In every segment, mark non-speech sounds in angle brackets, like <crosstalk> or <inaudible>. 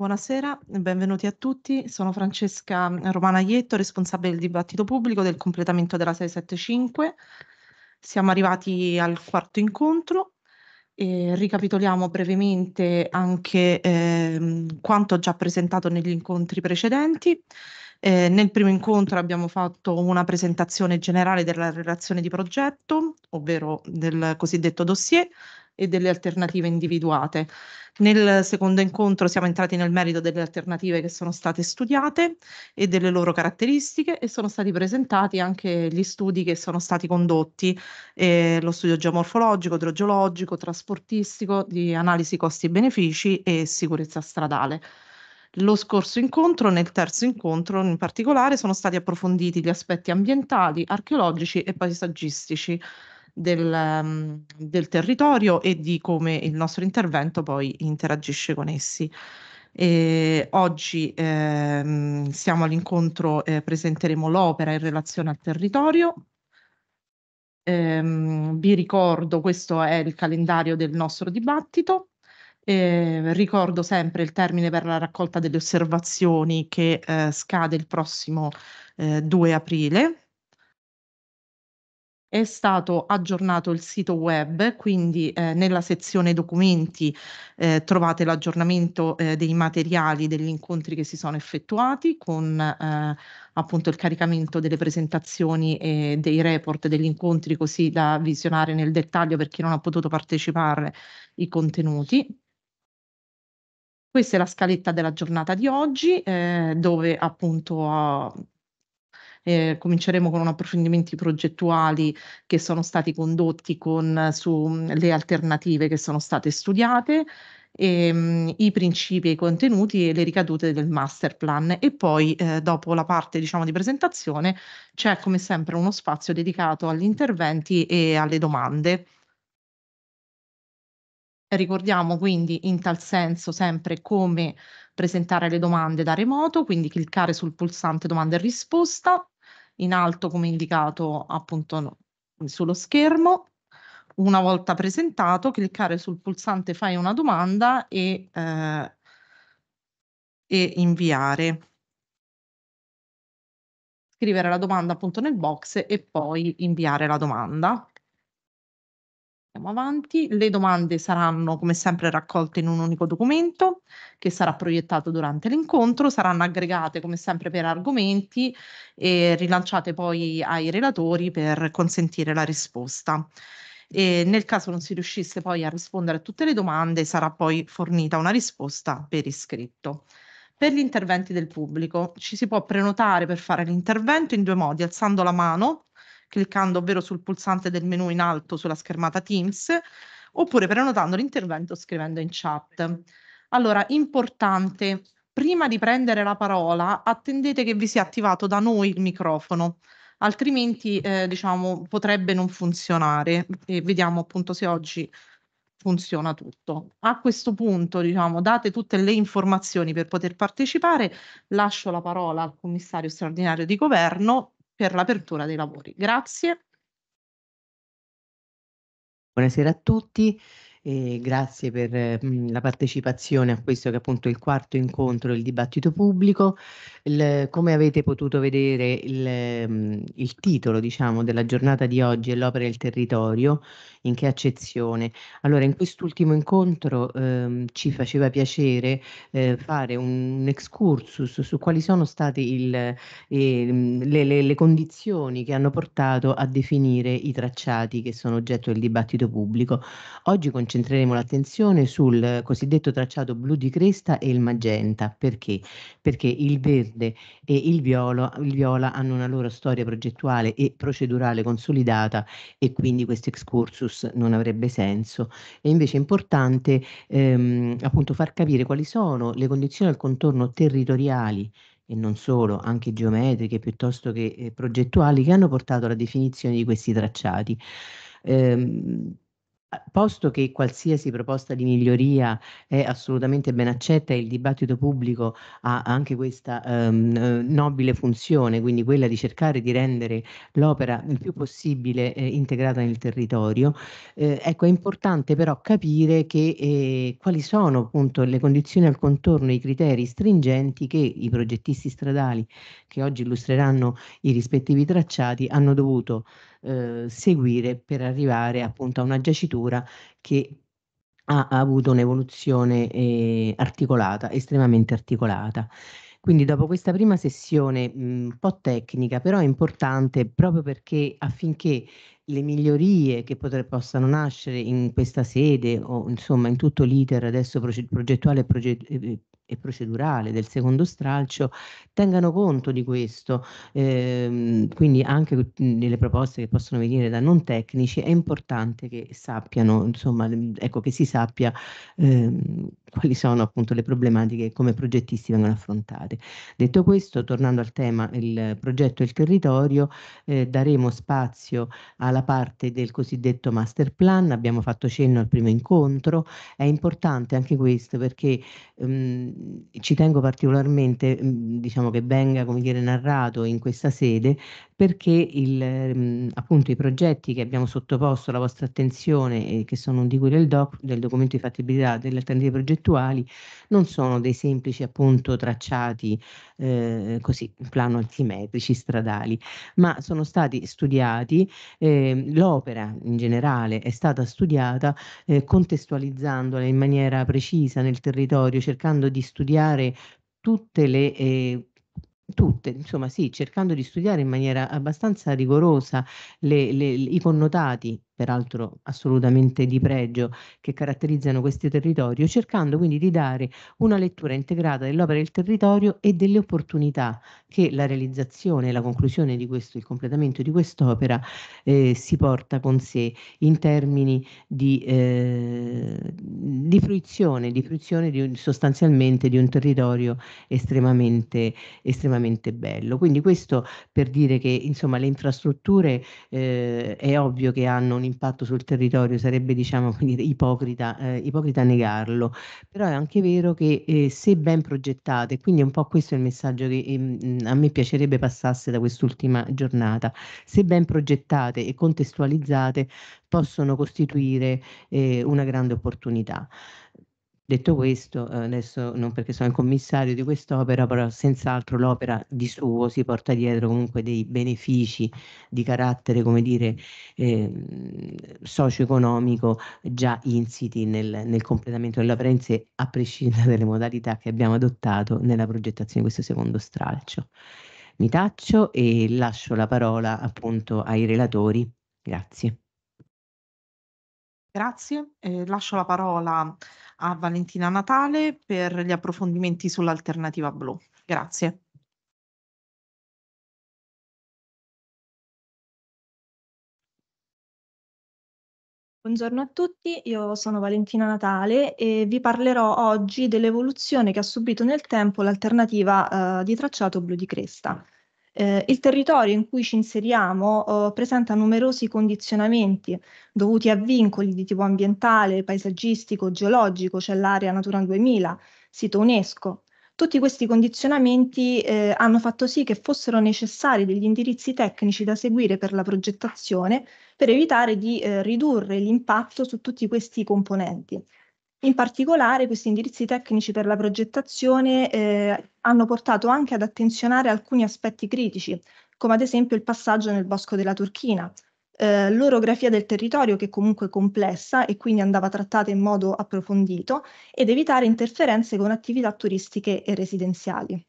Buonasera, benvenuti a tutti. Sono Francesca mm, Romana Ietto, responsabile del dibattito pubblico del completamento della 675. Siamo arrivati al quarto incontro e ricapitoliamo brevemente anche eh, quanto già presentato negli incontri precedenti. Eh, nel primo incontro abbiamo fatto una presentazione generale della relazione di progetto, ovvero del cosiddetto dossier e delle alternative individuate. Nel secondo incontro siamo entrati nel merito delle alternative che sono state studiate e delle loro caratteristiche e sono stati presentati anche gli studi che sono stati condotti, eh, lo studio geomorfologico, idrogeologico, trasportistico, di analisi costi-benefici e sicurezza stradale lo scorso incontro, nel terzo incontro in particolare, sono stati approfonditi gli aspetti ambientali, archeologici e paesaggistici del, ehm, del territorio e di come il nostro intervento poi interagisce con essi. E oggi ehm, siamo all'incontro, eh, presenteremo l'opera in relazione al territorio. Ehm, vi ricordo, questo è il calendario del nostro dibattito. Eh, ricordo sempre il termine per la raccolta delle osservazioni che eh, scade il prossimo eh, 2 aprile. È stato aggiornato il sito web, quindi eh, nella sezione documenti eh, trovate l'aggiornamento eh, dei materiali degli incontri che si sono effettuati con appunto il caricamento delle presentazioni e dei report degli incontri così da visionare nel dettaglio per chi non ha potuto partecipare i contenuti. Questa è la scaletta della giornata di oggi, eh, dove appunto a, eh, cominceremo con approfondimenti progettuali che sono stati condotti con, sulle mm, alternative che sono state studiate, ehm, i principi e i contenuti e le ricadute del master plan e poi eh, dopo la parte diciamo di presentazione c'è come sempre uno spazio dedicato agli interventi e alle domande. Ricordiamo quindi in tal senso sempre come presentare le domande da remoto, quindi cliccare sul pulsante domanda e risposta, in alto come indicato appunto sullo schermo. Una volta presentato, cliccare sul pulsante fai una domanda e, eh, e inviare. Scrivere la domanda appunto nel box e poi inviare la domanda. Andiamo avanti, le domande saranno come sempre raccolte in un unico documento che sarà proiettato durante l'incontro, saranno aggregate come sempre per argomenti e rilanciate poi ai relatori per consentire la risposta. E nel caso non si riuscisse poi a rispondere a tutte le domande sarà poi fornita una risposta per iscritto. Per gli interventi del pubblico ci si può prenotare per fare l'intervento in due modi, alzando la mano cliccando ovvero sul pulsante del menu in alto sulla schermata Teams, oppure prenotando l'intervento scrivendo in chat. Allora, importante, prima di prendere la parola attendete che vi sia attivato da noi il microfono, altrimenti eh, diciamo, potrebbe non funzionare e vediamo appunto se oggi funziona tutto. A questo punto, diciamo, date tutte le informazioni per poter partecipare, lascio la parola al commissario straordinario di governo per l'apertura dei lavori. Grazie. Buonasera a tutti e grazie per mm, la partecipazione a questo che è appunto il quarto incontro del dibattito pubblico. Il, come avete potuto vedere il, mm, il titolo diciamo, della giornata di oggi è l'opera e il territorio, in che accezione? Allora in quest'ultimo incontro ehm, ci faceva piacere eh, fare un, un excursus su quali sono state il, eh, le, le, le condizioni che hanno portato a definire i tracciati che sono oggetto del dibattito pubblico. Oggi con concentreremo l'attenzione sul cosiddetto tracciato blu di cresta e il magenta. Perché? Perché il verde e il viola, il viola hanno una loro storia progettuale e procedurale consolidata e quindi questo excursus non avrebbe senso. È invece importante ehm, appunto far capire quali sono le condizioni al contorno territoriali e non solo, anche geometriche piuttosto che eh, progettuali, che hanno portato alla definizione di questi tracciati. Ehm, Posto che qualsiasi proposta di miglioria è assolutamente ben accetta e il dibattito pubblico ha anche questa ehm, nobile funzione, quindi quella di cercare di rendere l'opera il più possibile eh, integrata nel territorio, eh, ecco è importante però capire che, eh, quali sono appunto le condizioni al contorno, i criteri stringenti che i progettisti stradali che oggi illustreranno i rispettivi tracciati hanno dovuto eh, seguire per arrivare appunto a una giacitura che ha, ha avuto un'evoluzione eh, articolata, estremamente articolata. Quindi dopo questa prima sessione mhmm, un po' tecnica, però è importante proprio perché affinché le migliorie che potre, possano nascere in questa sede o insomma in tutto l'iter adesso progettuale e proget e procedurale del secondo stralcio tengano conto di questo, eh, quindi anche mhmm, nelle proposte che possono venire da non tecnici è importante che sappiano, insomma, mhmm, ecco, che si sappia eh, quali sono appunto le problematiche e come progettisti vengono affrontate. Detto questo, tornando al tema il progetto e il territorio, eh, daremo spazio alla parte del cosiddetto master plan, abbiamo fatto cenno al primo incontro, è importante anche questo perché ehm, ci tengo particolarmente mm, diciamo, che venga come dire, narrato in questa sede perché il, ehm, appunto i progetti che abbiamo sottoposto alla vostra attenzione e che sono di cui del, doc, del documento di fattibilità delle alternative progettuali non sono dei semplici appunto tracciati eh, così plano altimetrici stradali, ma sono stati studiati, eh, l'opera in generale è stata studiata eh, contestualizzandola in maniera precisa nel territorio, cercando di studiare tutte le eh, tutte, insomma sì, cercando di studiare in maniera abbastanza rigorosa le, le, i connotati peraltro assolutamente di pregio, che caratterizzano questo territorio, cercando quindi di dare una lettura integrata dell'opera del territorio e delle opportunità che la realizzazione e la conclusione di questo, il completamento di quest'opera eh, si porta con sé in termini di, eh, di fruizione, di fruizione di un, sostanzialmente di un territorio estremamente, estremamente bello. Quindi questo per dire che insomma le infrastrutture eh, è ovvio che hanno un impatto sul territorio, sarebbe diciamo, <laughs> dire, ipocrita, eh, ipocrita, negarlo, però è anche vero che eh, se ben progettate, quindi è un po' questo il messaggio che eh, a me piacerebbe passasse da quest'ultima giornata, se ben progettate e contestualizzate possono costituire eh, una grande opportunità Detto questo, adesso non perché sono il commissario di quest'opera, però senz'altro l'opera di suo si porta dietro comunque dei benefici di carattere, come dire, eh, socio-economico già insiti nel, nel completamento dell'opera in sé, a prescindere dalle modalità che abbiamo adottato nella progettazione di questo secondo stralcio. Mi taccio e lascio la parola appunto ai relatori. Grazie. Grazie, eh, lascio la parola a Valentina Natale per gli approfondimenti sull'alternativa blu. Grazie. Buongiorno a tutti, io sono Valentina Natale e vi parlerò oggi dell'evoluzione che ha subito nel tempo l'alternativa eh, di tracciato blu di cresta. Eh, il territorio in cui ci inseriamo eh, presenta numerosi condizionamenti dovuti a vincoli di tipo ambientale, paesaggistico, geologico, c'è cioè l'area Natura 2000, sito UNESCO. Tutti questi condizionamenti eh, hanno fatto sì che fossero necessari degli indirizzi tecnici da seguire per la progettazione per evitare di eh, ridurre l'impatto su tutti questi componenti. In particolare questi indirizzi tecnici per la progettazione eh, hanno portato anche ad attenzionare alcuni aspetti critici, come ad esempio il passaggio nel bosco della Turchina, eh, l'orografia del territorio che è comunque complessa e quindi andava trattata in modo approfondito ed evitare interferenze con attività turistiche e residenziali.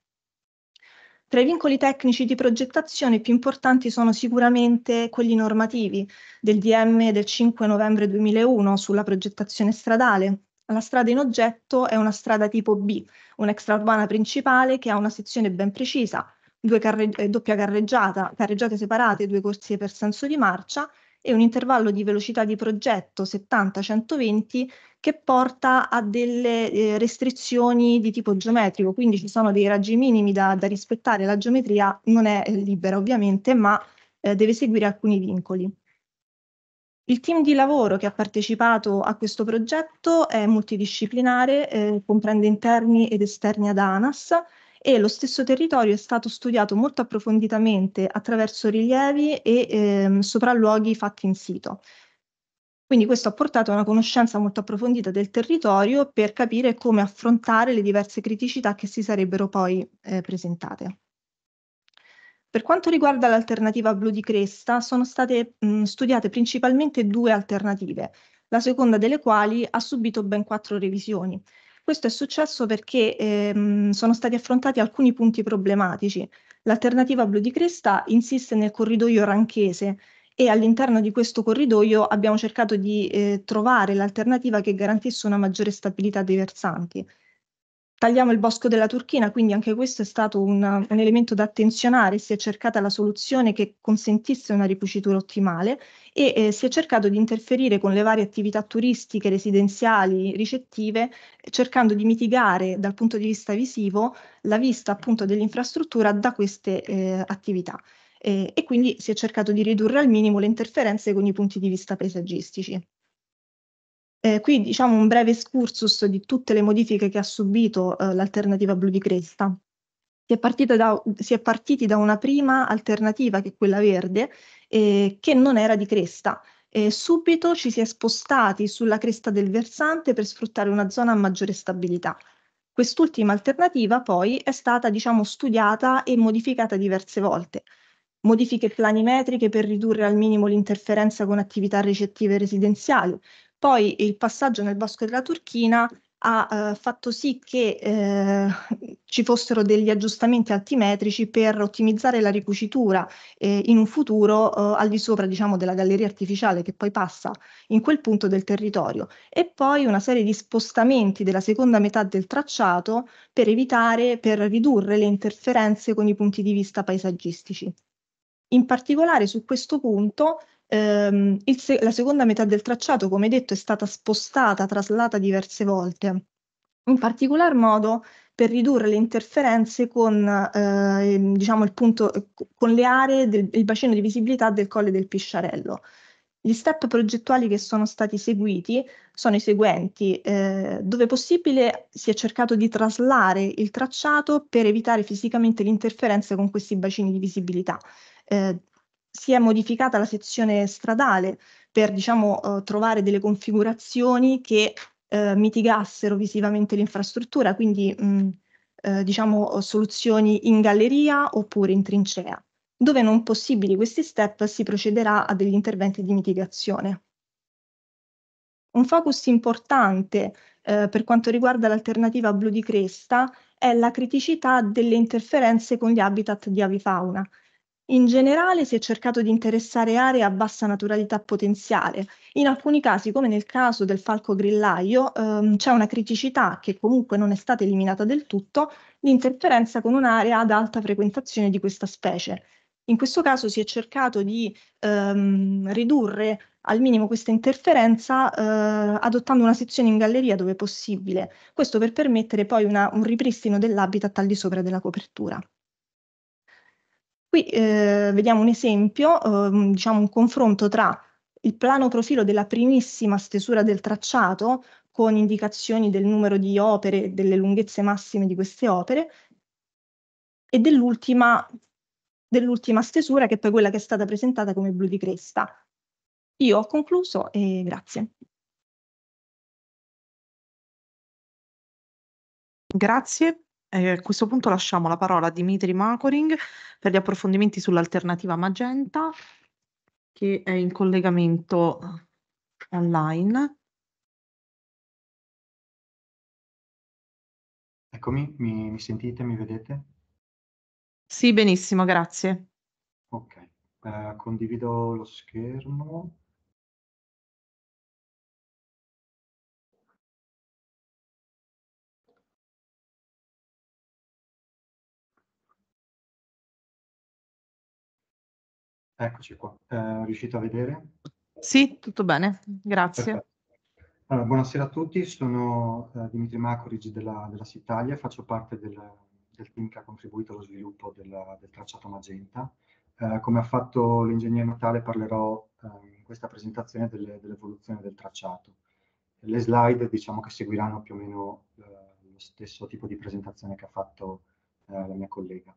Tra i vincoli tecnici di progettazione più importanti sono sicuramente quelli normativi del DM del 5 novembre 2001 sulla progettazione stradale, la strada in oggetto è una strada tipo B, un'extraurbana principale che ha una sezione ben precisa, due carre eh, doppia carreggiata, carreggiate separate, due corsie per senso di marcia e un intervallo di velocità di progetto 70-120 che porta a delle eh, restrizioni di tipo geometrico, quindi ci sono dei raggi minimi da, da rispettare, la geometria non è eh, libera ovviamente, ma eh, deve seguire alcuni vincoli. Il team di lavoro che ha partecipato a questo progetto è multidisciplinare, eh, comprende interni ed esterni ad ANAS e lo stesso territorio è stato studiato molto approfonditamente attraverso rilievi e ehm, sopralluoghi fatti in sito. Quindi questo ha portato a una conoscenza molto approfondita del territorio per capire come affrontare le diverse criticità che si sarebbero poi eh, presentate. Per quanto riguarda l'alternativa blu di cresta, sono state mh, studiate principalmente due alternative, la seconda delle quali ha subito ben quattro revisioni. Questo è successo perché ehm, sono stati affrontati alcuni punti problematici. L'alternativa blu di cresta insiste nel corridoio ranchese e all'interno di questo corridoio abbiamo cercato di eh, trovare l'alternativa che garantisse una maggiore stabilità dei versanti. Tagliamo il bosco della Turchina, quindi anche questo è stato un, un elemento da attenzionare, si è cercata la soluzione che consentisse una ripucitura ottimale e eh, si è cercato di interferire con le varie attività turistiche, residenziali, ricettive, cercando di mitigare dal punto di vista visivo la vista appunto dell'infrastruttura da queste eh, attività. Eh, e quindi si è cercato di ridurre al minimo le interferenze con i punti di vista paesaggistici. Eh, qui diciamo un breve excursus di tutte le modifiche che ha subito eh, l'alternativa blu di Cresta. Si è, da, si è, partiti da una prima alternativa, che è quella verde, eh, che non era di Cresta. subito ci si è spostati sulla cresta del versante per sfruttare una zona a maggiore stabilità. Quest'ultima alternativa poi è stata diciamo, studiata e modificata diverse volte modifiche planimetriche per ridurre al minimo l'interferenza con attività recettive residenziali, poi il passaggio nel Bosco della Turchina ha eh, fatto sì che eh, ci fossero degli aggiustamenti altimetrici per ottimizzare la ricucitura eh, in un futuro eh, al di sopra diciamo, della galleria artificiale che poi passa in quel punto del territorio e poi una serie di spostamenti della seconda metà del tracciato per evitare, per ridurre le interferenze con i punti di vista paesaggistici. In particolare su questo punto Ehm, se- la seconda metà del tracciato, come detto, è stata spostata, traslata diverse volte, in particolar modo per ridurre le interferenze con, eh, ehm, diciamo il punto, eh, con le aree del bacino di visibilità del colle del Pisciarello. Gli step progettuali che sono stati seguiti sono i seguenti. Eh, dove possibile si è cercato di traslare il tracciato per evitare fisicamente le interferenze con questi bacini di visibilità. Eh, si è modificata la sezione stradale per diciamo, eh, trovare delle configurazioni che eh, mitigassero visivamente l'infrastruttura, quindi mh, mm, eh, diciamo, soluzioni in galleria oppure in trincea. Dove non possibili questi step si procederà a degli interventi di mitigazione. Un focus importante eh, per quanto riguarda l'alternativa blu di cresta è la criticità delle interferenze con gli habitat di avifauna, in generale si è cercato di interessare aree a bassa naturalità potenziale. In alcuni casi, come nel caso del falco grillaio, ehm, c'è una criticità che comunque non è stata eliminata del tutto, l'interferenza con un'area ad alta frequentazione di questa specie. In questo caso si è cercato di ehm, ridurre al minimo questa interferenza eh, adottando una sezione in galleria dove possibile, questo per permettere poi una, un ripristino dell'habitat al di sopra della copertura. Qui eh, vediamo un esempio, eh, diciamo un confronto tra il plano profilo della primissima stesura del tracciato con indicazioni del numero di opere, delle lunghezze massime di queste opere e dell'ultima dell stesura che è poi quella che è stata presentata come blu di cresta. Io ho concluso e grazie. Grazie. Eh, a questo punto lasciamo la parola a Dimitri Macoring per gli approfondimenti sull'alternativa Magenta, che è in collegamento online. Eccomi, mi, mi sentite, mi vedete? Sì, benissimo, grazie. Ok, eh, condivido lo schermo. Eccoci qua. Eh, riuscito a vedere? Sì, tutto bene, grazie. Allora, buonasera a tutti, sono eh, Dimitri Macorici della, della Sitalia, faccio parte del, del, team che ha contribuito allo sviluppo della, del tracciato Magenta. Eh, come ha fatto l'ingegnere Natale parlerò ehm, in questa presentazione delle, dell'evoluzione del tracciato. Le slide diciamo che seguiranno più o meno eh, lo stesso tipo di presentazione che ha fatto eh, la mia collega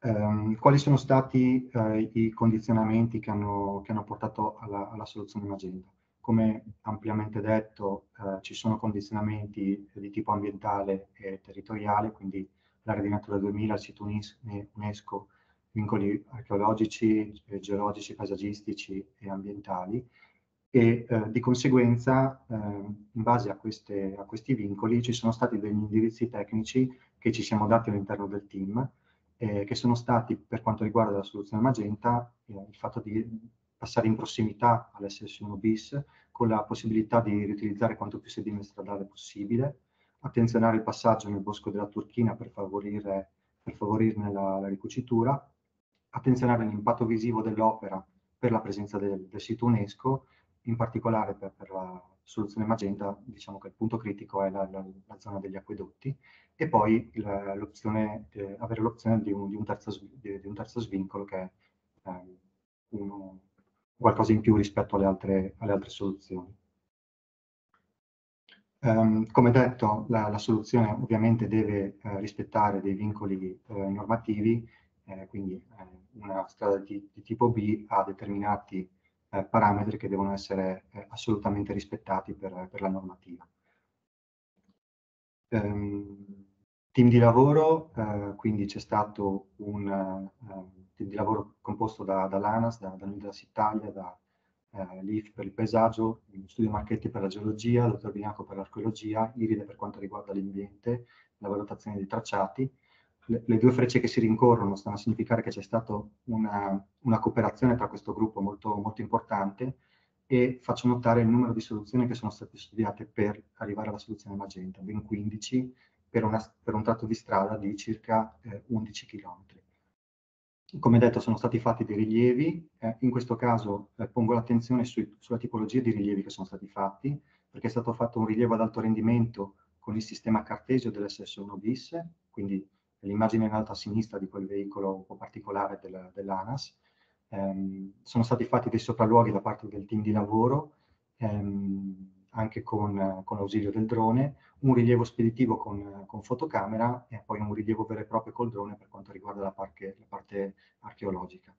ehm, quali sono stati eh, i condizionamenti che hanno, che hanno portato alla, alla, soluzione Magento. Come ampiamente detto, eh, ci sono condizionamenti di tipo ambientale e territoriale, quindi l'area di Natura 2000, il sito UNESCO, vincoli archeologici, eh, geologici, paesaggistici e ambientali e eh, di conseguenza eh, in base a, queste, a, questi vincoli ci sono stati degli indirizzi tecnici che ci siamo dati all'interno del team eh, che sono stati, per quanto riguarda la soluzione magenta, eh, il fatto di passare in prossimità all'SS1 bis con la possibilità di riutilizzare quanto più sedime stradale possibile, attenzionare il passaggio nel bosco della Turchina per, favorire, per favorirne la, la, ricucitura, attenzionare l'impatto visivo dell'opera per la presenza del, del sito UNESCO in particolare per, per, la soluzione Magenta, diciamo che il punto critico è la, la, la zona degli acquedotti e poi l'opzione, eh, avere l'opzione di, di, di, un terzo svincolo che è eh, uno, qualcosa in più rispetto alle altre, alle altre soluzioni. Um, come detto, la, la, soluzione ovviamente deve eh, rispettare dei vincoli eh, normativi, eh, quindi eh, una strada di, di tipo B ha determinati eh, parametri che devono essere eh, assolutamente rispettati per, per la normativa. Um, team di lavoro, eh, quindi c'è stato un uh, team di lavoro composto da, l'ANAS, da, dall'Unitas Italia, da eh, l'IF per il paesaggio, il studio Marchetti per la geologia, dottor Binaco per l'archeologia, IRIDE per quanto riguarda l'ambiente, la valutazione dei tracciati, le, due frecce che si rincorrono stanno a significare che c'è stata una, una, cooperazione tra questo gruppo molto, molto importante e faccio notare il numero di soluzioni che sono state studiate per arrivare alla soluzione magenta, ben 15 per, una, per un tratto di strada di circa eh, 11 chilometri. Come detto, sono stati fatti dei rilievi, eh, in questo caso eh, pongo l'attenzione sulla tipologia di rilievi che sono stati fatti, perché è stato fatto un rilievo ad alto rendimento con il sistema cartesio dell'SS1 bis, quindi l'immagine in alto a sinistra di quel veicolo un po' particolare della, dell'ANAS. Um, sono stati fatti dei sopralluoghi da parte del team di lavoro, um, anche con, con, l'ausilio del drone, un rilievo speditivo con, con, fotocamera e poi un rilievo vero e proprio col drone per quanto riguarda la, parche, la parte archeologica.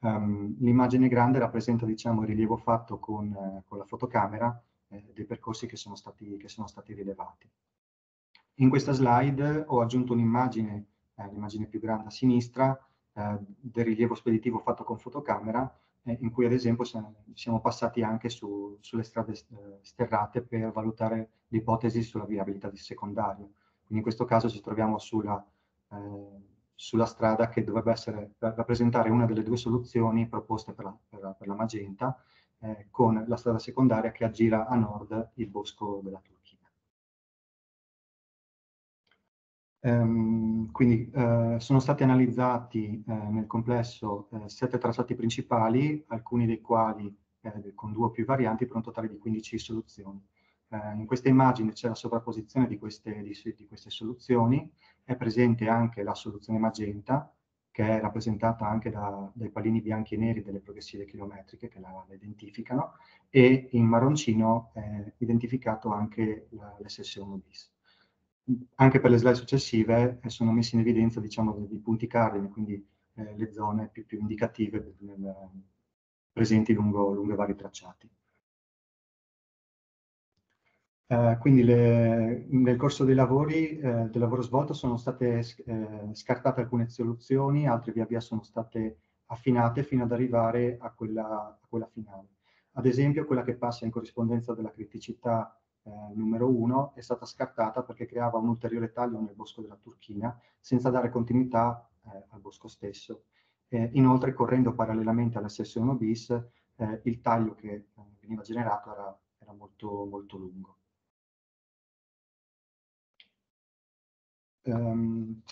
Um, l'immagine grande rappresenta diciamo, il rilievo fatto con, con la fotocamera eh, dei percorsi che sono stati, che sono stati rilevati. In questa slide ho aggiunto un'immagine, eh, l'immagine più grande a sinistra, eh, del rilievo speditivo fatto con fotocamera, eh, in cui ad esempio siamo passati anche su, sulle strade eh, sterrate per valutare l'ipotesi sulla viabilità di secondario. Quindi in questo caso ci troviamo sulla, eh, sulla strada che dovrebbe essere, rappresentare una delle due soluzioni proposte per la, per la, per la magenta, eh, con la strada secondaria che aggira a nord il bosco della Tua. Ehm, quindi uh, sono stati analizzati uh, nel complesso uh, sette tracciati principali, alcuni dei quali con due o più varianti per un totale di 15 soluzioni. in questa immagine c'è la sovrapposizione di queste, di, di queste, soluzioni, è presente anche la soluzione magenta, che è rappresentata anche da, dai pallini bianchi e neri delle progressive chilometriche che la, la identificano, e in marroncino è identificato anche l'SSO1 bis anche per le slide successive eh, sono messi in evidenza diciamo, i punti cardine, quindi eh, le zone più, più indicative nel, presenti lungo, lungo vari tracciati. Eh, quindi le, nel corso dei lavori, eh, del lavoro svolto, sono state eh, scartate alcune soluzioni, altre via via sono state affinate fino ad arrivare a quella, a quella finale. Ad esempio quella che passa in corrispondenza della criticità eh, numero 1 è stata scartata perché creava un ulteriore taglio nel bosco della Turchina senza dare continuità eh, al bosco stesso. Eh, inoltre, correndo parallelamente alla sessione 1 bis, eh, il taglio che eh, veniva generato era, era molto, molto lungo. Um,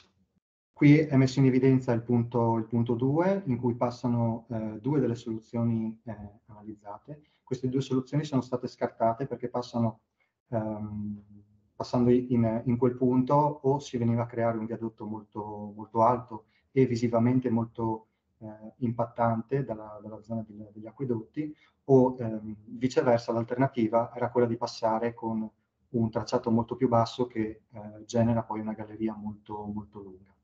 qui è messo in evidenza il punto, 2, in cui passano eh, due delle soluzioni eh, analizzate. Queste due soluzioni sono state scartate perché passano ehm, passando in, in, quel punto o si veniva a creare un viadotto molto, molto alto e visivamente molto eh, impattante dalla, dalla zona del, degli acquedotti o ehm, viceversa l'alternativa era quella di passare con un tracciato molto più basso che eh, genera poi una galleria molto, molto lunga.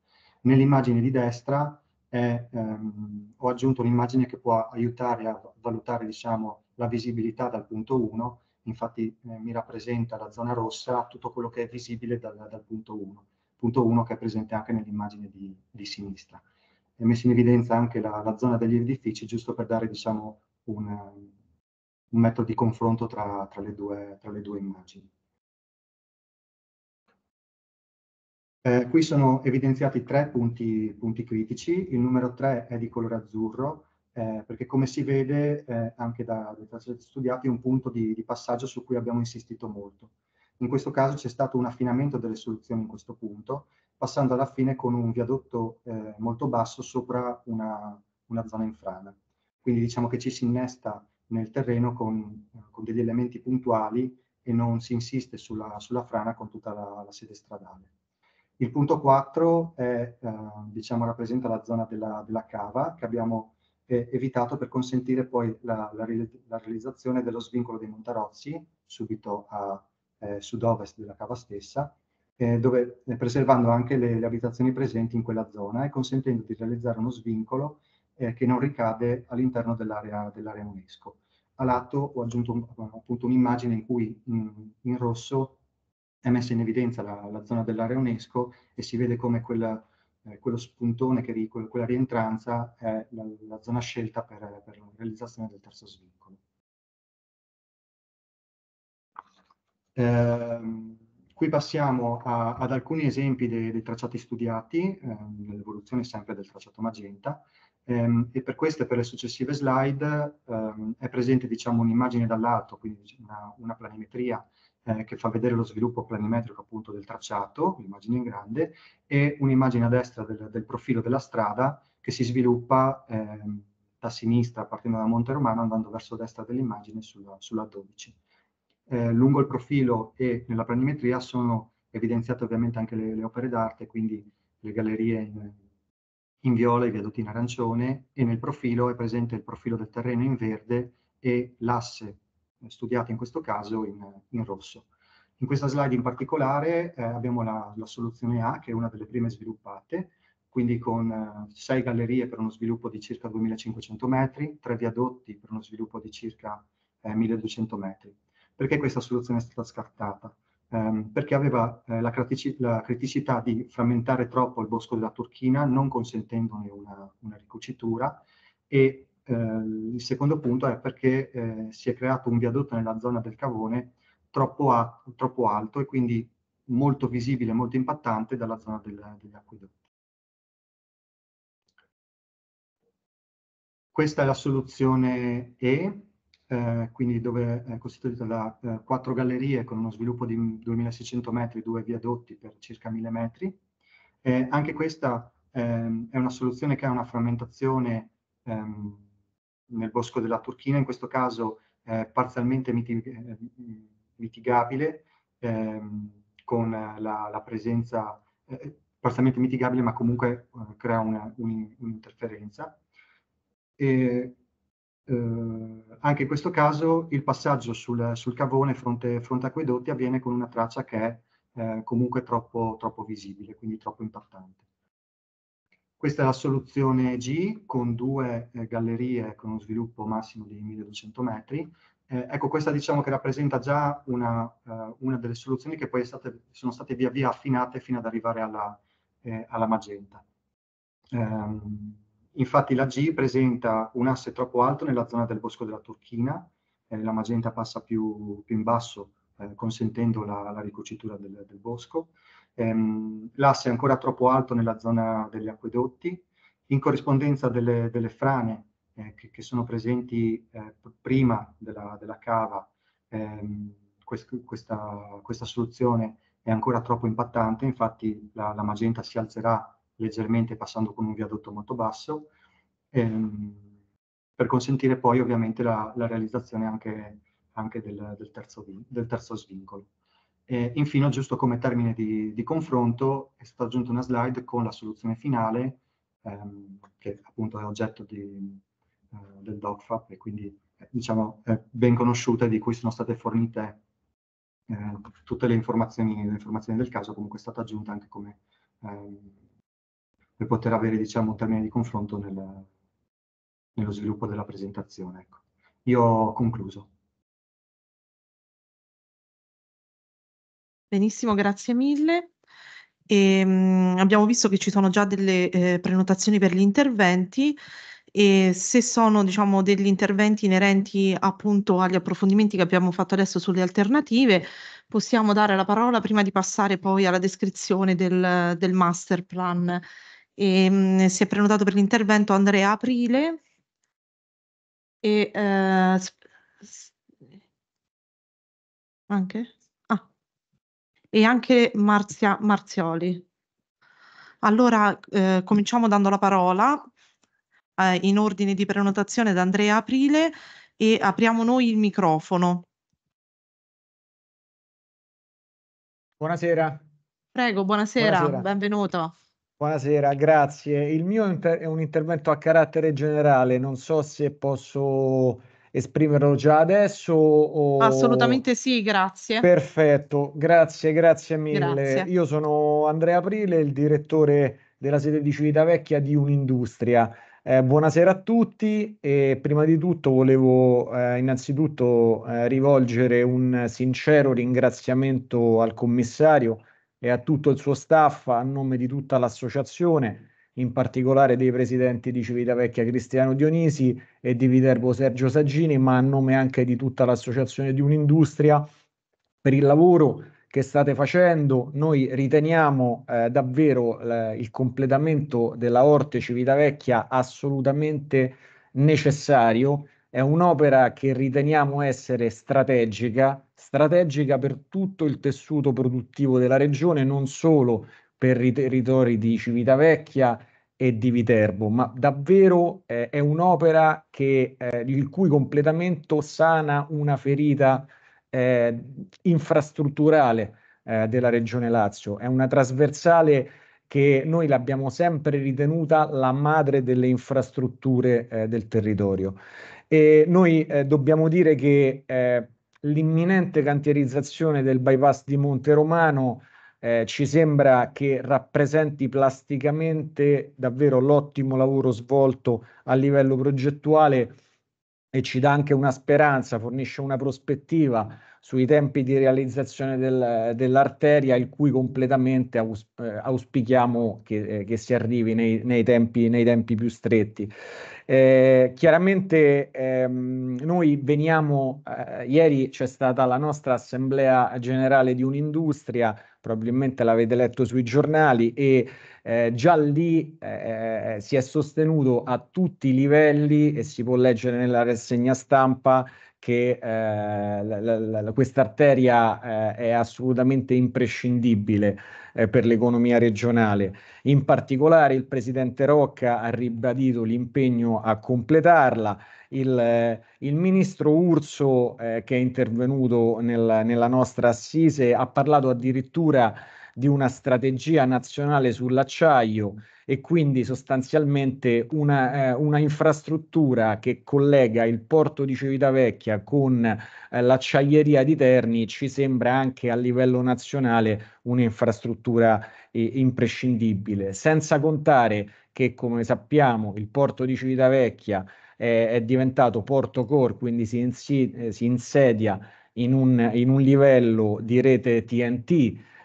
Nell'immagine di destra è, ehm, ho aggiunto un'immagine che può aiutare a valutare diciamo, la visibilità dal punto 1 infatti eh, mi rappresenta la zona rossa tutto quello che è visibile dal, dal punto 1, punto 1 che è presente anche nell'immagine di, di, sinistra. È messa in evidenza anche la, la, zona degli edifici, giusto per dare diciamo, un, un metodo di confronto tra, tra, le, due, tra le due immagini. Eh, qui sono evidenziati tre punti, punti critici, il numero 3 è di colore azzurro, eh, perché come si vede eh, anche dai tracciati studiati è un punto di, di, passaggio su cui abbiamo insistito molto. In questo caso c'è stato un affinamento delle soluzioni in questo punto, passando alla fine con un viadotto eh, molto basso sopra una, una, zona infrana. Quindi diciamo che ci si innesta nel terreno con, con degli elementi puntuali e non si insiste sulla, sulla frana con tutta la, la sede stradale. Il punto 4 è, eh, diciamo, rappresenta la zona della, della, cava che abbiamo eh, evitato per consentire poi la, la, la, realizzazione dello svincolo dei Montarozzi, subito a eh, sud-ovest della cava stessa, eh, dove, eh, preservando anche le, le, abitazioni presenti in quella zona e consentendo di realizzare uno svincolo eh, che non ricade all'interno dell'area, dell'area UNESCO. A lato ho aggiunto un, un'immagine in cui in, mm, in rosso è messa in evidenza la, la, zona dell'area UNESCO e si vede come quella, eh, quello spuntone, che, quella rientranza è la, la zona scelta per, per, la realizzazione del terzo svincolo. Eh, qui passiamo a, ad alcuni esempi dei, dei tracciati studiati, eh, nell'evoluzione sempre del tracciato magenta, ehm, e per queste e per le successive slide ehm, è presente diciamo, un'immagine dall'alto, quindi una, una planimetria eh, che fa vedere lo sviluppo planimetrico appunto del tracciato, l'immagine in grande, e un'immagine a destra del, del, profilo della strada che si sviluppa eh, da sinistra partendo da Monte Romano andando verso destra dell'immagine sulla, sulla 12. Eh, lungo il profilo e nella planimetria sono evidenziate ovviamente anche le, le opere d'arte, quindi le gallerie in, in viola, i viadotti in arancione e nel profilo è presente il profilo del terreno in verde e l'asse studiate in questo caso in, in rosso. In questa slide in particolare eh, abbiamo la, la, soluzione A, che è una delle prime sviluppate, quindi con eh, sei gallerie per uno sviluppo di circa 2500 metri, tre viadotti per uno sviluppo di circa eh, 1200 metri. Perché questa soluzione è stata scartata? Ehm, perché aveva eh, la, la, criticità di frammentare troppo il bosco della Turchina, non consentendone una, una ricucitura, e Ehm, il secondo punto è perché eh, si è creato un viadotto nella zona del cavone troppo, a, troppo alto e quindi molto visibile, molto impattante dalla zona del, degli acquedotti. Questa è la soluzione E, eh, quindi dove è costituita da eh, quattro gallerie con uno sviluppo di 2600 metri, due viadotti per circa 1000 metri. Eh, anche questa ehm, è una soluzione che ha una frammentazione ehm, nel bosco della Turchina, in questo caso eh, parzialmente mitig eh, mitigabile, ehm, con la, la presenza eh, parzialmente mitigabile, ma comunque eh, crea un'interferenza. Un eh, anche in questo caso il passaggio sul, sul cavone fronte, fronte acquedotti avviene con una traccia che è eh, comunque troppo, troppo visibile, quindi troppo importante. Questa è la soluzione G con due eh, gallerie con uno sviluppo massimo di 1200 metri. Eh, ecco, questa diciamo che rappresenta già una, uh, una delle soluzioni che poi state, sono state via via affinate fino ad arrivare alla, eh, alla magenta. Um, infatti la G presenta un asse troppo alto nella zona del bosco della Turchina, eh, la magenta passa più, più in basso eh, consentendo la, la ricucitura del, del bosco ehm, l'asse è ancora troppo alto nella zona degli acquedotti, in corrispondenza delle, delle frane eh, che, che, sono presenti eh, prima della, della cava, ehm, quest, questa, questa, soluzione è ancora troppo impattante, infatti la, la, magenta si alzerà leggermente passando con un viadotto molto basso, ehm, per consentire poi ovviamente la, la realizzazione anche, anche del, del, terzo, del terzo svincolo. E infine, giusto come termine di, di, confronto, è stata aggiunta una slide con la soluzione finale, ehm, che appunto è oggetto di, eh, del DocFAP e quindi eh, diciamo, è ben conosciuta di cui sono state fornite eh, tutte le informazioni, le informazioni, del caso, comunque è stata aggiunta anche come, ehm, per poter avere diciamo, un termine di confronto nel, nello sviluppo della presentazione. Ecco. Io ho concluso. Benissimo, grazie mille. E, ehm, mh, abbiamo visto che ci sono già delle eh, prenotazioni per gli interventi e se sono diciamo, degli interventi inerenti appunto agli approfondimenti che abbiamo fatto adesso sulle alternative, possiamo dare la parola prima di passare poi alla descrizione del, del master plan. E, ehm, mh, si è prenotato per l'intervento Andrea Aprile e eh, anche? e anche Marzia Marzioli. Allora eh, cominciamo dando la parola eh, in ordine di prenotazione ad Andrea Aprile e apriamo noi il microfono. Buonasera. Prego, buonasera, buonasera. benvenuto. Buonasera, grazie. Il mio inter- è un intervento a carattere generale, non so se posso esprimerlo già adesso? O... Assolutamente sì, grazie. Perfetto, grazie, grazie mille. Grazie. Io sono Andrea Aprile, il direttore della sede di Civitavecchia di Un'Industria. Eh, buonasera a tutti e prima di tutto volevo eh, innanzitutto eh, rivolgere un sincero ringraziamento al commissario e a tutto il suo staff a nome di tutta l'associazione in particolare dei presidenti di Civitavecchia Cristiano Dionisi e di Viterbo Sergio Saggini, ma a nome anche di tutta l'associazione di un'industria per il lavoro che state facendo. Noi riteniamo eh, davvero eh, il completamento della Orte Civitavecchia assolutamente necessario. È un'opera che riteniamo essere strategica, strategica per tutto il tessuto produttivo della regione, non solo per i territori di Civitavecchia e di Viterbo, ma davvero eh, è un'opera che, eh, il cui completamento sana una ferita eh, infrastrutturale eh, della regione Lazio, è una trasversale che noi l'abbiamo sempre ritenuta la madre delle infrastrutture eh, del territorio. E noi eh, dobbiamo dire che l'imminente cantierizzazione del bypass di Monte Romano eh, ci sembra che rappresenti plasticamente davvero l'ottimo lavoro svolto a livello progettuale e ci dà anche una speranza, fornisce una prospettiva sui tempi di realizzazione del, dell'arteria, il cui completamente aus, eh, auspichiamo che, eh, che, si arrivi nei, nei, tempi, nei tempi, più stretti. Eh, chiaramente ehm, noi veniamo, eh, ieri c'è stata la nostra assemblea generale di un'industria, probabilmente l'avete letto sui giornali e eh, già lì eh, eh, si è sostenuto a tutti i livelli e si può leggere nella rassegna stampa che eh, questa arteria eh, è assolutamente imprescindibile eh, per l'economia regionale. In particolare il presidente Rocca ha ribadito l'impegno a completarla il, il ministro Urso eh, che è intervenuto nel, nella nostra assise ha parlato addirittura di una strategia nazionale sull'acciaio e quindi sostanzialmente una, eh, una, infrastruttura che collega il porto di Civitavecchia con eh, l'acciaieria di Terni ci sembra anche a livello nazionale un'infrastruttura eh, imprescindibile, senza contare che come sappiamo il porto di Civitavecchia eh, è diventato porto core, quindi si, insi- eh, si insedia in un, in un, livello di rete TNT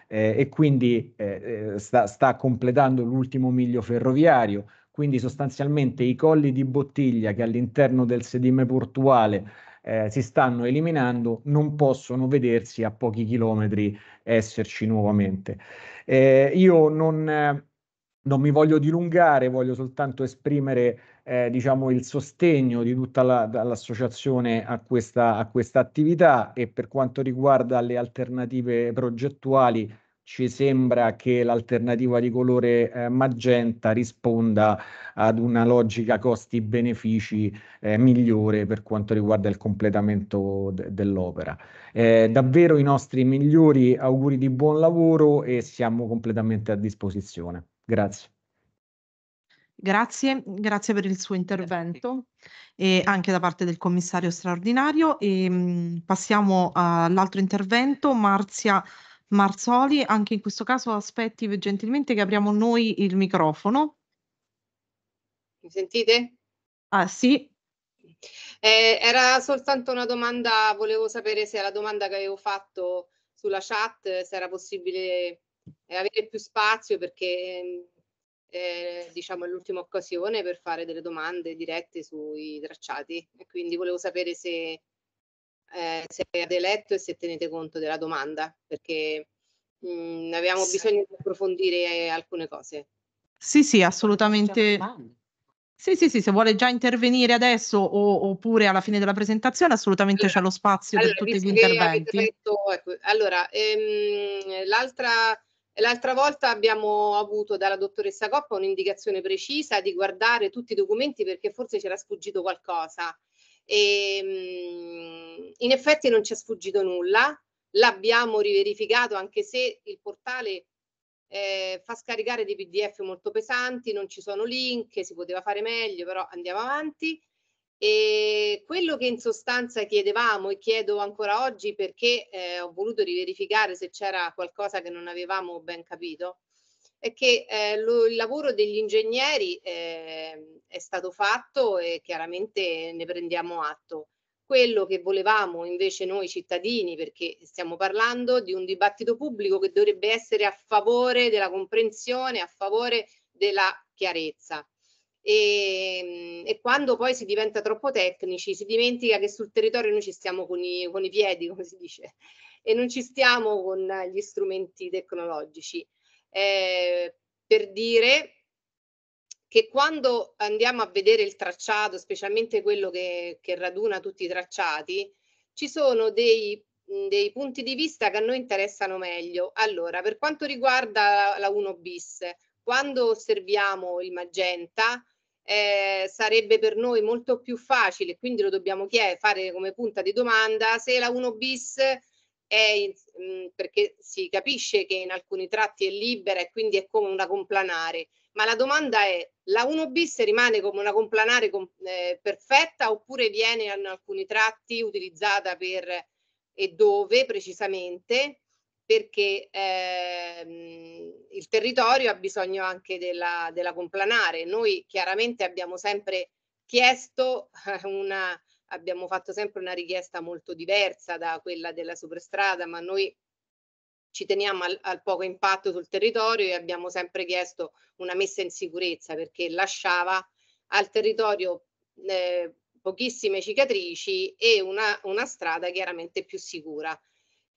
eh, e quindi eh, eh, sta, sta completando l'ultimo miglio ferroviario, quindi sostanzialmente i colli di bottiglia che all'interno del sedime portuale eh, si stanno eliminando non possono vedersi a pochi chilometri esserci nuovamente. Eh, io non, non mi voglio dilungare, voglio soltanto esprimere eh, diciamo, il sostegno di tutta la, l'associazione a questa, a questa attività e per quanto riguarda le alternative progettuali ci sembra che l'alternativa di colore eh, magenta risponda ad una logica costi-benefici eh, migliore per quanto riguarda il completamento de- dell'opera. Eh, davvero i nostri migliori auguri di buon lavoro e siamo completamente a disposizione. Grazie. Grazie, grazie per il suo intervento e anche da parte del commissario straordinario. E, ehm, mh, passiamo all'altro intervento, Marzia Marzoli. Anche in questo caso aspetti gentilmente che apriamo noi il microfono. Mi sentite? Ah sì. Eh, era soltanto una domanda, volevo sapere se la domanda che avevo fatto sulla chat, se era possibile avere più spazio perché eh, diciamo è l'ultima occasione per fare delle domande dirette sui tracciati e quindi volevo sapere se, eh, se avete letto e se tenete conto della domanda perché mh, mm, abbiamo sì. bisogno di approfondire alcune cose. Sì, sì, assolutamente. Sì, sì, sì, se vuole già intervenire adesso o, oppure alla fine della presentazione, assolutamente allora, c'è lo spazio allora, per tutti gli interventi. Detto, ecco, allora, ehm, l'altra L'altra volta abbiamo avuto dalla dottoressa Coppa un'indicazione precisa di guardare tutti i documenti perché forse c'era sfuggito qualcosa. E, ehm, in effetti non ci è sfuggito nulla, l'abbiamo riverificato anche se il portale eh, fa scaricare dei PDF molto pesanti, non ci sono link, si poteva fare meglio, però andiamo avanti. E quello che in sostanza chiedevamo e chiedo ancora oggi perché eh, ho voluto riverificare se c'era qualcosa che non avevamo ben capito, è che eh, lo, il lavoro degli ingegneri eh, è stato fatto e chiaramente ne prendiamo atto. Quello che volevamo invece noi cittadini, perché stiamo parlando di un dibattito pubblico che dovrebbe essere a favore della comprensione, a favore della chiarezza e, ehm, e, quando poi si diventa troppo tecnici si dimentica che sul territorio noi ci stiamo con i, con i piedi, come si dice, e non ci stiamo con gli strumenti tecnologici. Eh, per dire che quando andiamo a vedere il tracciato, specialmente quello che, che raduna tutti i tracciati, ci sono dei, dei, punti di vista che a noi interessano meglio. Allora, per quanto riguarda la, la 1 bis, quando osserviamo il magenta, eh, sarebbe per noi molto più facile, quindi lo dobbiamo chiedere, fare come punta di domanda, se la 1 bis è, mh, mm, perché si capisce che in alcuni tratti è libera e quindi è come una complanare, ma la domanda è la 1 bis rimane come una complanare com, eh, perfetta oppure viene in alcuni tratti utilizzata per e dove precisamente? perché ehm, il territorio ha bisogno anche della, della complanare. Noi chiaramente abbiamo sempre chiesto <laughs> una, abbiamo fatto sempre una richiesta molto diversa da quella della superstrada, ma noi ci teniamo al, al, poco impatto sul territorio e abbiamo sempre chiesto una messa in sicurezza perché lasciava al territorio eh, pochissime cicatrici e una, una strada chiaramente più sicura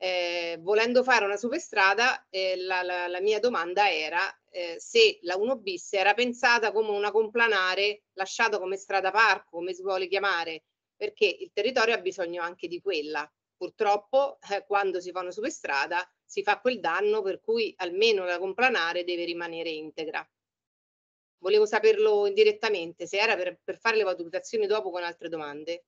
eh, volendo fare una superstrada, eh, la, la, la, mia domanda era eh, se la 1 bis era pensata come una complanare lasciata come strada parco, come si vuole chiamare, perché il territorio ha bisogno anche di quella. Purtroppo eh, quando si fa una superstrada si fa quel danno per cui almeno la complanare deve rimanere integra. Volevo saperlo indirettamente, se era per, per fare le valutazioni dopo con altre domande.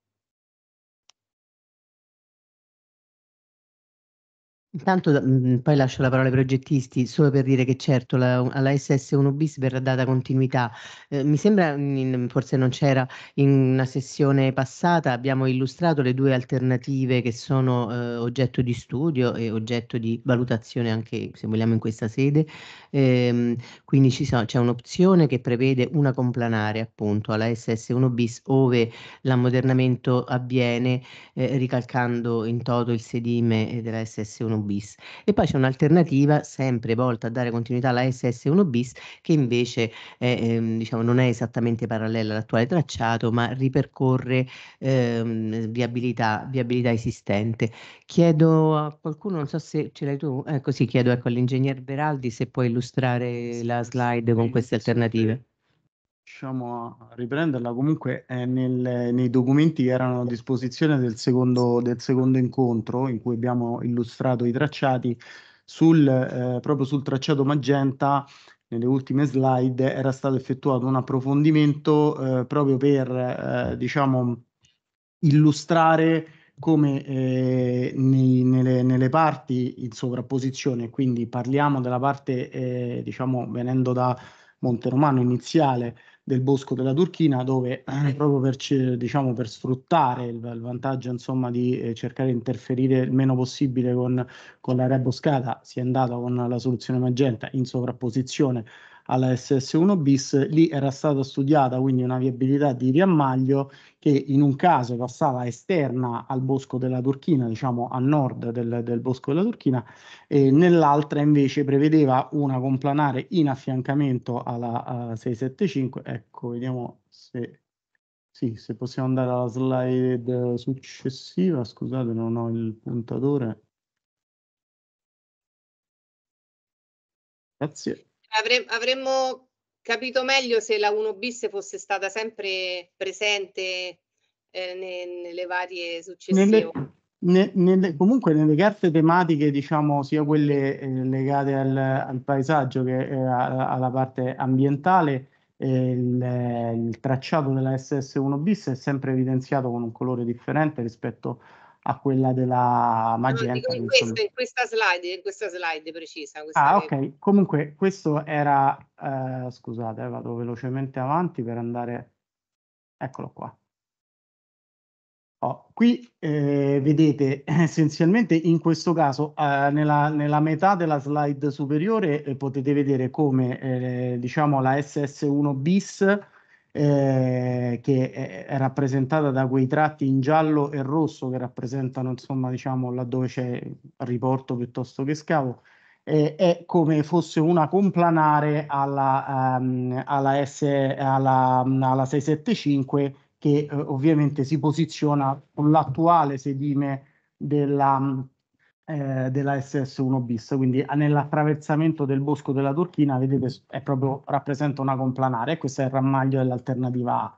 Intanto mh, mm, poi lascio la parola ai progettisti solo per dire che certo la, alla SS1 bis verrà data continuità. Eh, mi sembra, mm, in, forse non c'era, in una sessione passata abbiamo illustrato le due alternative che sono eh, oggetto di studio e oggetto di valutazione anche se vogliamo in questa sede. Eh, quindi so, c'è un'opzione che prevede una complanare appunto alla SS1 bis ove l'ammodernamento avviene eh, ricalcando in toto il sedime eh, della SS1 bis 1 bis e poi c'è un'alternativa sempre volta a dare continuità alla SS1 bis che invece è, ehm, diciamo, non è esattamente parallela all'attuale tracciato ma ripercorre ehm, viabilità, viabilità, esistente. Chiedo a qualcuno, non so se ce l'hai tu, ecco sì, chiedo ecco, all'ingegner Beraldi se può illustrare la slide con queste alternative riusciamo a riprenderla comunque eh, nel, nei documenti che erano a disposizione del secondo, del secondo, incontro in cui abbiamo illustrato i tracciati sul, eh, proprio sul tracciato magenta nelle ultime slide era stato effettuato un approfondimento eh, proprio per eh, diciamo illustrare come eh, nei, nelle, nelle, parti in sovrapposizione, quindi parliamo della parte, eh, diciamo, venendo da Monte Romano iniziale del Bosco della Turchina dove eh, proprio per, diciamo, per sfruttare il, il vantaggio insomma, di eh, cercare di interferire il meno possibile con, con l'area boscata si è andato con la soluzione magenta in sovrapposizione alla SS1 bis, lì era stata studiata quindi una viabilità di riammaglio che in un caso passava esterna al bosco della Turchina, diciamo a nord del, del bosco della Turchina, e nell'altra invece prevedeva una complanare in affiancamento alla 675. Ecco, vediamo se, sì, se possiamo andare alla slide successiva. Scusate, non ho il puntatore. Grazie avre- avremmo capito meglio se la 1 bis fosse stata sempre presente eh, ne- nelle varie successioni. Nelle, ne, nelle, comunque nelle carte tematiche, diciamo, sia quelle eh, legate al, al, paesaggio che eh, alla parte ambientale, eh, il, il, tracciato della SS1 bis è sempre evidenziato con un colore differente rispetto a a quella della magenta. In questa, in, questa slide, in questa slide precisa. Questa ah, che... ok. Comunque, questo era. Eh, scusate, vado velocemente avanti per andare. Eccolo qua. Oh, qui eh, vedete eh, essenzialmente in questo caso eh, nella, nella, metà della slide superiore eh, potete vedere come eh, diciamo la SS1 bis eh, che eh, è rappresentata da quei tratti in giallo e rosso che rappresentano, insomma, diciamo, laddove c'è riporto piuttosto che scavo, eh, è come fosse una complanare alla, um, alla, S, alla, alla 675 che eh, ovviamente si posiziona con l'attuale sedime della, eh, della SS1 bis, quindi nell'attraversamento del bosco della Turchina, vedete, è proprio, rappresenta una complanare questo è il rammaglio dell'alternativa A.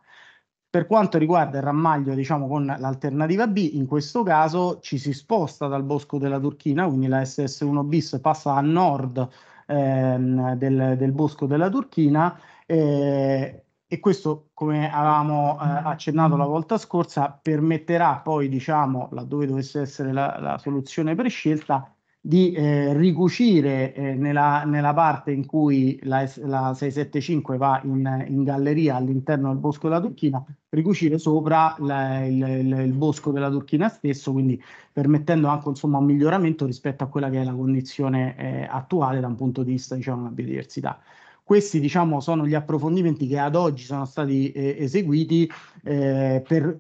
Per quanto riguarda il rammaglio, diciamo, con l'alternativa B, in questo caso ci si sposta dal bosco della Turchina, quindi la SS1 bis passa a nord ehm, del, del, bosco della Turchina eh, e questo, come avevamo eh, mm-hmm. accennato la volta scorsa, permetterà poi, diciamo, laddove dovesse essere la, la soluzione prescelta, di eh, ricucire eh, nella, nella, parte in cui la, la 675 va in, in galleria all'interno del bosco della Turchina, ricucire sopra la, il, il, il, bosco della Turchina stesso, quindi permettendo anche insomma, un miglioramento rispetto a quella che è la condizione eh, attuale da un punto di vista diciamo, della biodiversità. Questi diciamo, sono gli approfondimenti che ad oggi sono stati eh, eseguiti eh, per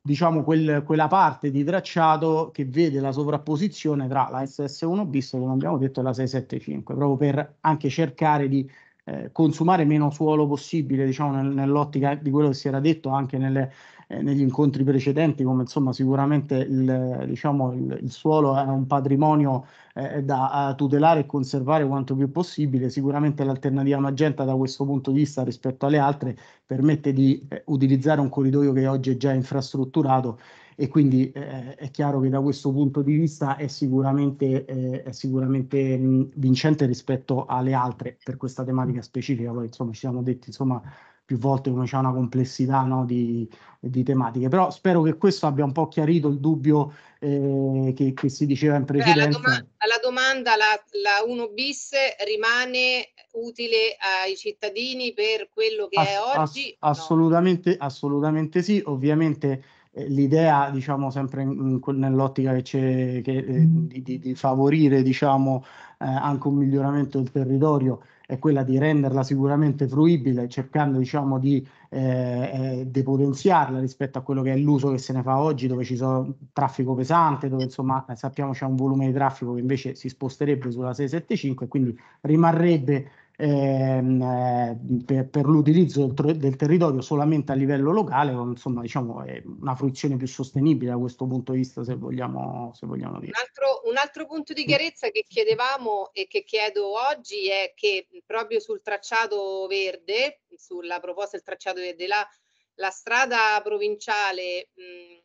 diciamo, quel, quella parte di tracciato che vede la sovrapposizione tra la SS1 bis, come abbiamo detto, e la 675, proprio per anche cercare di eh, consumare meno suolo possibile, diciamo, nel, nell'ottica di quello che si era detto anche nelle eh, negli incontri precedenti come insomma sicuramente il, diciamo, il, il suolo è un patrimonio eh, da eh, tutelare e conservare quanto più possibile, sicuramente l'alternativa magenta da questo punto di vista rispetto alle altre permette di eh, utilizzare un corridoio che oggi è già infrastrutturato e quindi eh, è chiaro che da questo punto di vista è sicuramente, eh, è sicuramente mh, vincente rispetto alle altre per questa tematica specifica, poi insomma ci siamo detti insomma più volte uno ha una complessità no, di, di, tematiche, però spero che questo abbia un po' chiarito il dubbio eh, che, che, si diceva in precedenza. Beh, alla, doma- alla, domanda la, la 1 bis rimane utile ai cittadini per quello che ass- è oggi? Ass- assolutamente, no? assolutamente sì, ovviamente eh, l'idea, diciamo, sempre in, in, nell'ottica che c'è, che, eh, mm. di, di, di, favorire diciamo, eh, anche un miglioramento del territorio è quella di renderla sicuramente fruibile, cercando diciamo, di eh, eh, depotenziarla rispetto a quello che è l'uso che se ne fa oggi, dove ci sono traffico pesante, dove insomma eh, sappiamo c'è un volume di traffico che invece si sposterebbe sulla 675 e quindi rimarrebbe ehm, eh, per, per, l'utilizzo del, del, territorio solamente a livello locale, insomma diciamo è una fruizione più sostenibile da questo punto di vista se vogliamo, se vogliamo dire. Un altro, un altro punto di mm. chiarezza che chiedevamo e che chiedo oggi è che proprio sul tracciato verde, sulla proposta del tracciato verde, la, la strada provinciale mh,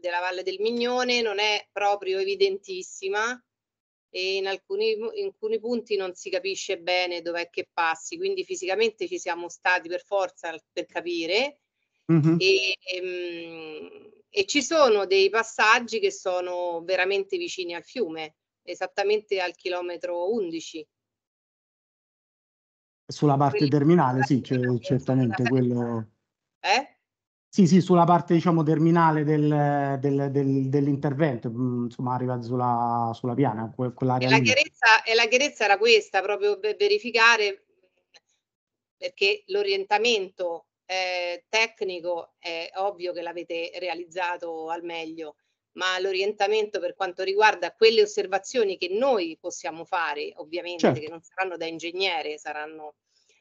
della Valle del Mignone non è proprio evidentissima e in alcuni, in alcuni punti non si capisce bene dov'è che passi, quindi fisicamente ci siamo stati per forza per capire mm-hmm. e, e, ehm, e, ci sono dei passaggi che sono veramente vicini al fiume, esattamente al chilometro 11. Sulla parte quelli terminale, sì, c'è, certamente quello... Eh? Sì, sì, sulla parte diciamo terminale del, del, del, dell'intervento, mm, insomma, arriva sulla, sulla piana, E la, chiarezza, e la chiarezza era questa, proprio per verificare perché l'orientamento eh, tecnico è ovvio che l'avete realizzato al meglio, ma l'orientamento per quanto riguarda quelle osservazioni che noi possiamo fare, ovviamente, certo. che non saranno da ingegnere, saranno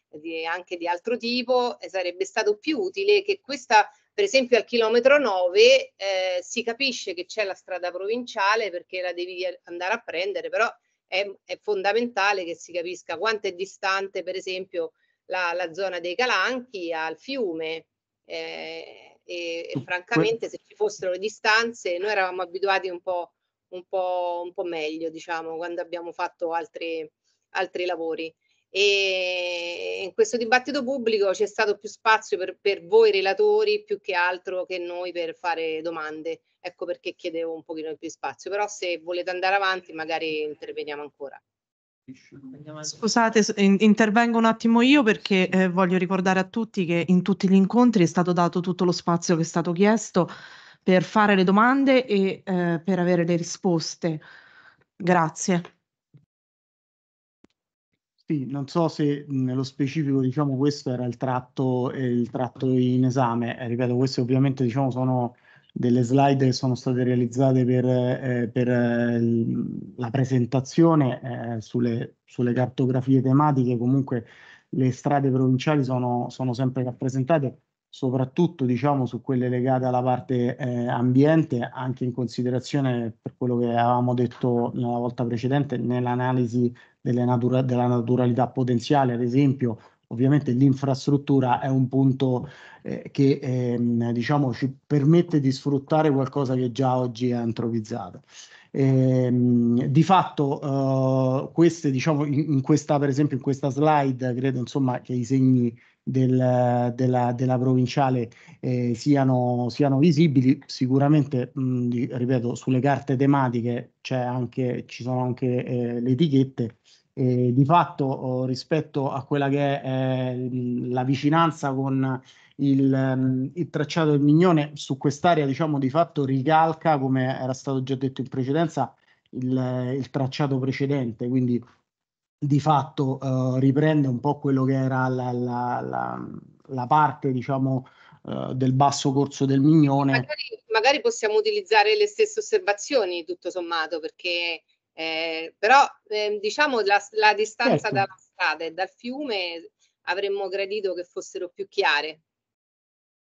di, anche di altro tipo, eh, sarebbe stato più utile che questa per esempio al chilometro 9 eh, si capisce che c'è la strada provinciale perché la devi andare a prendere, però è, è fondamentale che si capisca quanto è distante per esempio la, la zona dei Calanchi al fiume. Eh, e, e, francamente se ci fossero le distanze noi eravamo abituati un po', un po', un po meglio diciamo quando abbiamo fatto altri, altri lavori e in questo dibattito pubblico c'è stato più spazio per, per voi relatori più che altro che noi per fare domande. Ecco perché chiedevo un pochino più spazio, però se volete andare avanti magari interveniamo ancora. Scusate, intervengo un attimo io perché eh, voglio ricordare a tutti che in tutti gli incontri è stato dato tutto lo spazio che è stato chiesto per fare le domande e eh, per avere le risposte. Grazie. Non so se nello specifico diciamo, questo era il tratto, il tratto in esame. Eh, ripeto, queste ovviamente diciamo, sono delle slide che sono state realizzate per, eh, per eh, la presentazione eh, sulle, sulle, cartografie tematiche. Comunque le strade provinciali sono, sono sempre rappresentate soprattutto diciamo, su quelle legate alla parte eh, ambiente, anche in considerazione per quello che avevamo detto nella volta precedente nell'analisi delle natura, della naturalità potenziale, ad esempio ovviamente l'infrastruttura è un punto eh, che ehm, diciamo, ci permette di sfruttare qualcosa che già oggi è antropizzato. E, ehm, di fatto, eh, queste, diciamo, in, in, questa, per esempio, in questa slide, credo insomma, che i segni del, della, della, provinciale eh, siano, siano, visibili. Sicuramente, mh, ripeto, sulle carte tematiche c'è anche, ci sono anche eh, le etichette. E di fatto, oh, rispetto a quella che è la vicinanza con il, il, tracciato del Mignone, su quest'area, diciamo, di fatto ricalca, come era stato già detto in precedenza, il, il tracciato precedente. Quindi di fatto uh, riprende un po' quello che era la, la, la, la parte, diciamo, uh, del basso corso del Mignone. Magari, magari, possiamo utilizzare le stesse osservazioni, tutto sommato, perché eh, però eh, diciamo la, distanza certo. dalla strada e dal fiume avremmo gradito che fossero più chiare.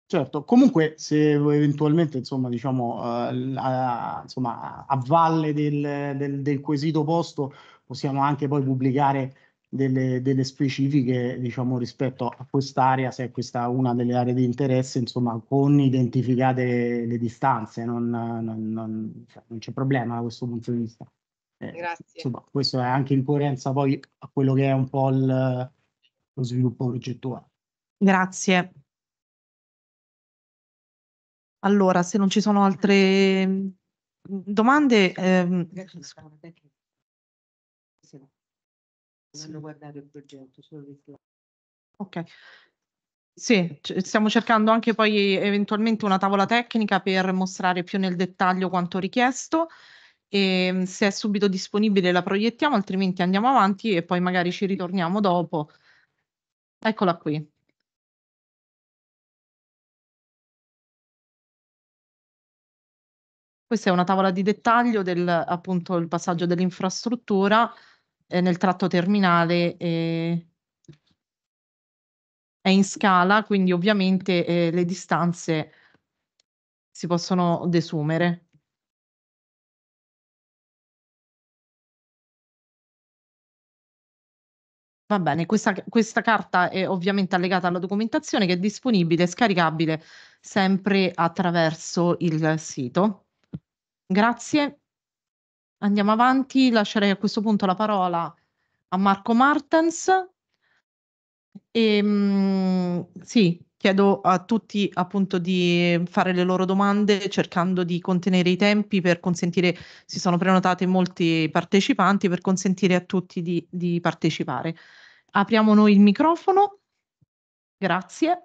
Certo, comunque se eventualmente insomma, diciamo, uh, la, insomma, a valle del, del, del quesito posto possiamo anche poi pubblicare delle, delle specifiche diciamo, rispetto a quest'area, se è questa una delle aree di interesse, insomma, con identificate le, le distanze, non, non, non, cioè, non c'è problema da questo punto di vista. Eh, Grazie. Insomma, questo è anche in coerenza poi a quello che è un po' il, lo sviluppo progettuale. Grazie. Allora, se non ci sono altre mm, domande... Ehm... Vanno a guardare il progetto, solo il Ok. Sì, stiamo cercando anche poi eventualmente una tavola tecnica per mostrare più nel dettaglio quanto richiesto e ehm, se è subito disponibile la proiettiamo, altrimenti andiamo avanti e poi magari ci ritorniamo dopo. Eccola qui. Questa è una tavola di dettaglio del appunto il passaggio dell'infrastruttura eh, nel tratto terminale eh, è in scala, quindi ovviamente eh, le distanze si possono desumere. Va bene, questa, questa, carta è ovviamente allegata alla documentazione che è disponibile e scaricabile sempre attraverso il sito. Grazie. Andiamo avanti, lascerei a questo punto la parola a Marco Martens. E, ehm, mh, sì, chiedo a tutti appunto di fare le loro domande cercando di contenere i tempi per consentire, si sono prenotati molti partecipanti per consentire a tutti di, di partecipare. Apriamo noi il microfono. Grazie.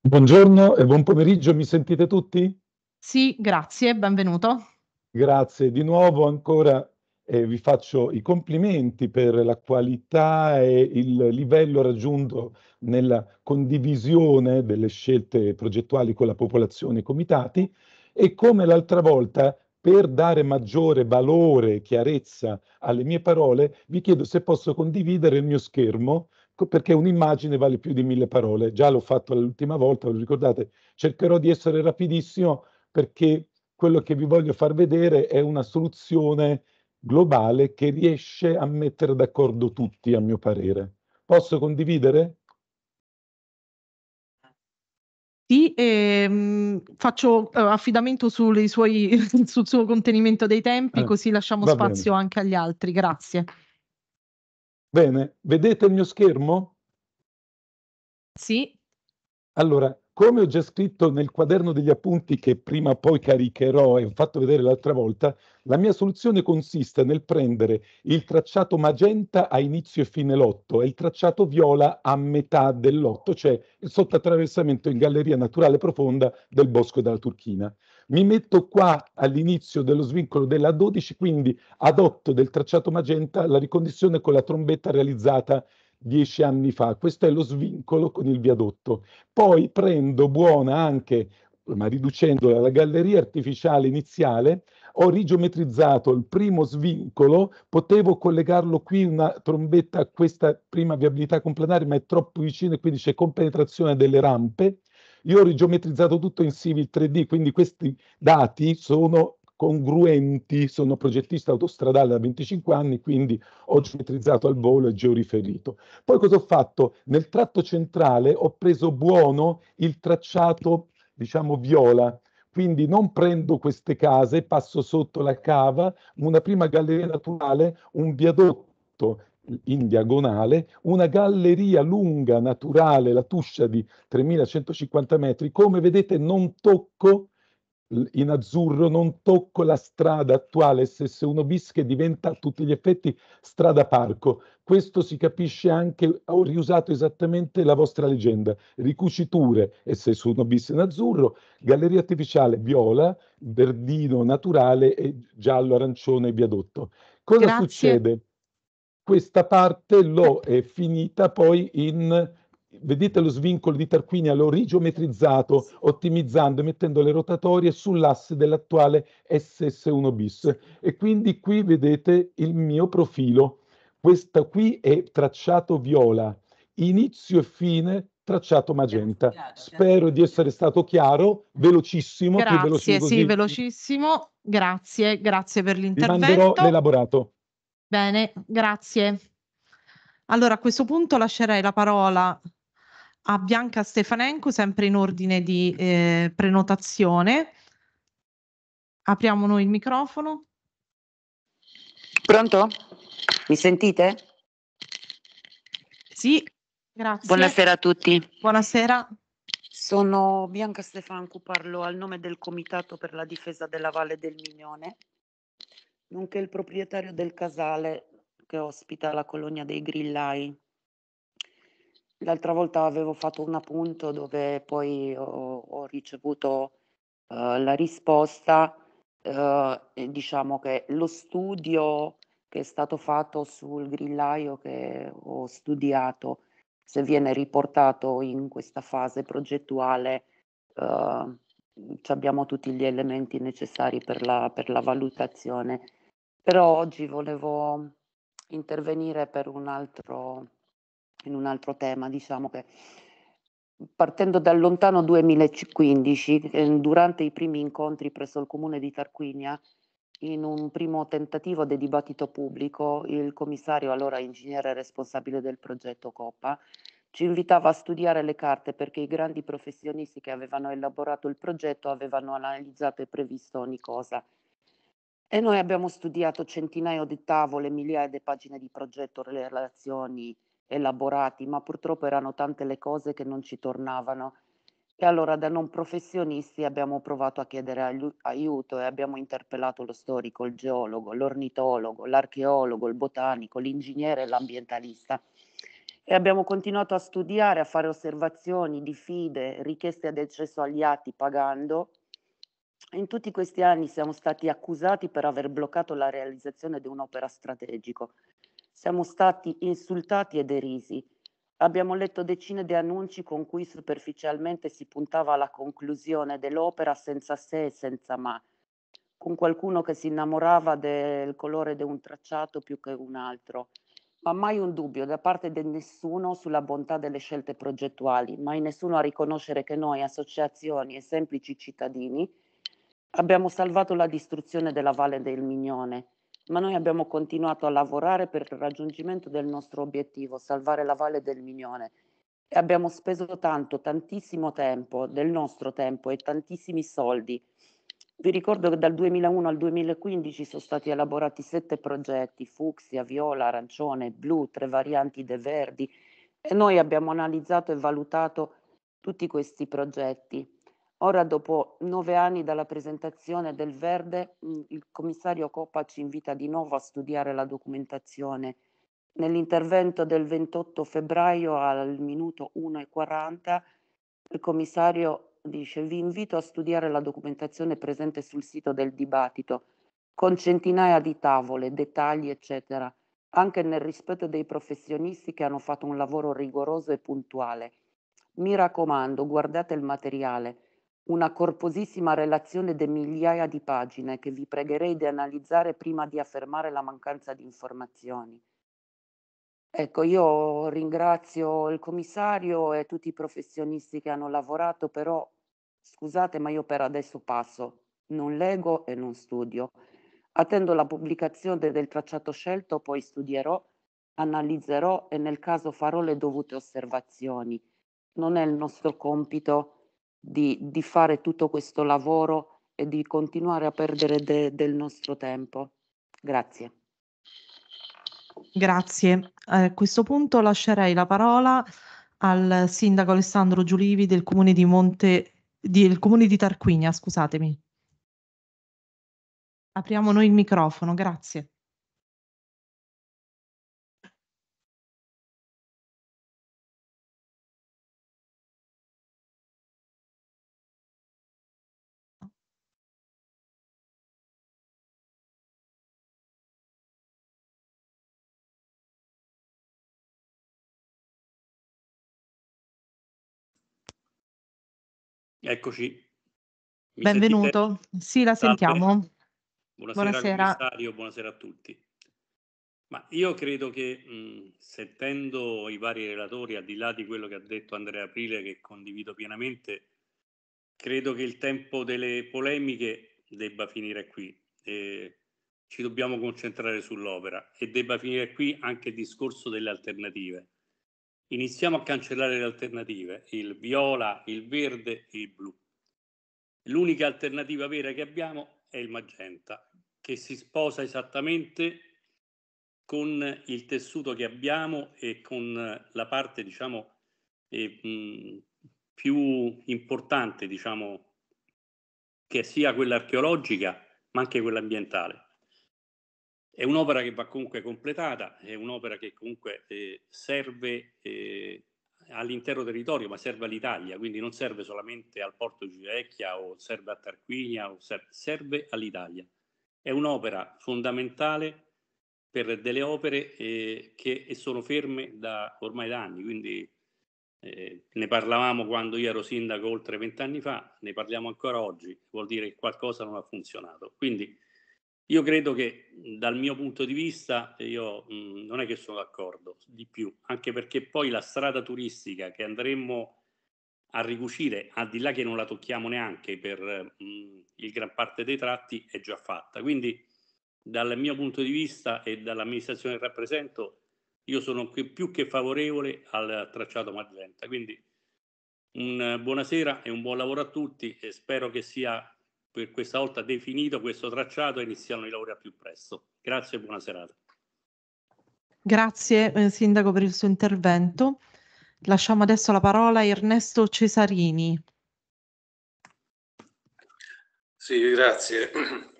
Buongiorno e buon pomeriggio, mi sentite tutti? Sì, grazie, benvenuto. Grazie di nuovo ancora. Eh, vi faccio i complimenti per la qualità e il livello raggiunto nella condivisione delle scelte progettuali con la popolazione e i comitati e come l'altra volta per dare maggiore valore e chiarezza alle mie parole vi chiedo se posso condividere il mio schermo perché un'immagine vale più di mille parole. Già l'ho fatto l'ultima volta, lo ricordate, cercherò di essere rapidissimo perché quello che vi voglio far vedere è una soluzione globale che riesce a mettere d'accordo tutti, a mio parere. Posso condividere? Sì, ehm, faccio eh, affidamento suoi, <laughs> sul suo contenimento dei tempi, eh, così lasciamo spazio bene. anche agli altri. Grazie. Bene, vedete il mio schermo? Sì. Allora, come ho già scritto nel quaderno degli appunti che prima o poi caricherò e ho fatto vedere l'altra volta, la mia soluzione consiste nel prendere il tracciato magenta a inizio e fine lotto e il tracciato viola a metà del lotto, cioè il sottattraversamento in galleria naturale profonda del bosco della Turchina. Mi metto qua all'inizio dello svincolo della 12, quindi adotto del tracciato magenta la ricondizione con la trombetta realizzata dieci anni fa. Questo è lo svincolo con il viadotto. Poi prendo buona anche, ma riducendola, la galleria artificiale iniziale, ho rigiometrizzato il primo svincolo, potevo collegarlo qui una trombetta a questa prima viabilità complanare, ma è troppo vicino e quindi c'è compenetrazione delle rampe. Io ho rigiometrizzato tutto in Civil 3D, quindi questi dati sono congruenti, sono progettista autostradale da 25 anni, quindi ho geometrizzato al volo e georiferito. Poi cosa ho fatto? Nel tratto centrale ho preso buono il tracciato, diciamo, viola, quindi non prendo queste case, passo sotto la cava, una prima galleria naturale, un viadotto in diagonale, una galleria lunga naturale, la tuscia di 3150 metri, come vedete non tocco in azzurro, non tocco la strada attuale SS1 bis che diventa a tutti gli effetti strada parco. Questo si capisce anche, ho riusato esattamente la vostra leggenda, ricuciture SS1 bis in azzurro, galleria artificiale viola, verdino naturale e giallo arancione viadotto. Cosa Grazie. succede? Questa parte l'ho eh. finita poi in vedete lo svincolo di Tarquinia, l'ho rigiometrizzato, ottimizzando e mettendo le rotatorie sull'asse dell'attuale SS1 bis. E quindi qui vedete il mio profilo. Questa qui è tracciato viola, inizio e fine tracciato magenta. Spero di essere stato chiaro, velocissimo. Grazie, sì, velocissimo. Grazie, grazie per l'intervento. Vi manderò l'elaborato. Bene, grazie. Allora a questo punto lascerei la parola a Bianca Stefanenko, sempre in ordine di eh, prenotazione. Apriamo noi il microfono. Pronto? Mi sentite? Sì, grazie. Buonasera a tutti. Buonasera. Sono Bianca Stefanco, parlo al nome del Comitato per la difesa della Valle del Mignone, nonché il proprietario del casale che ospita la colonia dei grillai L'altra volta avevo fatto un appunto dove poi ho, ho ricevuto uh, la risposta, uh, diciamo che lo studio che è stato fatto sul grillaio che ho studiato, se viene riportato in questa fase progettuale, uh, abbiamo tutti gli elementi necessari per la, per la valutazione. Però oggi volevo intervenire per un altro in un altro tema, diciamo che partendo dal lontano 2015, durante i primi incontri presso il comune di Tarquinia, in un primo tentativo di dibattito pubblico, il commissario, allora ingegnere responsabile del progetto Coppa, ci invitava a studiare le carte perché i grandi professionisti che avevano elaborato il progetto avevano analizzato e previsto ogni cosa. E noi abbiamo studiato centinaia di tavole, migliaia di pagine di progetto, relazioni, elaborati, ma purtroppo erano tante le cose che non ci tornavano. E allora da non professionisti abbiamo provato a chiedere aiuto e abbiamo interpellato lo storico, il geologo, l'ornitologo, l'archeologo, il botanico, l'ingegnere e l'ambientalista. E abbiamo continuato a studiare, a fare osservazioni, diffide, richieste ad accesso agli atti pagando. In tutti questi anni siamo stati accusati per aver bloccato la realizzazione di un'opera strategico, siamo stati insultati e derisi. Abbiamo letto decine di annunci con cui superficialmente si puntava alla conclusione dell'opera senza se e senza ma, con qualcuno che si innamorava del colore di un tracciato più che un altro. Ma mai un dubbio da parte di nessuno sulla bontà delle scelte progettuali, mai nessuno a riconoscere che noi, associazioni e semplici cittadini, abbiamo salvato la distruzione della Valle del Mignone ma noi abbiamo continuato a lavorare per il raggiungimento del nostro obiettivo, salvare la valle del Mignone. E abbiamo speso tanto, tantissimo tempo, del nostro tempo e tantissimi soldi. Vi ricordo che dal 2001 al 2015 sono stati elaborati sette progetti, fucsia, viola, arancione, blu, tre varianti de verdi, e noi abbiamo analizzato e valutato tutti questi progetti Ora, dopo nove anni dalla presentazione del Verde, mm, il commissario Coppa ci invita di nuovo a studiare la documentazione. Nell'intervento del 28 febbraio al minuto 1.40, il commissario dice vi invito a studiare la documentazione presente sul sito del dibattito, con centinaia di tavole, dettagli, eccetera, anche nel rispetto dei professionisti che hanno fatto un lavoro rigoroso e puntuale. Mi raccomando, guardate il materiale una corposissima relazione di migliaia di pagine che vi pregherei di analizzare prima di affermare la mancanza di informazioni. Ecco, io ringrazio il commissario e tutti i professionisti che hanno lavorato, però scusate, ma io per adesso passo, non leggo e non studio. Attendo la pubblicazione del tracciato scelto, poi studierò, analizzerò e nel caso farò le dovute osservazioni. Non è il nostro compito di, di fare tutto questo lavoro e di continuare a perdere de, del nostro tempo. Grazie. Grazie. A questo punto lascerei la parola al sindaco Alessandro Giulivi del comune di Monte del comune di Tarquinia, scusatemi. Apriamo noi il microfono, grazie. Eccoci. Mi Benvenuto. Sentite? Sì, la sentiamo. Buonasera, buonasera. commissario, buonasera a tutti. Ma io credo che mh, sentendo i vari relatori, al di là di quello che ha detto Andrea Aprile, che condivido pienamente, credo che il tempo delle polemiche debba finire qui. E ci dobbiamo concentrare sull'opera e debba finire qui anche il discorso delle alternative iniziamo a cancellare le alternative, il viola, il verde e il blu. L'unica alternativa vera che abbiamo è il magenta, che si sposa esattamente con il tessuto che abbiamo e con la parte, diciamo, eh, mh, più importante, diciamo, che sia quella archeologica, ma anche quella ambientale. È un'opera che va comunque completata, è un'opera che comunque eh, serve eh, all'intero territorio, ma serve all'Italia, quindi non serve solamente al porto di Giudecchia o serve a Tarquinia, o serve, serve all'Italia. È un'opera fondamentale per delle opere eh, che sono ferme da ormai da anni, quindi eh, ne parlavamo quando io ero sindaco oltre vent'anni fa, ne parliamo ancora oggi, vuol dire che qualcosa non ha funzionato. Quindi io credo che dal mio punto di vista, io mh, non è che sono d'accordo di più, anche perché poi la strada turistica che andremmo a ricucire, al di là che non la tocchiamo neanche per mh, il gran parte dei tratti, è già fatta. Quindi dal mio punto di vista e dall'amministrazione che rappresento, io sono più che favorevole al tracciato Magenta. Quindi un buonasera e un buon lavoro a tutti e spero che sia per questa volta definito questo tracciato e iniziano i lavori al più presto. Grazie e buona serata. Grazie eh, Sindaco per il suo intervento. Lasciamo adesso la parola a Ernesto Cesarini. Sì, grazie. <clears throat>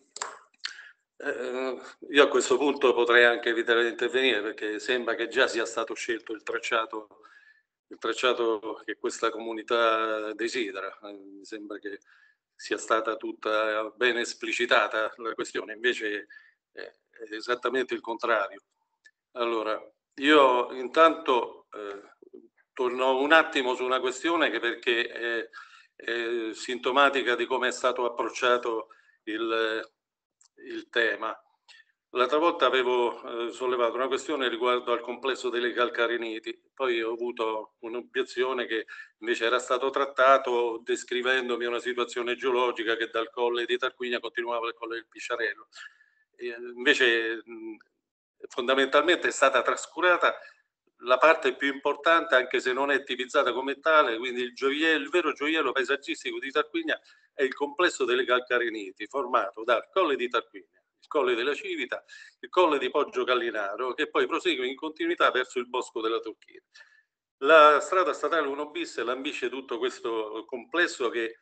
Eh, io a questo punto potrei anche evitare di intervenire perché sembra che già sia stato scelto il tracciato, il tracciato che questa comunità desidera. Eh, mi sembra che sia stata tutta ben esplicitata la questione, invece è esattamente il contrario. Allora, io intanto eh, torno un attimo su una questione che perché è, è sintomatica di come è stato approcciato il, il tema. L'altra volta avevo eh, sollevato una questione riguardo al complesso delle calcariniti, poi ho avuto un'obiezione che invece era stato trattato descrivendomi una situazione geologica che dal colle di Tarquinia continuava al colle del Pisciarello. E eh, invece mh, fondamentalmente è stata trascurata la parte più importante, anche se non è tipizzata come tale, quindi il, gioiello, il vero gioiello paesaggistico di Tarquinia è il complesso delle calcariniti, formato dal colle di Tarquinia il Colle della Civita, il Colle di Poggio Gallinaro, che poi prosegue in continuità verso il Bosco della Turchia. La strada statale 1 bis lambisce tutto questo complesso che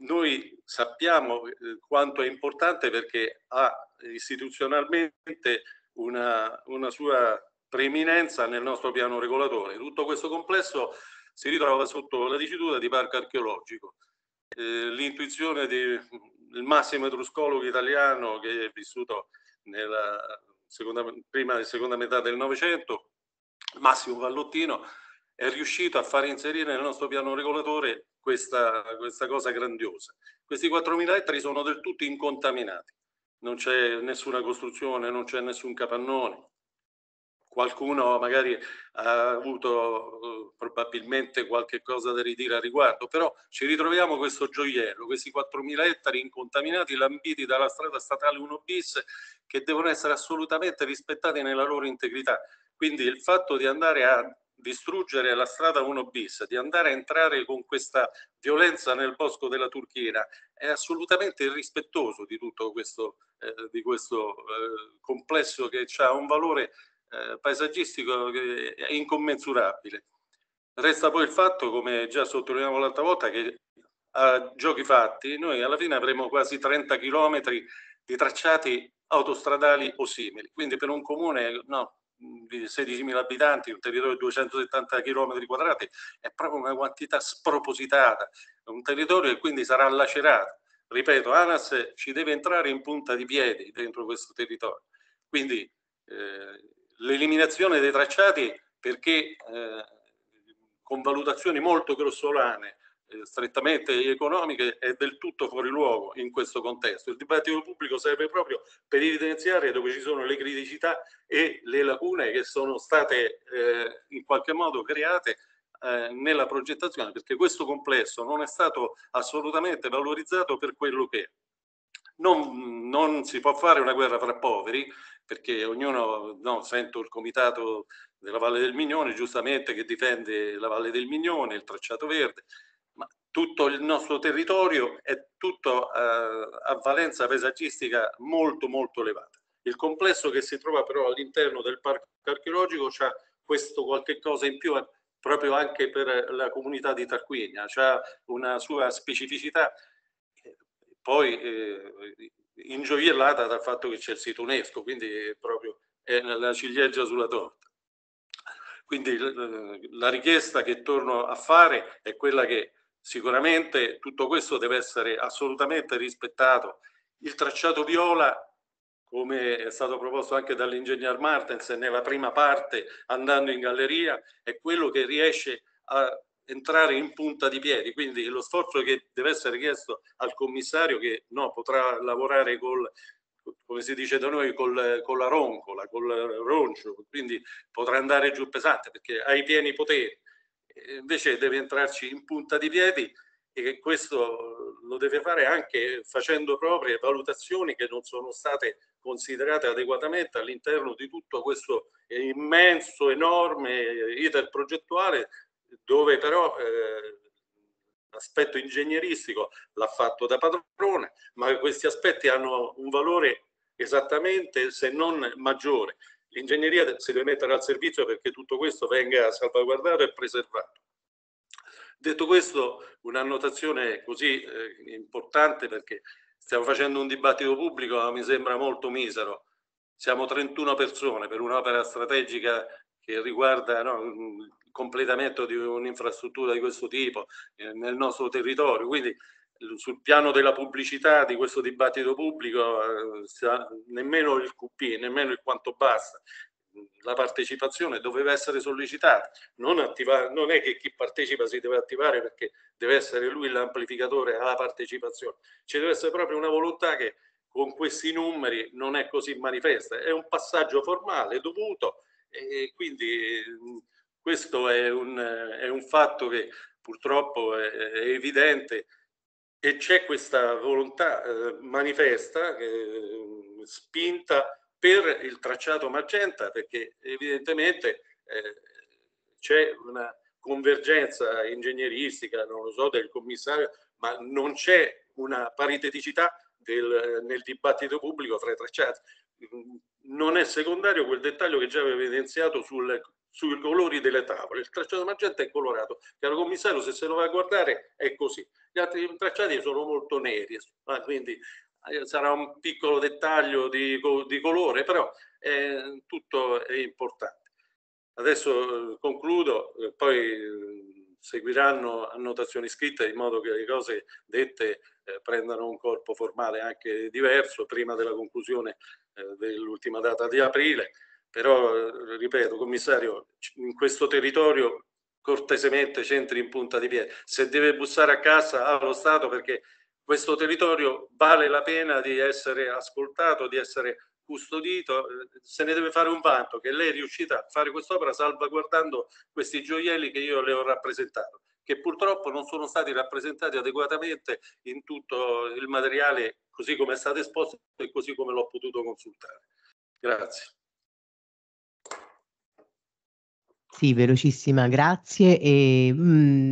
noi sappiamo eh, quanto è importante perché ha istituzionalmente una, una sua preeminenza nel nostro piano regolatore. Tutto questo complesso si ritrova sotto la dicitura di parco archeologico. Eh, l'intuizione di il massimo etruscologo italiano che è vissuto nella seconda, prima e seconda metà del Novecento, Massimo Pallottino, è riuscito a far inserire nel nostro piano regolatore questa, questa cosa grandiosa. Questi 4.000 ettari sono del tutto incontaminati, non c'è nessuna costruzione, non c'è nessun capannone, qualcuno magari ha avuto eh, probabilmente qualche cosa da ridire a riguardo, però ci ritroviamo questo gioiello, questi 4.000 ettari incontaminati, lambiti dalla strada statale 1 bis, che devono essere assolutamente rispettati nella loro integrità. Quindi il fatto di andare a distruggere la strada 1 bis, di andare a entrare con questa violenza nel bosco della Turchina, è assolutamente irrispettoso di tutto questo, eh, di questo eh, complesso che ha un valore eh, paesaggistico incommensurabile. Resta poi il fatto, come già sottolineavo l'altra volta, che a giochi fatti noi alla fine avremo quasi 30 chilometri di tracciati autostradali o simili. Quindi per un comune no, di 16.000 abitanti, un territorio di 270 km quadrati, è proprio una quantità spropositata, un territorio che quindi sarà lacerato. Ripeto, ANAS ci deve entrare in punta di piedi dentro questo territorio. Quindi eh, l'eliminazione dei tracciati perché eh, con valutazioni molto grossolane, eh, strettamente economiche, è del tutto fuori luogo in questo contesto. Il dibattito pubblico serve proprio per evidenziare dove ci sono le criticità e le lacune che sono state eh, in qualche modo create eh, nella progettazione, perché questo complesso non è stato assolutamente valorizzato per quello che è. Non, non, si può fare una guerra fra poveri perché ognuno, no, sento il comitato della Valle del Mignone, giustamente che difende la Valle del Mignone, il tracciato verde, ma tutto il nostro territorio è tutto eh, a valenza paesaggistica molto molto elevata. Il complesso che si trova però all'interno del parco archeologico ha questo qualche cosa in più eh, proprio anche per la comunità di Tarquinia, ha una sua specificità. Poi eh, ingioiellata dal fatto che c'è il sito UNESCO, quindi è proprio è la ciliegia sulla torta. Quindi la richiesta che torno a fare è quella che sicuramente tutto questo deve essere assolutamente rispettato. Il tracciato viola, come è stato proposto anche dall'ingegner Martens nella prima parte andando in galleria, è quello che riesce a entrare in punta di piedi, quindi lo sforzo che deve essere chiesto al commissario che no, potrà lavorare col, come si dice da noi, col, con la roncola, col roncio, quindi potrà andare giù pesante perché ha i pieni poteri, invece deve entrarci in punta di piedi e questo lo deve fare anche facendo proprie valutazioni che non sono state considerate adeguatamente all'interno di tutto questo immenso, enorme iter progettuale dove però eh, l'aspetto ingegneristico l'ha fatto da padrone, ma questi aspetti hanno un valore esattamente se non maggiore. L'ingegneria si deve mettere al servizio perché tutto questo venga salvaguardato e preservato. Detto questo, un'annotazione così eh, importante perché stiamo facendo un dibattito pubblico, ma mi sembra molto misero. Siamo 31 persone per un'opera strategica che riguarda no, il completamento di un'infrastruttura di questo tipo eh, nel nostro territorio. Quindi sul piano della pubblicità di questo dibattito pubblico eh, nemmeno il QP, nemmeno il quanto basta, la partecipazione doveva essere sollecitata, non, attivare, non è che chi partecipa si deve attivare perché deve essere lui l'amplificatore alla partecipazione, ci deve essere proprio una volontà che con questi numeri non è così manifesta, è un passaggio formale dovuto e quindi mm, questo è un, è un fatto che purtroppo è, è evidente e c'è questa volontà eh, manifesta, eh, spinta per il tracciato magenta, perché evidentemente eh, c'è una convergenza ingegneristica, non lo so, del commissario, ma non c'è una pariteticità del, nel dibattito pubblico fra i tracciati mm, non è secondario quel dettaglio che già avevo evidenziato sul, sui colori delle tavole. Il tracciato magenta è colorato, caro commissario, se se lo va a guardare è così. Gli altri tracciati sono molto neri, eh, quindi eh, sarà un piccolo dettaglio di, di colore, però è, eh, tutto è importante. Adesso concludo, poi seguiranno annotazioni scritte in modo che le cose dette prendano un corpo formale anche diverso prima della conclusione eh, dell'ultima data di aprile, però eh, ripeto, commissario, in questo territorio cortesemente centri in punta di piedi. Se deve bussare a casa allo Stato perché questo territorio vale la pena di essere ascoltato, di essere custodito, eh, se ne deve fare un vanto che lei è riuscita a fare quest'opera salvaguardando questi gioielli che io le ho rappresentato, che purtroppo non sono stati rappresentati adeguatamente in tutto il materiale così come è stato esposto e così come l'ho potuto consultare. Grazie. Sì, velocissima, grazie. E, mh,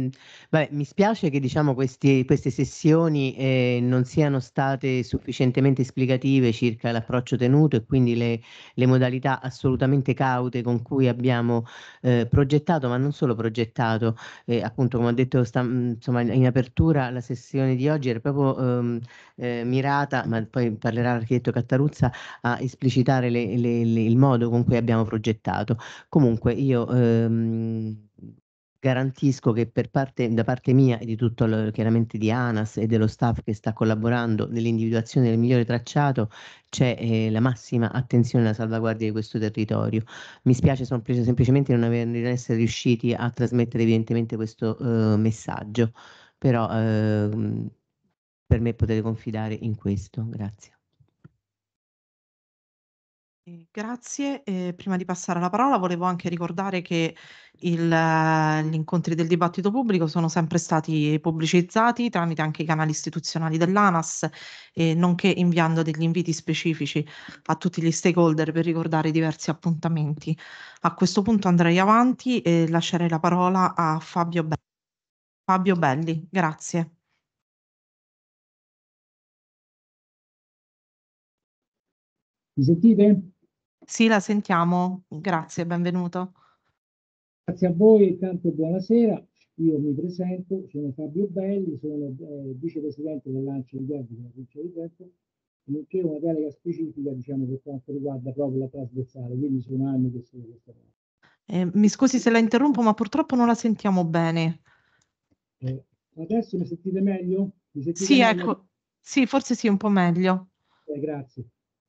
mm, Vabbè, mi spiace che diciamo, questi, queste sessioni eh, non siano state sufficientemente esplicative circa l'approccio tenuto e quindi le, le modalità assolutamente caute con cui abbiamo eh, progettato, ma non solo progettato, eh, appunto come ho detto sta, mm, insomma, in apertura la sessione di oggi era proprio ehm, eh, mirata, ma poi parlerà l'architetto Cattaruzza, a esplicitare le, le, il modo con cui abbiamo progettato. Comunque io... Ehm, garantisco che parte, da parte mia e di tutto lo, chiaramente di ANAS e dello staff che sta collaborando nell'individuazione del migliore tracciato c'è eh, la massima attenzione alla salvaguardia di questo territorio. Mi spiace semplice, semplicemente non, aver, non essere riusciti a trasmettere evidentemente questo eh, messaggio, però eh, per me potete confidare in questo. Grazie. Grazie. Eh, prima di passare alla parola, volevo anche ricordare che il, eh, gli incontri del dibattito pubblico sono sempre stati pubblicizzati tramite anche i canali istituzionali dell'ANAS, eh, nonché inviando degli inviti specifici a tutti gli stakeholder per ricordare i diversi appuntamenti. A questo punto andrei avanti e lascerei la parola a Fabio Belli. Fabio Belli, grazie. Mi sentite? Sì, la sentiamo. Grazie, benvenuto. Grazie a voi, tanto buonasera. Io mi presento, sono Fabio Belli, sono eh, vicepresidente dell'Ancia di Viaggio della provincia di Trento, nonché una delega specifica diciamo, per quanto riguarda proprio la trasversale, quindi sono anni che sono questa parte. Eh, mi scusi se la interrompo, ma purtroppo non la sentiamo bene. Eh, adesso mi sentite meglio? Mi sentite sì, meglio? ecco, sì, forse sì, un po' meglio. Eh, grazie.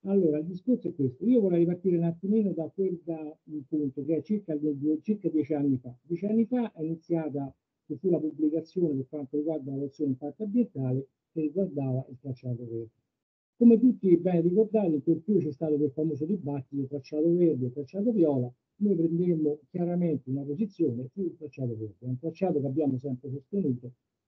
Allora, il discorso è questo. Io vorrei partire un attimino da quel da un punto che è circa, circa, dieci anni fa. Dieci anni fa è iniziata, che fu la pubblicazione per quanto riguarda la versione impatto ambientale che riguardava il tracciato verde. Come tutti ben ricordate, per più c'è stato quel famoso dibattito tracciato verde e tracciato viola, noi prendemmo chiaramente una posizione sul tracciato verde, un tracciato che abbiamo sempre sostenuto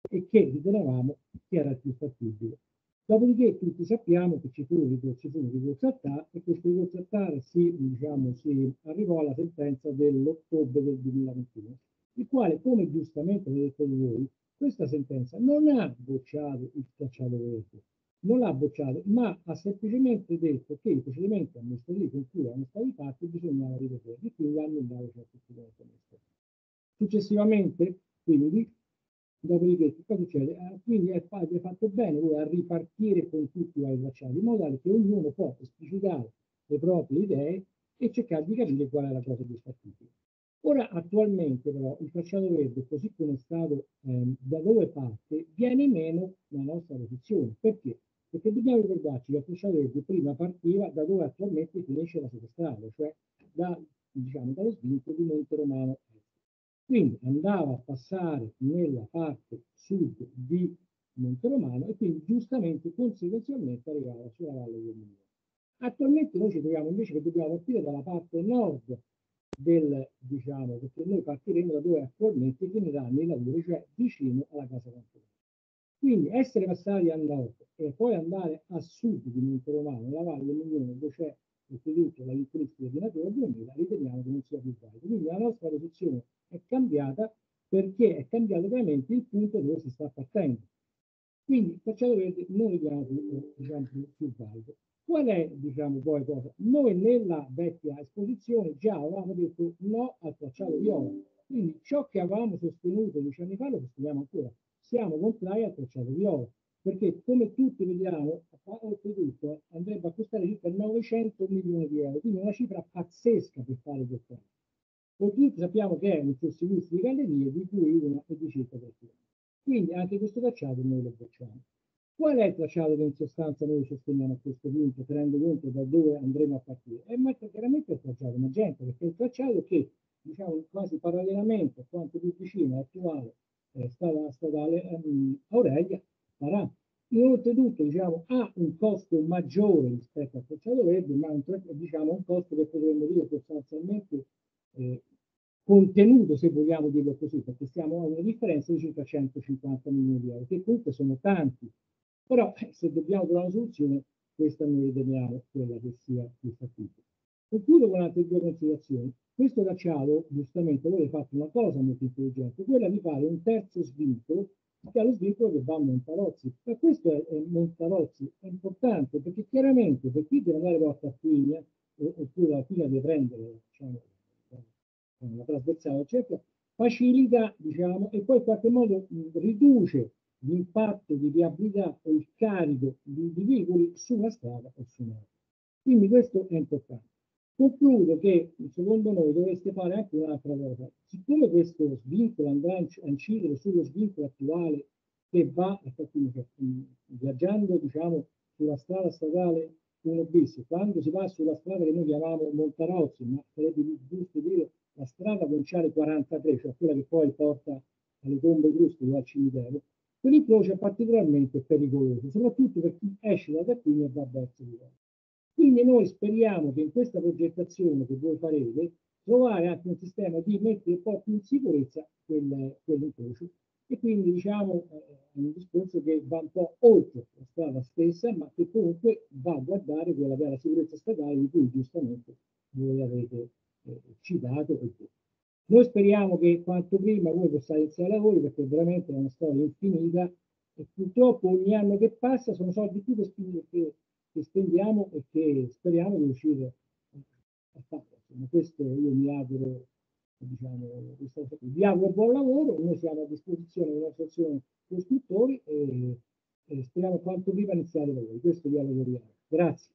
e che ritenevamo che era il più fattibile. Dopodiché tutti sappiamo che ci fu un ricorso ricorsi al TAR e questo ricorso al TAR si, diciamo, si arrivò alla sentenza dell'ottobre del 2021, il quale, come giustamente avete detto di voi, questa sentenza non ha bocciato il cacciato verde, non l'ha bocciato, ma ha semplicemente detto che i procedimenti amministrativi in cui erano stati fatti bisognava ripetere e quindi hanno annullato certi procedimenti amministrativi. Successivamente, quindi, Dopodiché, cosa succede? Ah, quindi è, fatto bene voi a ripartire con tutti i vari facciati, in modo tale che ognuno possa esplicitare le proprie idee e cercare di capire qual è la cosa più fattibile. Ora, attualmente, però, il facciato verde, così come è stato ehm, da dove parte, viene meno la nostra posizione. Perché? Perché dobbiamo ricordarci che il facciato verde prima partiva da dove attualmente finisce la superstrada, cioè da, diciamo, dallo svincolo di Monte Romano quindi andava a passare nella parte sud di Monte Romano e quindi giustamente conseguenzialmente arrivava sulla Valle del Muro. Attualmente noi ci troviamo invece che dobbiamo partire dalla parte nord del, diciamo, perché noi partiremo da dove attualmente finiranno i lavori, cioè vicino alla Casa Campione. Quindi essere passati a nord e poi andare a sud di Monte Romano, nella Valle del Mignone, dove c'è utilizzo la Eucaristia di Natura 2000 riteniamo che non sia più valido. Quindi la nostra posizione è cambiata perché è cambiato veramente il punto dove si sta partendo. Quindi Facciato Verde non riteniamo più, diciamo, più valido. Qual è, diciamo, poi cosa? Noi nella vecchia esposizione già avevamo detto no al tracciato viola. Quindi ciò che avevamo sostenuto dieci anni fa lo sosteniamo ancora. Siamo contrari al tracciato viola perché come tutti vediamo oltretutto andrebbe a costare circa 900 milioni di euro, quindi una cifra pazzesca per fare questo anno. tutti sappiamo che è un pessimista di gallerie di cui una è di circa per 3 Quindi anche questo tracciato noi lo facciamo. Qual è il tracciato che in sostanza noi sosteniamo a questo punto, tenendo conto da dove andremo a partire? È chiaramente il tracciato magenta, perché è il tracciato che diciamo quasi parallelamente a quanto più vicino è attuale la eh, statale ehm, Aurelia farà eh? Oltretutto diciamo, ha ah. un costo maggiore rispetto a Facciato Verde, ma un, diciamo, un costo che potremmo dire sostanzialmente eh, contenuto, se vogliamo dirlo così, perché stiamo a una differenza di circa 150 milioni di euro, che comunque sono tanti. Però eh, se dobbiamo trovare una soluzione, questa noi riteniamo quella che sia più fattibile. Concludo con altre due considerazioni. Questo Caccialo, giustamente, voi avete fatto una cosa molto intelligente, quella di fare un terzo svincolo allo svincolo che va a Montalozzi. Per questo è, è Montalozzi è importante, perché chiaramente per chi deve andare porta a figlia, oppure la figlia deve prendere diciamo, eh, la trasversale, eccetera, facilita diciamo, e poi in qualche modo riduce l'impatto di viabilità o il carico di, di veicoli su strada o su un'altra. Quindi questo è importante. Concludo che secondo noi dovreste fare anche un'altra cosa. Siccome questo svincolo andrà a incidere sullo svincolo attuale che va mm, viaggiando diciamo, sulla strada statale 1 bis, quando si va sulla strada che noi chiamavamo Montarozzi, ma sarebbe giusto dire la strada provinciale 43, cioè quella che poi porta alle tombe o al cimitero, quell'incrocio è particolarmente pericoloso, soprattutto per chi esce da qui e va verso di là. Quindi noi speriamo che in questa progettazione che voi farete trovare anche un sistema di mettere un po' più in sicurezza quel, quell'incrocio e quindi diciamo eh, è un discorso che va un po' oltre la strada stessa ma che comunque va a guardare quella che è la sicurezza statale di cui giustamente voi avete eh, citato Noi speriamo che quanto prima voi possiate iniziare i lavori perché veramente è una storia infinita e purtroppo ogni anno che passa sono soldi più che, che spendiamo e che speriamo di riuscire a fare. Insomma, questo io mi auguro, diciamo, vi auguro buon lavoro, noi siamo a disposizione dell'associazione costruttori e, e speriamo quanto prima iniziare da voi. Questo vi auguriamo. Grazie.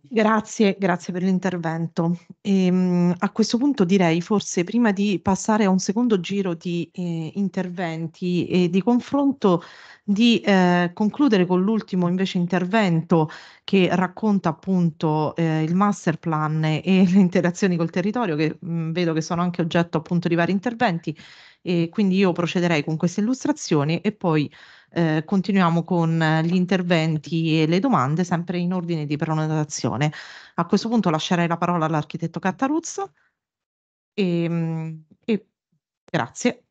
Grazie, grazie per l'intervento. Ehm, a questo punto direi forse prima di passare a un secondo giro di eh, interventi e di confronto di eh, concludere con l'ultimo invece intervento che racconta appunto eh, il master plan e <laughs> le interazioni col territorio che mh, mm, vedo che sono anche oggetto appunto di vari interventi e quindi io procederei con queste illustrazioni e poi eh, continuiamo con eh, gli interventi e le domande sempre in ordine di prenotazione. A questo punto lascerei la parola all'architetto Cattaruzzo e, ehm, e grazie.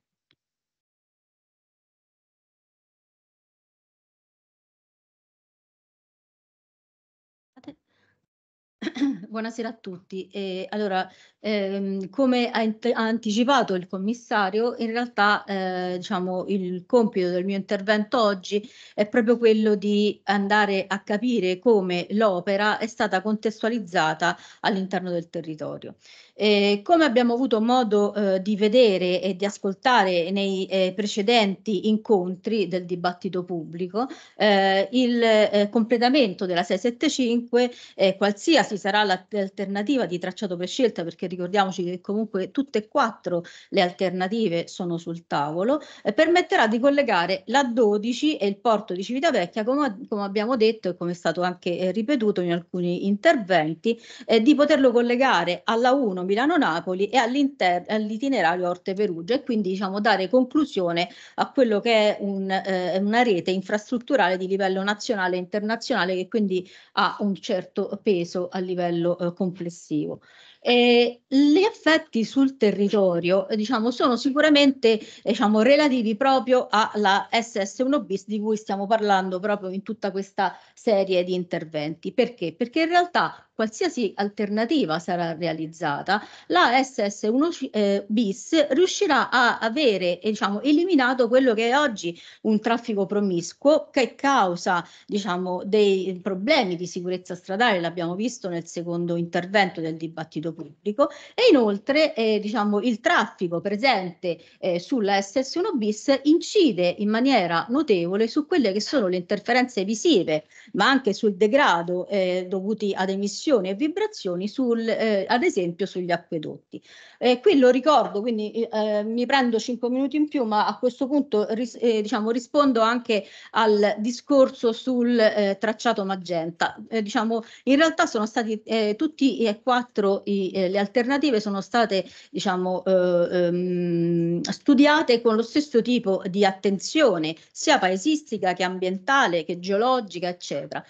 Buonasera a tutti. Eh, allora, eh, come ha, ha, anticipato il commissario, in realtà eh, diciamo, il compito del mio intervento oggi è proprio quello di andare a capire come l'opera è stata contestualizzata all'interno del territorio. Eh, come abbiamo avuto modo eh, di vedere e di ascoltare nei eh, precedenti incontri del dibattito pubblico, eh, il eh, completamento della 675, eh, qualsiasi sarà l'alternativa di tracciato prescelta, perché ricordiamoci che comunque tutte e quattro le alternative sono sul tavolo, eh, permetterà di collegare la 12 e il porto di Civitavecchia, come, come abbiamo detto e come è stato anche eh, ripetuto in alcuni interventi, eh, di poterlo collegare alla 1 Milano-Napoli e all'itinerario Orte-Perugia e quindi diciamo, dare conclusione a quello che è un, eh, una rete infrastrutturale di livello nazionale e internazionale che quindi ha un certo peso a livello eh, complessivo. Eh, gli effetti sul territorio eh, diciamo, sono sicuramente eh, diciamo, relativi proprio alla SS1 bis di cui stiamo parlando proprio in tutta questa serie di interventi. Perché? Perché in realtà qualsiasi alternativa sarà realizzata, la SS1 eh, bis riuscirà a avere diciamo, eliminato quello che è oggi un traffico promiscuo che causa diciamo, dei problemi di sicurezza stradale, l'abbiamo visto nel secondo intervento del dibattito pubblico e inoltre eh, diciamo, il traffico presente eh, sulla SS1 bis incide in maniera notevole su quelle che sono le interferenze visive ma anche sul degrado eh, dovuti ad emissioni e vibrazioni sul, eh, ad esempio sugli acquedotti. Eh, qui lo ricordo quindi eh, mi prendo 5 minuti in più ma a questo punto ris eh, diciamo, rispondo anche al discorso sul eh, tracciato magenta. Eh, diciamo, in realtà sono stati eh, tutti e quattro i cui eh, le alternative sono state diciamo, eh, ehm, studiate con lo stesso tipo di attenzione, sia paesistica che ambientale, che geologica, eccetera.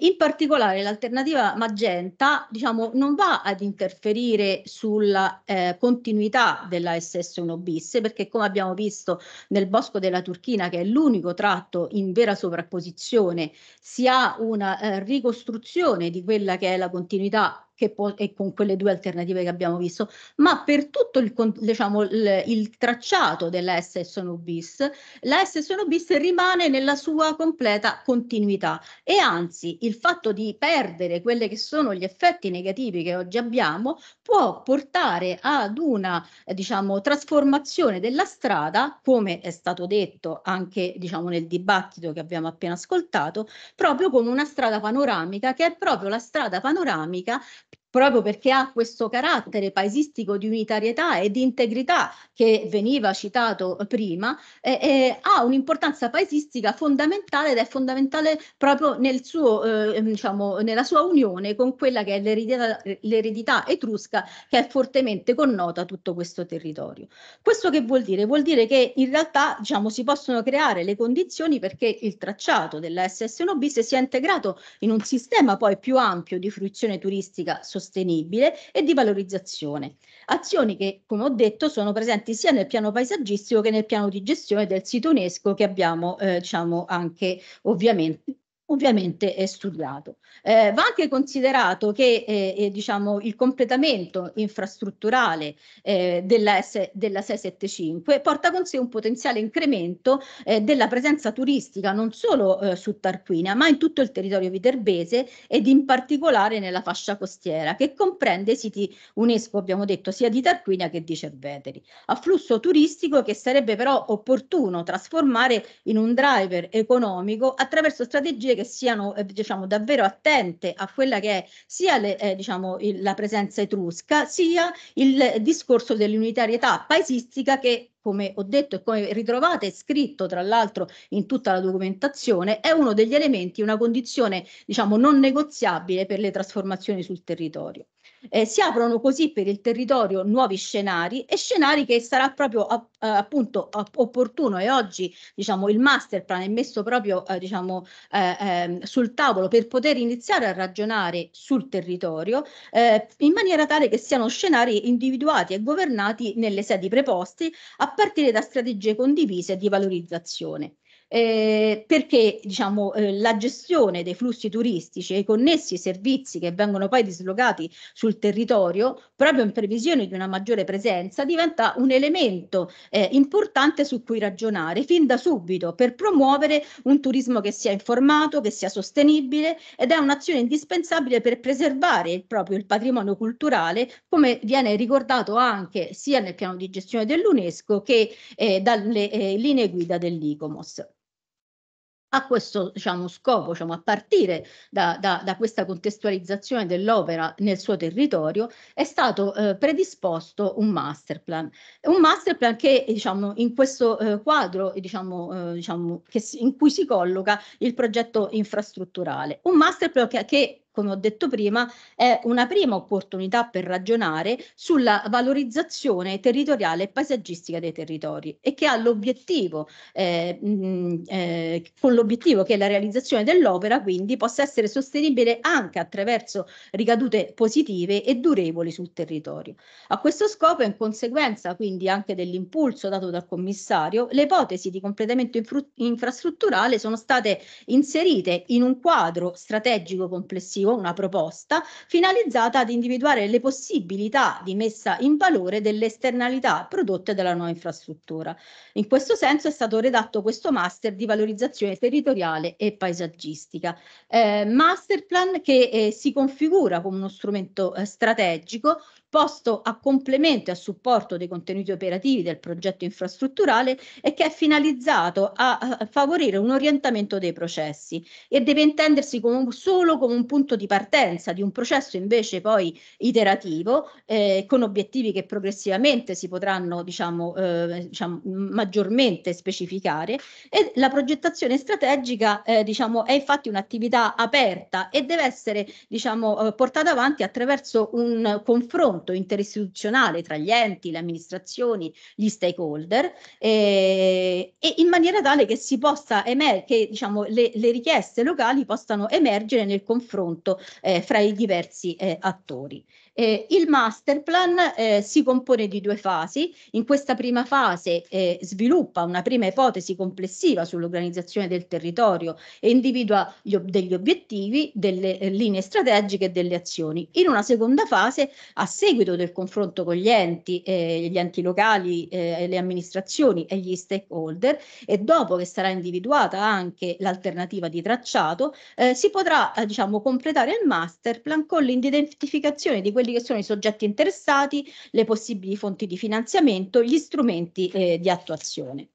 In particolare l'alternativa magenta diciamo, non va ad interferire sulla eh, continuità della SS1 bis perché come abbiamo visto nel bosco della Turchina che è l'unico tratto in vera sovrapposizione si ha una eh, ricostruzione di quella che è la continuità che può, e con quelle due alternative che abbiamo visto, ma per tutto il, diciamo, il, il tracciato della SS1 bis, la SS1 bis rimane nella sua completa continuità e anzi il fatto di perdere quelli che sono gli effetti negativi che oggi abbiamo può portare ad una diciamo, trasformazione della strada, come è stato detto anche diciamo, nel dibattito che abbiamo appena ascoltato, proprio come una strada panoramica che è proprio la strada panoramica proprio perché ha questo carattere paesistico di unitarietà e di integrità che veniva citato prima, eh, eh, ha un'importanza paesistica fondamentale ed è fondamentale proprio nel suo, eh, diciamo, nella sua unione con quella che è l'eredità, etrusca che è fortemente connota tutto questo territorio. Questo che vuol dire? Vuol dire che in realtà diciamo, si possono creare le condizioni perché il tracciato della SS1 bis sia integrato in un sistema poi più ampio di fruizione turistica sostenibile sostenibile e di valorizzazione. Azioni che, come ho detto, sono presenti sia nel piano paesaggistico che nel piano di gestione del sito UNESCO che abbiamo eh, diciamo anche ovviamente ovviamente è studiato. Eh, va anche considerato che eh, eh diciamo, il completamento infrastrutturale eh, della, S, della 675 porta con sé un potenziale incremento eh, della presenza turistica non solo eh, su Tarquinia ma in tutto il territorio viterbese ed in particolare nella fascia costiera che comprende i siti UNESCO abbiamo detto sia di Tarquinia che di Cerveteri. Afflusso turistico che sarebbe però opportuno trasformare in un driver economico attraverso strategie che siano eh, diciamo, davvero attente a quella che è sia le, eh, diciamo, il, la presenza etrusca sia il discorso dell'unitarietà paesistica che come ho detto e come ritrovate scritto tra l'altro in tutta la documentazione, è uno degli elementi, una condizione diciamo non negoziabile per le trasformazioni sul territorio. Eh, si aprono così per il territorio nuovi scenari e scenari che sarà proprio app eh, appunto app opportuno e oggi diciamo il master plan è messo proprio eh, diciamo eh, ehm, sul tavolo per poter iniziare a ragionare sul territorio eh, in maniera tale che siano scenari individuati e governati nelle sedi preposte a partire da strategie condivise di valorizzazione eh, perché diciamo, eh, la gestione dei flussi turistici e i connessi servizi che vengono poi dislocati sul territorio, proprio in previsione di una maggiore presenza, diventa un elemento eh, importante su cui ragionare fin da subito per promuovere un turismo che sia informato, che sia sostenibile ed è un'azione indispensabile per preservare il proprio il patrimonio culturale, come viene ricordato anche sia nel piano di gestione dell'UNESCO che eh, dalle eh, linee guida dell'ICOMOS a questo diciamo, scopo, diciamo, a partire da, da, da, questa contestualizzazione dell'opera nel suo territorio, è stato eh, predisposto un master plan. Un master plan che diciamo, in questo eh, quadro diciamo, eh, diciamo, che, in cui si colloca il progetto infrastrutturale. Un master plan che, che come ho detto prima, è una prima opportunità per ragionare sulla valorizzazione territoriale e paesaggistica dei territori e che ha l'obiettivo, eh, mh, mm, eh, con l'obiettivo che la realizzazione dell'opera quindi possa essere sostenibile anche attraverso ricadute positive e durevoli sul territorio. A questo scopo in conseguenza quindi anche dell'impulso dato dal commissario, le ipotesi di completamento infra- infrastrutturale sono state inserite in un quadro strategico complessivo relativo, una proposta, finalizzata ad individuare le possibilità di messa in valore delle esternalità prodotte dalla nuova infrastruttura. In questo senso è stato redatto questo master di valorizzazione territoriale e paesaggistica, eh, master plan che eh, si configura come uno strumento eh, strategico posto a complemento e a supporto dei contenuti operativi del progetto infrastrutturale e che è finalizzato a, favorire un orientamento dei processi e deve intendersi come solo come un punto di partenza di un processo invece poi iterativo eh, con obiettivi che progressivamente si potranno diciamo, eh, diciamo maggiormente specificare e la progettazione strategica eh, diciamo è infatti un'attività aperta e deve essere diciamo eh, portata avanti attraverso un confronto rapporto interistituzionale tra gli enti, le amministrazioni, gli stakeholder eh, e in maniera tale che si possa emergere, che diciamo, le, le, richieste locali possano emergere nel confronto eh, fra i diversi eh, attori. Eh, il master plan eh, si compone di due fasi. In questa prima fase eh, sviluppa una prima ipotesi complessiva sull'organizzazione del territorio e individua ob- degli obiettivi, delle eh, linee strategiche e delle azioni. In una seconda fase, a seguito del confronto con gli enti, eh, gli enti locali, eh, le amministrazioni e gli stakeholder e dopo che sarà individuata anche l'alternativa di tracciato, si potrà diciamo, completare il master plan con l'identificazione di quelli quelli che sono i soggetti interessati, le possibili fonti di finanziamento, gli strumenti eh, di attuazione.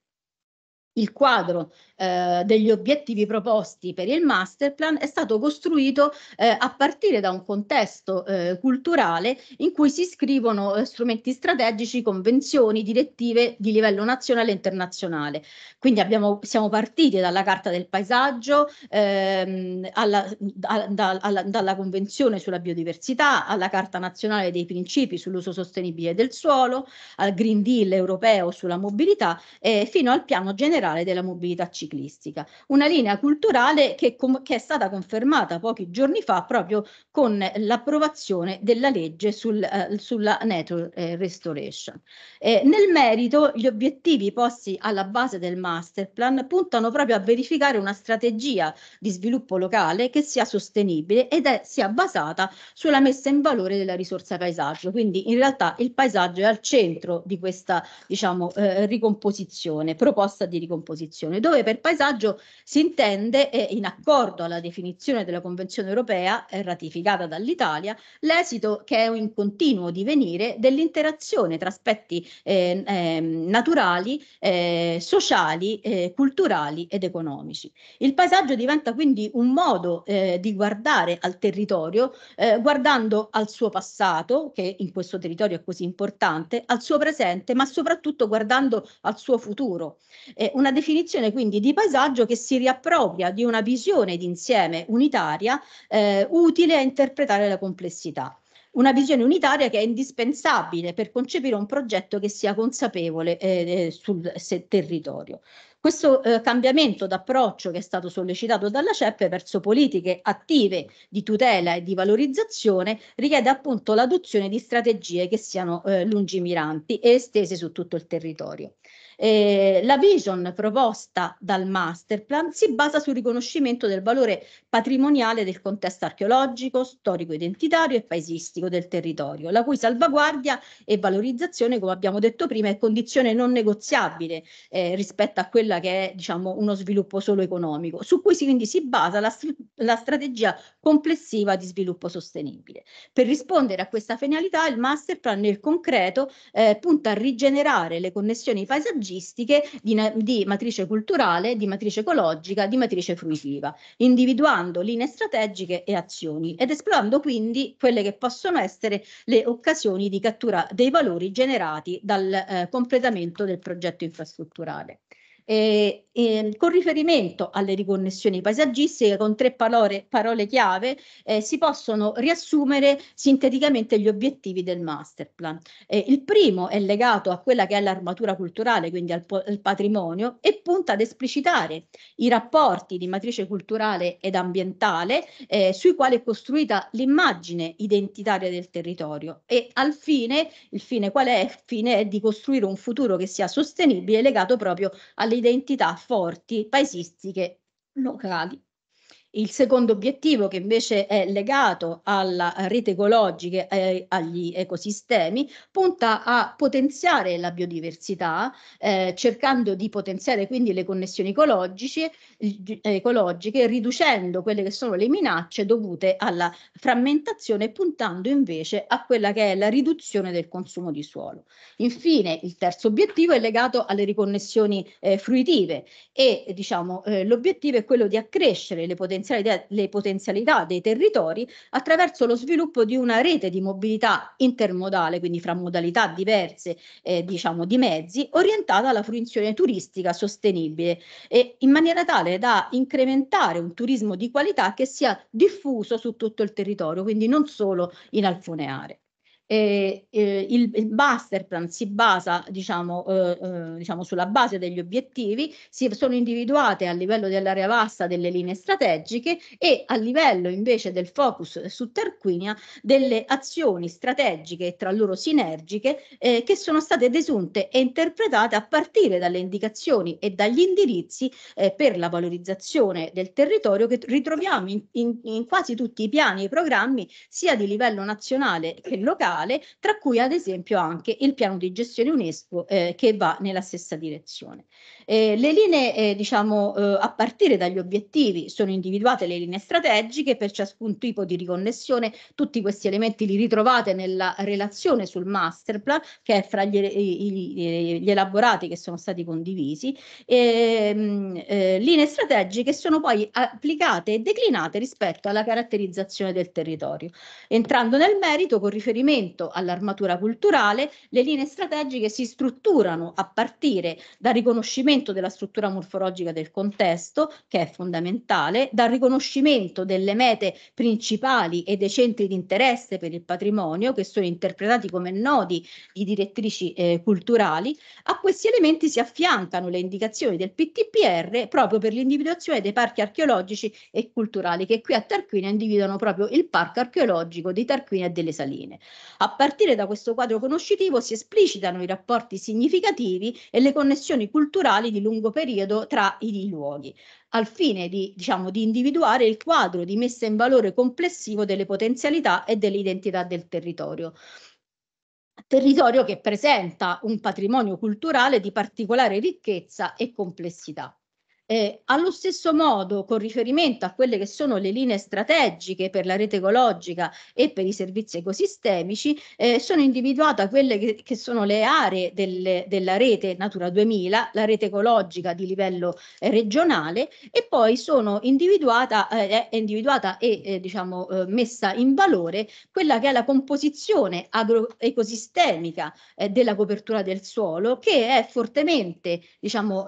Il quadro eh, degli obiettivi proposti per il master plan è stato costruito eh, a partire da un contesto eh, culturale in cui si scrivono eh, strumenti strategici, convenzioni, direttive di livello nazionale e internazionale. Quindi abbiamo, siamo partiti dalla Carta del Paesaggio, ehm, alla, da, da, alla, dalla Convenzione sulla biodiversità, alla Carta nazionale dei principi sull'uso sostenibile del suolo, al Green Deal europeo sulla mobilità, fino al piano generale generale della mobilità ciclistica, una linea culturale che, com- che è stata confermata pochi giorni fa proprio con l'approvazione della legge sul, eh, sulla Nature eh, Restoration. Eh, nel merito, gli obiettivi posti alla base del master plan puntano proprio a verificare una strategia di sviluppo locale che sia sostenibile ed è, sia basata sulla messa in valore della risorsa paesaggio. Quindi in realtà il paesaggio è al centro di questa diciamo, eh, ricomposizione, proposta di ricomposizione composizione, dove per paesaggio si intende, eh, in accordo alla definizione della Convenzione europea eh, ratificata dall'Italia, l'esito che è in continuo divenire dell'interazione tra aspetti eh, eh, naturali, eh, sociali, eh, culturali ed economici. Il paesaggio diventa quindi un modo eh, di guardare al territorio, eh, guardando al suo passato, che in questo territorio è così importante, al suo presente, ma soprattutto guardando al suo futuro. Eh, una definizione quindi di paesaggio che si riappropria di una visione d'insieme unitaria eh, utile a interpretare la complessità. Una visione unitaria che è indispensabile per concepire un progetto che sia consapevole eh, eh sul territorio. Questo eh, cambiamento d'approccio che è stato sollecitato dalla CEP verso politiche attive di tutela e di valorizzazione richiede appunto l'adozione di strategie che siano eh, lungimiranti e estese su tutto il territorio. Eh, la vision proposta dal masterplan si basa sul riconoscimento del valore patrimoniale del contesto archeologico, storico-identitario e paesistico del territorio, la cui salvaguardia e valorizzazione, come abbiamo detto prima, è condizione non negoziabile eh, rispetto a quella che è diciamo, uno sviluppo solo economico, su cui si, quindi si basa la, la strategia complessiva di sviluppo sostenibile. Per rispondere a questa finalità il masterplan nel concreto eh, punta a rigenerare le connessioni paesaggistiche paesaggistiche, di, di matrice culturale, di matrice ecologica, di matrice fruitiva, individuando linee strategiche e azioni ed esplorando quindi quelle che possono essere le occasioni di cattura dei valori generati dal eh, completamento del progetto infrastrutturale. Eh, eh, con riferimento alle riconnessioni paesaggistiche, con tre parole, parole chiave, eh, si possono riassumere sinteticamente gli obiettivi del masterplan. plan. Eh, il primo è legato a quella che è l'armatura culturale, quindi al, al patrimonio, e punta ad esplicitare i rapporti di matrice culturale ed ambientale eh, sui quali è costruita l'immagine identitaria del territorio e al fine, il fine qual è? Il fine è di costruire un futuro che sia sostenibile legato proprio al alle identità forti paesistiche locali. Il secondo obiettivo che invece è legato alla rete ecologica e agli ecosistemi punta a potenziare la biodiversità eh, cercando di potenziare quindi le connessioni ecologiche, eh, ecologiche riducendo quelle che sono le minacce dovute alla frammentazione puntando invece a quella che è la riduzione del consumo di suolo. Infine il terzo obiettivo è legato alle riconnessioni eh, fruitive e diciamo eh, l'obiettivo è quello di accrescere le potenzialità potenzialità, le potenzialità dei territori attraverso lo sviluppo di una rete di mobilità intermodale, quindi fra modalità diverse eh, diciamo, di mezzi, orientata alla fruizione turistica sostenibile e in maniera tale da incrementare un turismo di qualità che sia diffuso su tutto il territorio, quindi non solo in alcune aree eh, eh, il, il master plan si basa diciamo, eh, eh, diciamo sulla base degli obiettivi, si sono individuate a livello dell'area vasta delle linee strategiche e a livello invece del focus su Tarquinia delle azioni strategiche tra loro sinergiche eh, che sono state desunte e interpretate a partire dalle indicazioni e dagli indirizzi eh, per la valorizzazione del territorio che ritroviamo in, in, in quasi tutti i piani e i programmi sia di livello nazionale che locale ambientale, tra cui ad esempio anche il piano di gestione UNESCO eh, che va nella stessa direzione. Eh, le linee, eh, diciamo, eh, a partire dagli obiettivi sono individuate le linee strategiche per ciascun tipo di riconnessione. Tutti questi elementi li ritrovate nella relazione sul master plan, che è fra gli, gli, eh, eh, gli elaborati che sono stati condivisi. E, ehm, mh, eh, linee strategiche sono poi applicate e declinate rispetto alla caratterizzazione del territorio. Entrando nel merito, con riferimento all'armatura culturale, le linee strategiche si strutturano a partire dal riconoscimento riconoscimento della struttura morfologica del contesto, che è fondamentale, dal riconoscimento delle mete principali e dei centri di interesse per il patrimonio, che sono interpretati come nodi di direttrici eh, culturali, a questi elementi si affiancano le indicazioni del PTPR proprio per l'individuazione dei parchi archeologici e culturali, che qui a Tarquinia individuano proprio il parco archeologico di Tarquinia e delle Saline. A partire da questo quadro conoscitivo si esplicitano i rapporti significativi e le connessioni culturali temporali di lungo periodo tra i luoghi, al fine di, diciamo, di individuare il quadro di messa in valore complessivo delle potenzialità e dell'identità del territorio territorio che presenta un patrimonio culturale di particolare ricchezza e complessità. Eh, allo stesso modo, con riferimento a quelle che sono le linee strategiche per la rete ecologica e per i servizi ecosistemici, eh, sono individuate quelle che, che, sono le aree delle, della rete Natura 2000, la rete ecologica di livello eh, regionale, e poi sono individuata, eh, individuata e eh, diciamo, eh, messa in valore quella che è la composizione agroecosistemica della copertura del suolo, che è fortemente, diciamo,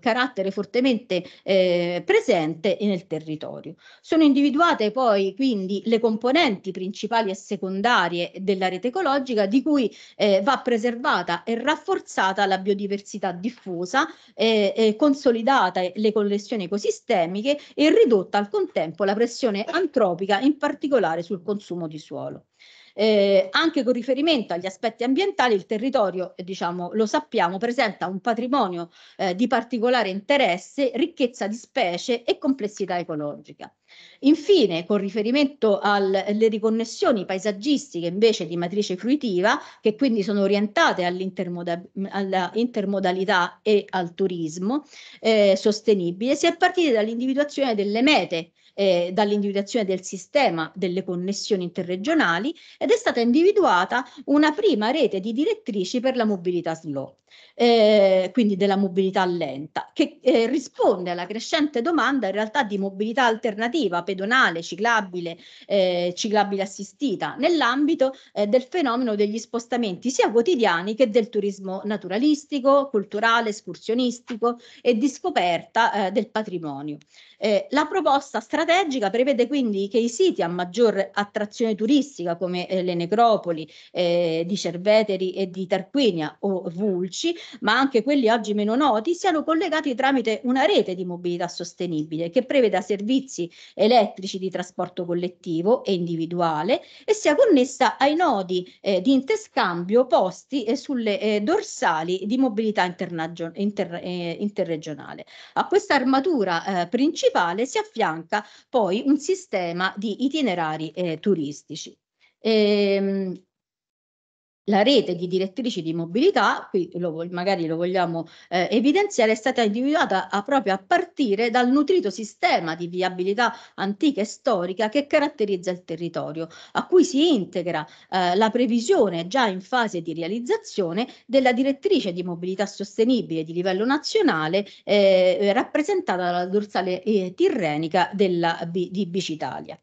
carattere fortemente realmente eh, presente nel territorio. Sono individuate poi quindi le componenti principali e secondarie della rete ecologica di cui eh, va preservata e rafforzata la biodiversità diffusa, eh, consolidata le collezioni ecosistemiche e ridotta al contempo la pressione antropica in particolare sul consumo di suolo. Eh, anche con riferimento agli aspetti ambientali, il territorio, eh, diciamo, lo sappiamo, presenta un patrimonio eh, di particolare interesse, ricchezza di specie e complessità ecologica. Infine, con riferimento al, alle riconnessioni paesaggistiche invece di matrice fruitiva, che quindi sono orientate all'intermodalità e al turismo eh, sostenibile, si è partiti dall'individuazione delle mete eh, dall'individuazione del sistema delle connessioni interregionali ed è stata individuata una prima rete di direttrici per la mobilità slow, eh, quindi della mobilità lenta, che eh, risponde alla crescente domanda in realtà di mobilità alternativa, pedonale, ciclabile, eh, ciclabile assistita, nell'ambito eh, del fenomeno degli spostamenti sia quotidiani che del turismo naturalistico, culturale, escursionistico e di scoperta eh, del patrimonio. Eh, la proposta strategica prevede quindi che i siti a maggior attrazione turistica come eh, le necropoli eh, di Cerveteri e di Tarquinia o Vulci, ma anche quelli oggi meno noti, siano collegati tramite una rete di mobilità sostenibile che preveda servizi elettrici di trasporto collettivo e individuale e sia connessa ai nodi eh, di interscambio posti eh, sulle eh, dorsali di mobilità interregionale. A questa armatura principale principale si affianca poi un sistema di itinerari eh, turistici. Ehm, la rete di direttrici di mobilità, qui lo, magari lo vogliamo eh, evidenziare, è stata individuata a, proprio a partire dal nutrito sistema di viabilità antica e storica che caratterizza il territorio, a cui si integra eh, la previsione già in fase di realizzazione della direttrice di mobilità sostenibile di livello nazionale eh, eh rappresentata dalla dorsale eh, tirrenica della, di Bicitalia.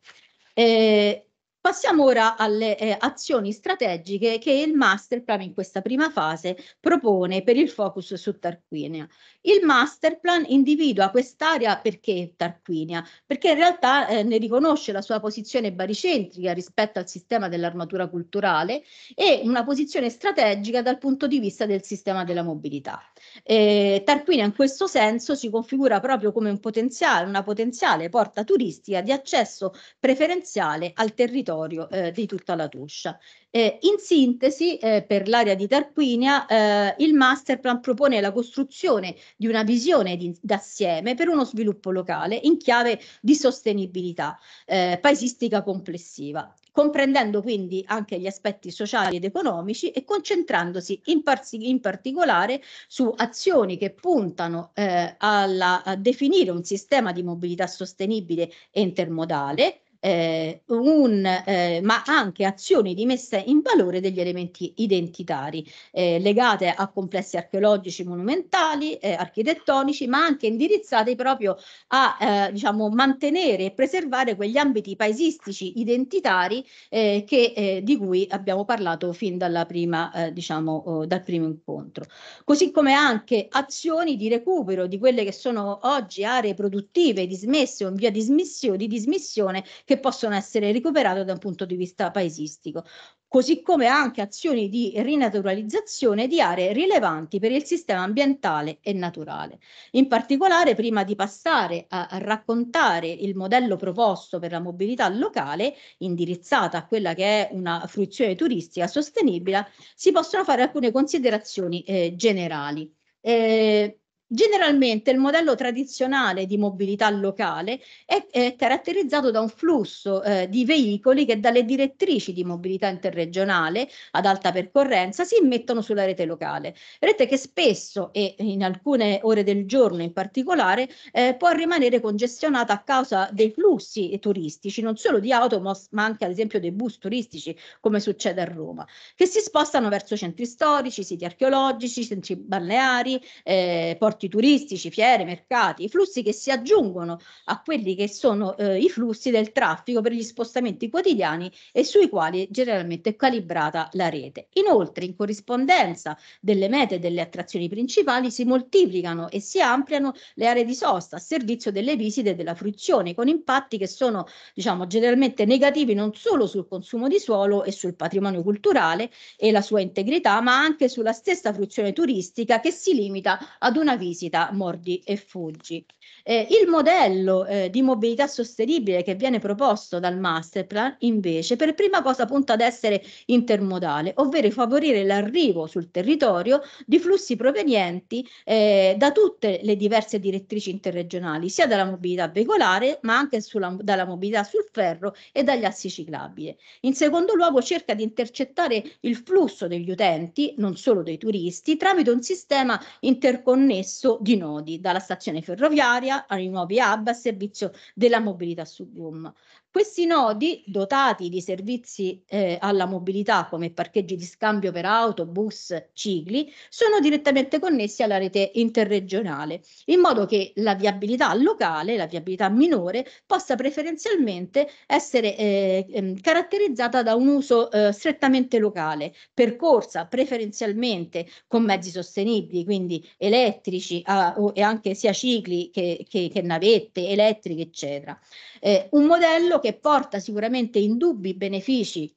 Eh, Passiamo ora alle eh, azioni strategiche che il master plan in questa prima fase propone per il focus su Tarquinia. Il master plan individua quest'area perché Tarquinia? Perché in realtà eh, ne riconosce la sua posizione baricentrica rispetto al sistema dell'armatura culturale e una posizione strategica dal punto di vista del sistema della mobilità. Eh, Tarquinia in questo senso si configura proprio come un potenziale, una potenziale porta turistica di accesso preferenziale al territorio territorio eh, di tutta la Tuscia. Eh, in sintesi, eh, per l'area di Tarquinia, eh, il master plan propone la costruzione di una visione di, d'assieme per uno sviluppo locale in chiave di sostenibilità eh, paesistica complessiva comprendendo quindi anche gli aspetti sociali ed economici e concentrandosi in, par- in particolare su azioni che puntano eh, alla, a definire un sistema di mobilità sostenibile e intermodale, eh, un, eh, ma anche azioni di messa in valore degli elementi identitari eh, legate a complessi archeologici monumentali, eh, architettonici, ma anche indirizzate proprio a eh, diciamo, mantenere e preservare quegli ambiti paesistici identitari eh, che, di cui abbiamo parlato fin dalla prima, diciamo, dal primo incontro. Così come anche azioni di recupero di quelle che sono oggi aree produttive dismesse o in via di dismissione, di dismissione che possono essere recuperate da un punto di vista paesistico così come anche azioni di rinaturalizzazione di aree rilevanti per il sistema ambientale e naturale. In particolare, prima di passare a, a raccontare il modello proposto per la mobilità locale, indirizzata a quella che è una fruizione turistica sostenibile, si possono fare alcune considerazioni eh, generali. Eh, Generalmente il modello tradizionale di mobilità locale è, è caratterizzato da un flusso eh, di veicoli che dalle direttrici di mobilità interregionale ad alta percorrenza si immettono sulla rete locale, rete che spesso e in alcune ore del giorno in particolare eh, può rimanere congestionata a causa dei flussi turistici, non solo di auto ma anche ad esempio dei bus turistici come succede a Roma, che si spostano verso centri storici, siti archeologici, centri balneari, eh, porti porti turistici, fiere, mercati, flussi che si aggiungono a quelli che sono eh, i flussi del traffico per gli spostamenti quotidiani e sui quali generalmente è calibrata la rete. Inoltre, in corrispondenza delle mete e delle attrazioni principali, si moltiplicano e si ampliano le aree di sosta a servizio delle visite e della fruizione, con impatti che sono diciamo, generalmente negativi non solo sul consumo di suolo e sul patrimonio culturale e la sua integrità, ma anche sulla stessa fruizione turistica che si limita ad una vita visita, mordi e fuggi. Eh, il modello eh, di mobilità sostenibile che viene proposto dal masterplan invece per prima cosa punta ad essere intermodale, ovvero favorire l'arrivo sul territorio di flussi provenienti eh, da tutte le diverse direttrici interregionali, sia dalla mobilità veicolare ma anche sulla, dalla mobilità sul ferro e dagli assi ciclabili. In secondo luogo cerca di intercettare il flusso degli utenti, non solo dei turisti, tramite un sistema interconnesso complesso di nodi, dalla stazione ferroviaria ai nuovi hub a servizio della mobilità su gomma. Questi nodi, dotati di servizi eh, alla mobilità come parcheggi di scambio per auto, bus, cicli, sono direttamente connessi alla rete interregionale, in modo che la viabilità locale, la viabilità minore, possa preferenzialmente essere eh, ehm, caratterizzata da un uso eh, strettamente locale, percorsa preferenzialmente con mezzi sostenibili, quindi elettrici a, o, e anche sia cicli che, che, che navette, elettriche, eccetera. Eh, un modello che porta sicuramente indubbi benefici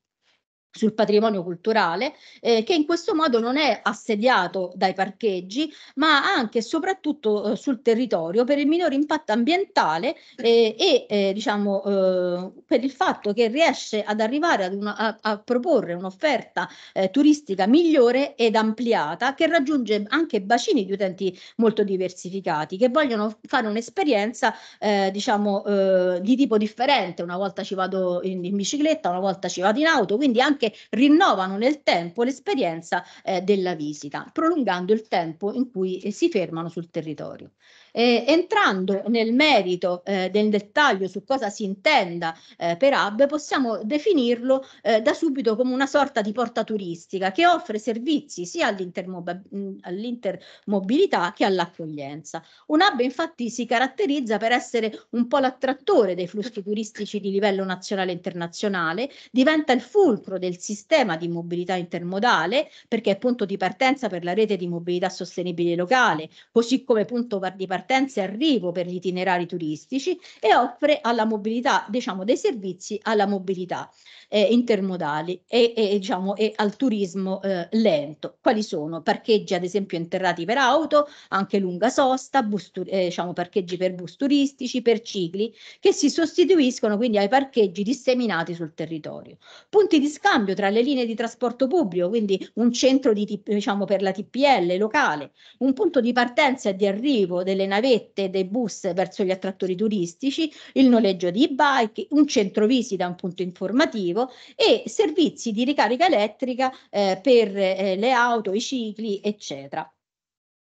sul patrimonio culturale, eh, che in questo modo non è assediato dai parcheggi, ma anche e soprattutto eh, sul territorio per il minore impatto ambientale eh, e eh, diciamo, eh, per il fatto che riesce ad arrivare ad una, a, a, proporre un'offerta eh, turistica migliore ed ampliata che raggiunge anche bacini di utenti molto diversificati che vogliono fare un'esperienza diciamo, di tipo differente, una volta ci vado in, in bicicletta, una volta ci vado in auto, quindi anche che rinnovano nel tempo l'esperienza eh, della visita, prolungando il tempo in cui eh, si fermano sul territorio. Eh, entrando nel merito, eh, nel dettaglio su cosa si intenda eh, per hub, possiamo definirlo eh, da subito come una sorta di porta turistica che offre servizi sia mm, all'intermobilità che all'accoglienza. Un hub infatti si caratterizza per essere un po' l'attrattore dei flussi turistici di livello nazionale e internazionale, diventa il fulcro del sistema di mobilità intermodale perché è punto di partenza per la rete di mobilità sostenibile locale, così come punto di partenza partenza e arrivo per gli itinerari turistici e offre alla mobilità, diciamo, dei servizi alla mobilità eh, intermodali e, e, diciamo, e, al turismo eh, lento. Quali sono? Parcheggi ad esempio interrati per auto, anche lunga sosta, bus, eh, diciamo, parcheggi per bus turistici, per cicli, che si sostituiscono quindi ai parcheggi disseminati sul territorio. Punti di scambio tra le linee di trasporto pubblico, quindi un centro di, diciamo, per la TPL locale, un punto di partenza e di arrivo delle navette dei bus verso gli attrattori turistici, il noleggio di bike, un centro visita, un punto informativo e servizi di ricarica elettrica eh, per eh, le auto, i cicli, eccetera.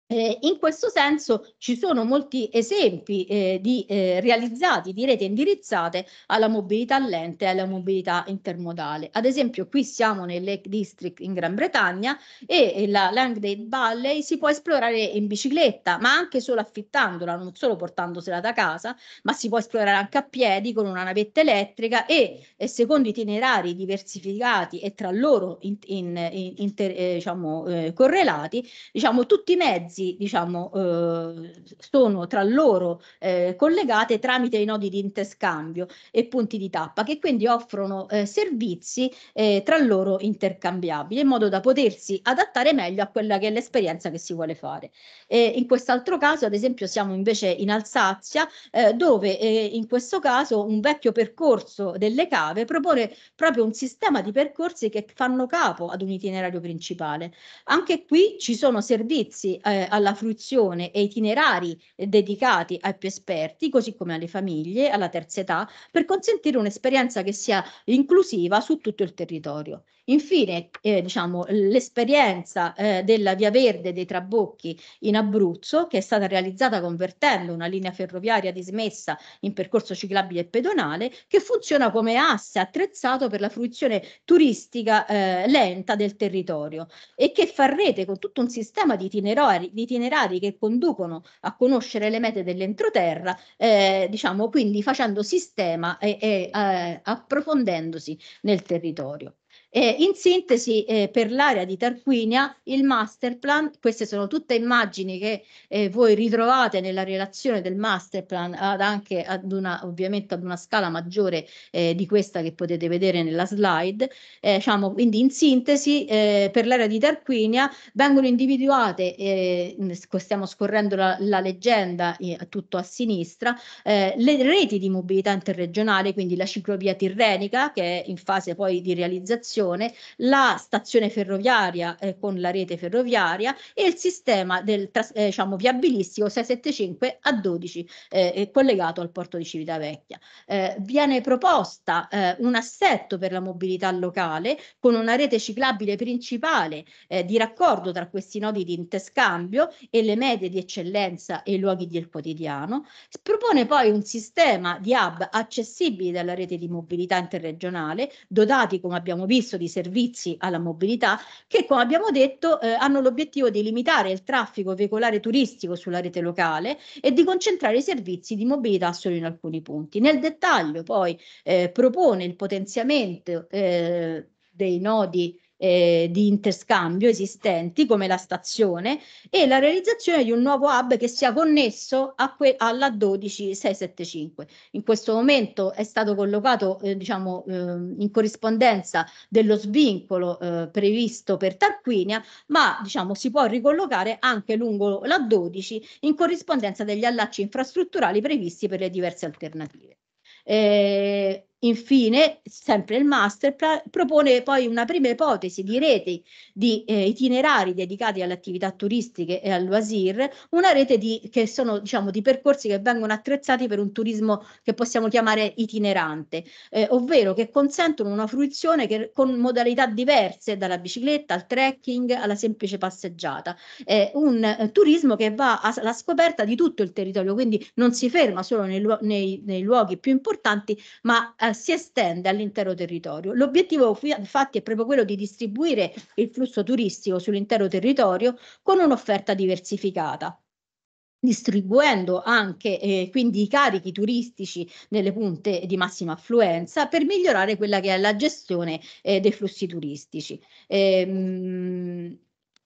Eh, in questo senso ci sono molti esempi eh, di, eh, realizzati di reti indirizzate alla mobilità lente e alla mobilità intermodale. Ad esempio qui siamo nel Lake District in Gran Bretagna e la Langdale Valley si può esplorare in bicicletta, ma anche solo affittandola, non solo portandosela da casa, ma si può esplorare anche a piedi con una navetta elettrica e, secondo itinerari diversificati e tra loro in, in, in, inter, eh, diciamo, eh, correlati, diciamo, tutti i mezzi mezzi diciamo, eh, sono tra loro eh, collegate tramite i nodi di interscambio e punti di tappa che quindi offrono eh, servizi eh, tra loro intercambiabili in modo da potersi adattare meglio a quella che è l'esperienza che si vuole fare. in quest'altro caso ad esempio siamo invece in Alsazia eh, dove eh, in questo caso un vecchio percorso delle cave propone proprio un sistema di percorsi che fanno capo ad un itinerario principale. Anche qui ci sono servizi eh, alla fruizione e itinerari dedicati ai più esperti, così come alle famiglie, alla terza età, per consentire un'esperienza che sia inclusiva su tutto il territorio. Infine, eh, diciamo, l'esperienza eh, della Via Verde dei Trabocchi in Abruzzo, che è stata realizzata convertendo una linea ferroviaria dismessa in percorso ciclabile e pedonale, che funziona come asse attrezzato per la fruizione turistica eh, lenta del territorio e che fa rete con tutto un sistema di itinerari, di itinerari che conducono a conoscere le mete dell'entroterra, eh, diciamo, quindi facendo sistema e, e eh, approfondendosi nel territorio. Eh, in sintesi, eh, per l'area di Tarquinia, il master plan, queste sono tutte immagini che eh, voi ritrovate nella relazione del master plan, ad anche ad una, ovviamente ad una scala maggiore eh, di questa che potete vedere nella slide. Eh, diciamo, quindi in sintesi, eh, per l'area di Tarquinia vengono individuate, stiamo scorrendo la, la leggenda tutto a sinistra, le reti di mobilità interregionale, quindi la ciclovia tirrenica che è in fase poi di realizzazione comunicazione, la stazione ferroviaria eh, con la rete ferroviaria e il sistema del, eh, diciamo, viabilistico 675 a 12 eh, collegato al porto di Civitavecchia. Eh, viene proposta eh, un assetto per la mobilità locale con una rete ciclabile principale eh, di raccordo tra questi nodi di interscambio e le medie di eccellenza e i luoghi del quotidiano. Propone poi un sistema di hub accessibili dalla rete di mobilità interregionale, dotati come abbiamo visto l'acquisto di servizi alla mobilità che, come abbiamo detto, eh, hanno l'obiettivo di limitare il traffico veicolare turistico sulla rete locale e di concentrare i servizi di mobilità solo in alcuni punti. Nel dettaglio poi eh, propone il potenziamento eh, dei nodi eh, di interscambio esistenti come la stazione e la realizzazione di un nuovo hub che sia connesso que- alla 12675. In questo momento è stato collocato eh, diciamo, eh, in corrispondenza dello svincolo eh, previsto per Tarquinia, ma diciamo, si può ricollocare anche lungo la 12 in corrispondenza degli allacci infrastrutturali previsti per le diverse alternative. Eh, Infine, sempre il master pra- propone poi una prima ipotesi di rete di eh, itinerari dedicati alle attività turistiche e all'Oasir, una rete di, che sono diciamo, di percorsi che vengono attrezzati per un turismo che possiamo chiamare itinerante, eh, ovvero che consentono una fruizione che, con modalità diverse dalla bicicletta al trekking alla semplice passeggiata. Eh, un turismo che va alla scoperta di tutto il territorio, quindi non si ferma solo nei, lu- nei, nei luoghi più importanti, ma eh, eh, si estende all'intero territorio. L'obiettivo infatti è proprio quello di distribuire il flusso turistico sull'intero territorio con un'offerta diversificata distribuendo anche eh, quindi i carichi turistici nelle punte di massima affluenza per migliorare quella che è la gestione eh, dei flussi turistici. Ehm,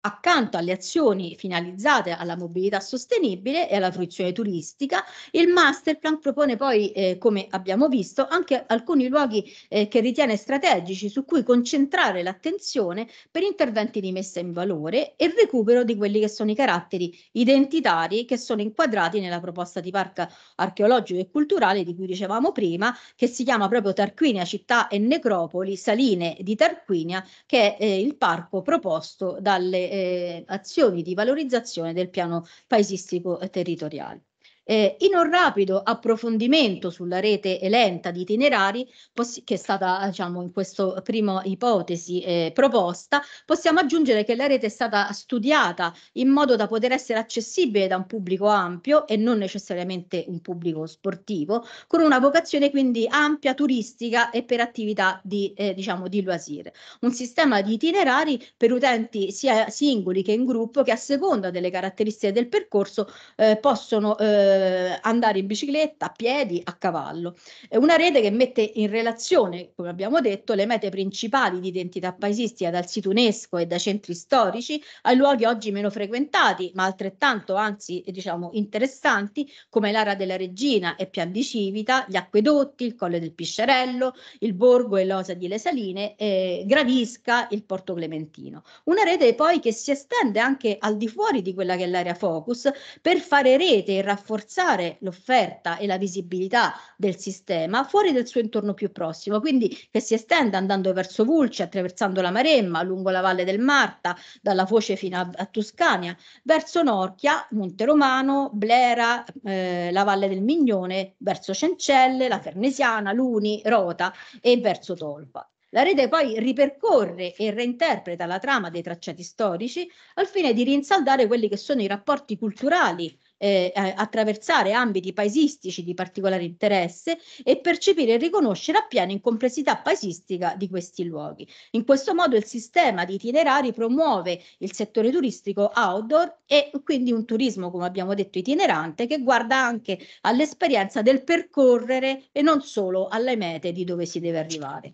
Accanto alle azioni finalizzate alla mobilità sostenibile e alla fruizione turistica, il masterplan propone poi, eh, come abbiamo visto, anche alcuni luoghi eh, che ritiene strategici su cui concentrare l'attenzione per interventi di messa in valore e recupero di quelli che sono i caratteri identitari che sono inquadrati nella proposta di parco archeologico e culturale di cui dicevamo prima, che si chiama proprio Tarquinia città e necropoli, saline di Tarquinia, che è eh, il parco proposto dalle eh, azioni di valorizzazione del piano paesistico territoriale. Eh, in un rapido approfondimento sulla rete elenta di itinerari, poss- che è stata diciamo, in questa prima ipotesi eh, proposta, possiamo aggiungere che la rete è stata studiata in modo da poter essere accessibile da un pubblico ampio e non necessariamente un pubblico sportivo, con una vocazione quindi ampia, turistica e per attività di, eh, diciamo, di loisir. Un sistema di itinerari per utenti sia singoli che in gruppo che a seconda delle caratteristiche del percorso eh, possono eh, eh, andare in bicicletta, a piedi, a cavallo. È una rete che mette in relazione, come abbiamo detto, le mete principali di identità paesistica dal sito UNESCO e dai centri storici ai luoghi oggi meno frequentati, ma altrettanto, anzi diciamo interessanti, come l'area della Regina e Pian di Civita, gli acquedotti, il Colle del Piscerello, il Borgo e l'Osa di Le Saline, eh, Gravisca, il Porto Clementino. Una rete poi che si estende anche al di fuori di quella che è l'area focus per fare rete e rafforzare rafforzare l'offerta e la visibilità del sistema fuori del suo intorno più prossimo, quindi che si estenda andando verso Vulci, attraversando la Maremma, lungo la valle del Marta, dalla Foce fino a, a Tuscania, verso Norchia, Monte Romano, Blera, eh, la valle del Mignone, verso Cencelle, la Fernesiana, Luni, Rota e verso Tolpa. La rete poi ripercorre e reinterpreta la trama dei tracciati storici al fine di rinsaldare quelli che sono i rapporti culturali eh, attraversare ambiti paesistici di particolare interesse e percepire e riconoscere appieno in complessità paesistica di questi luoghi. In questo modo il sistema di itinerari promuove il settore turistico outdoor e quindi un turismo, come abbiamo detto, itinerante che guarda anche all'esperienza del percorrere e non solo alle mete di dove si deve arrivare.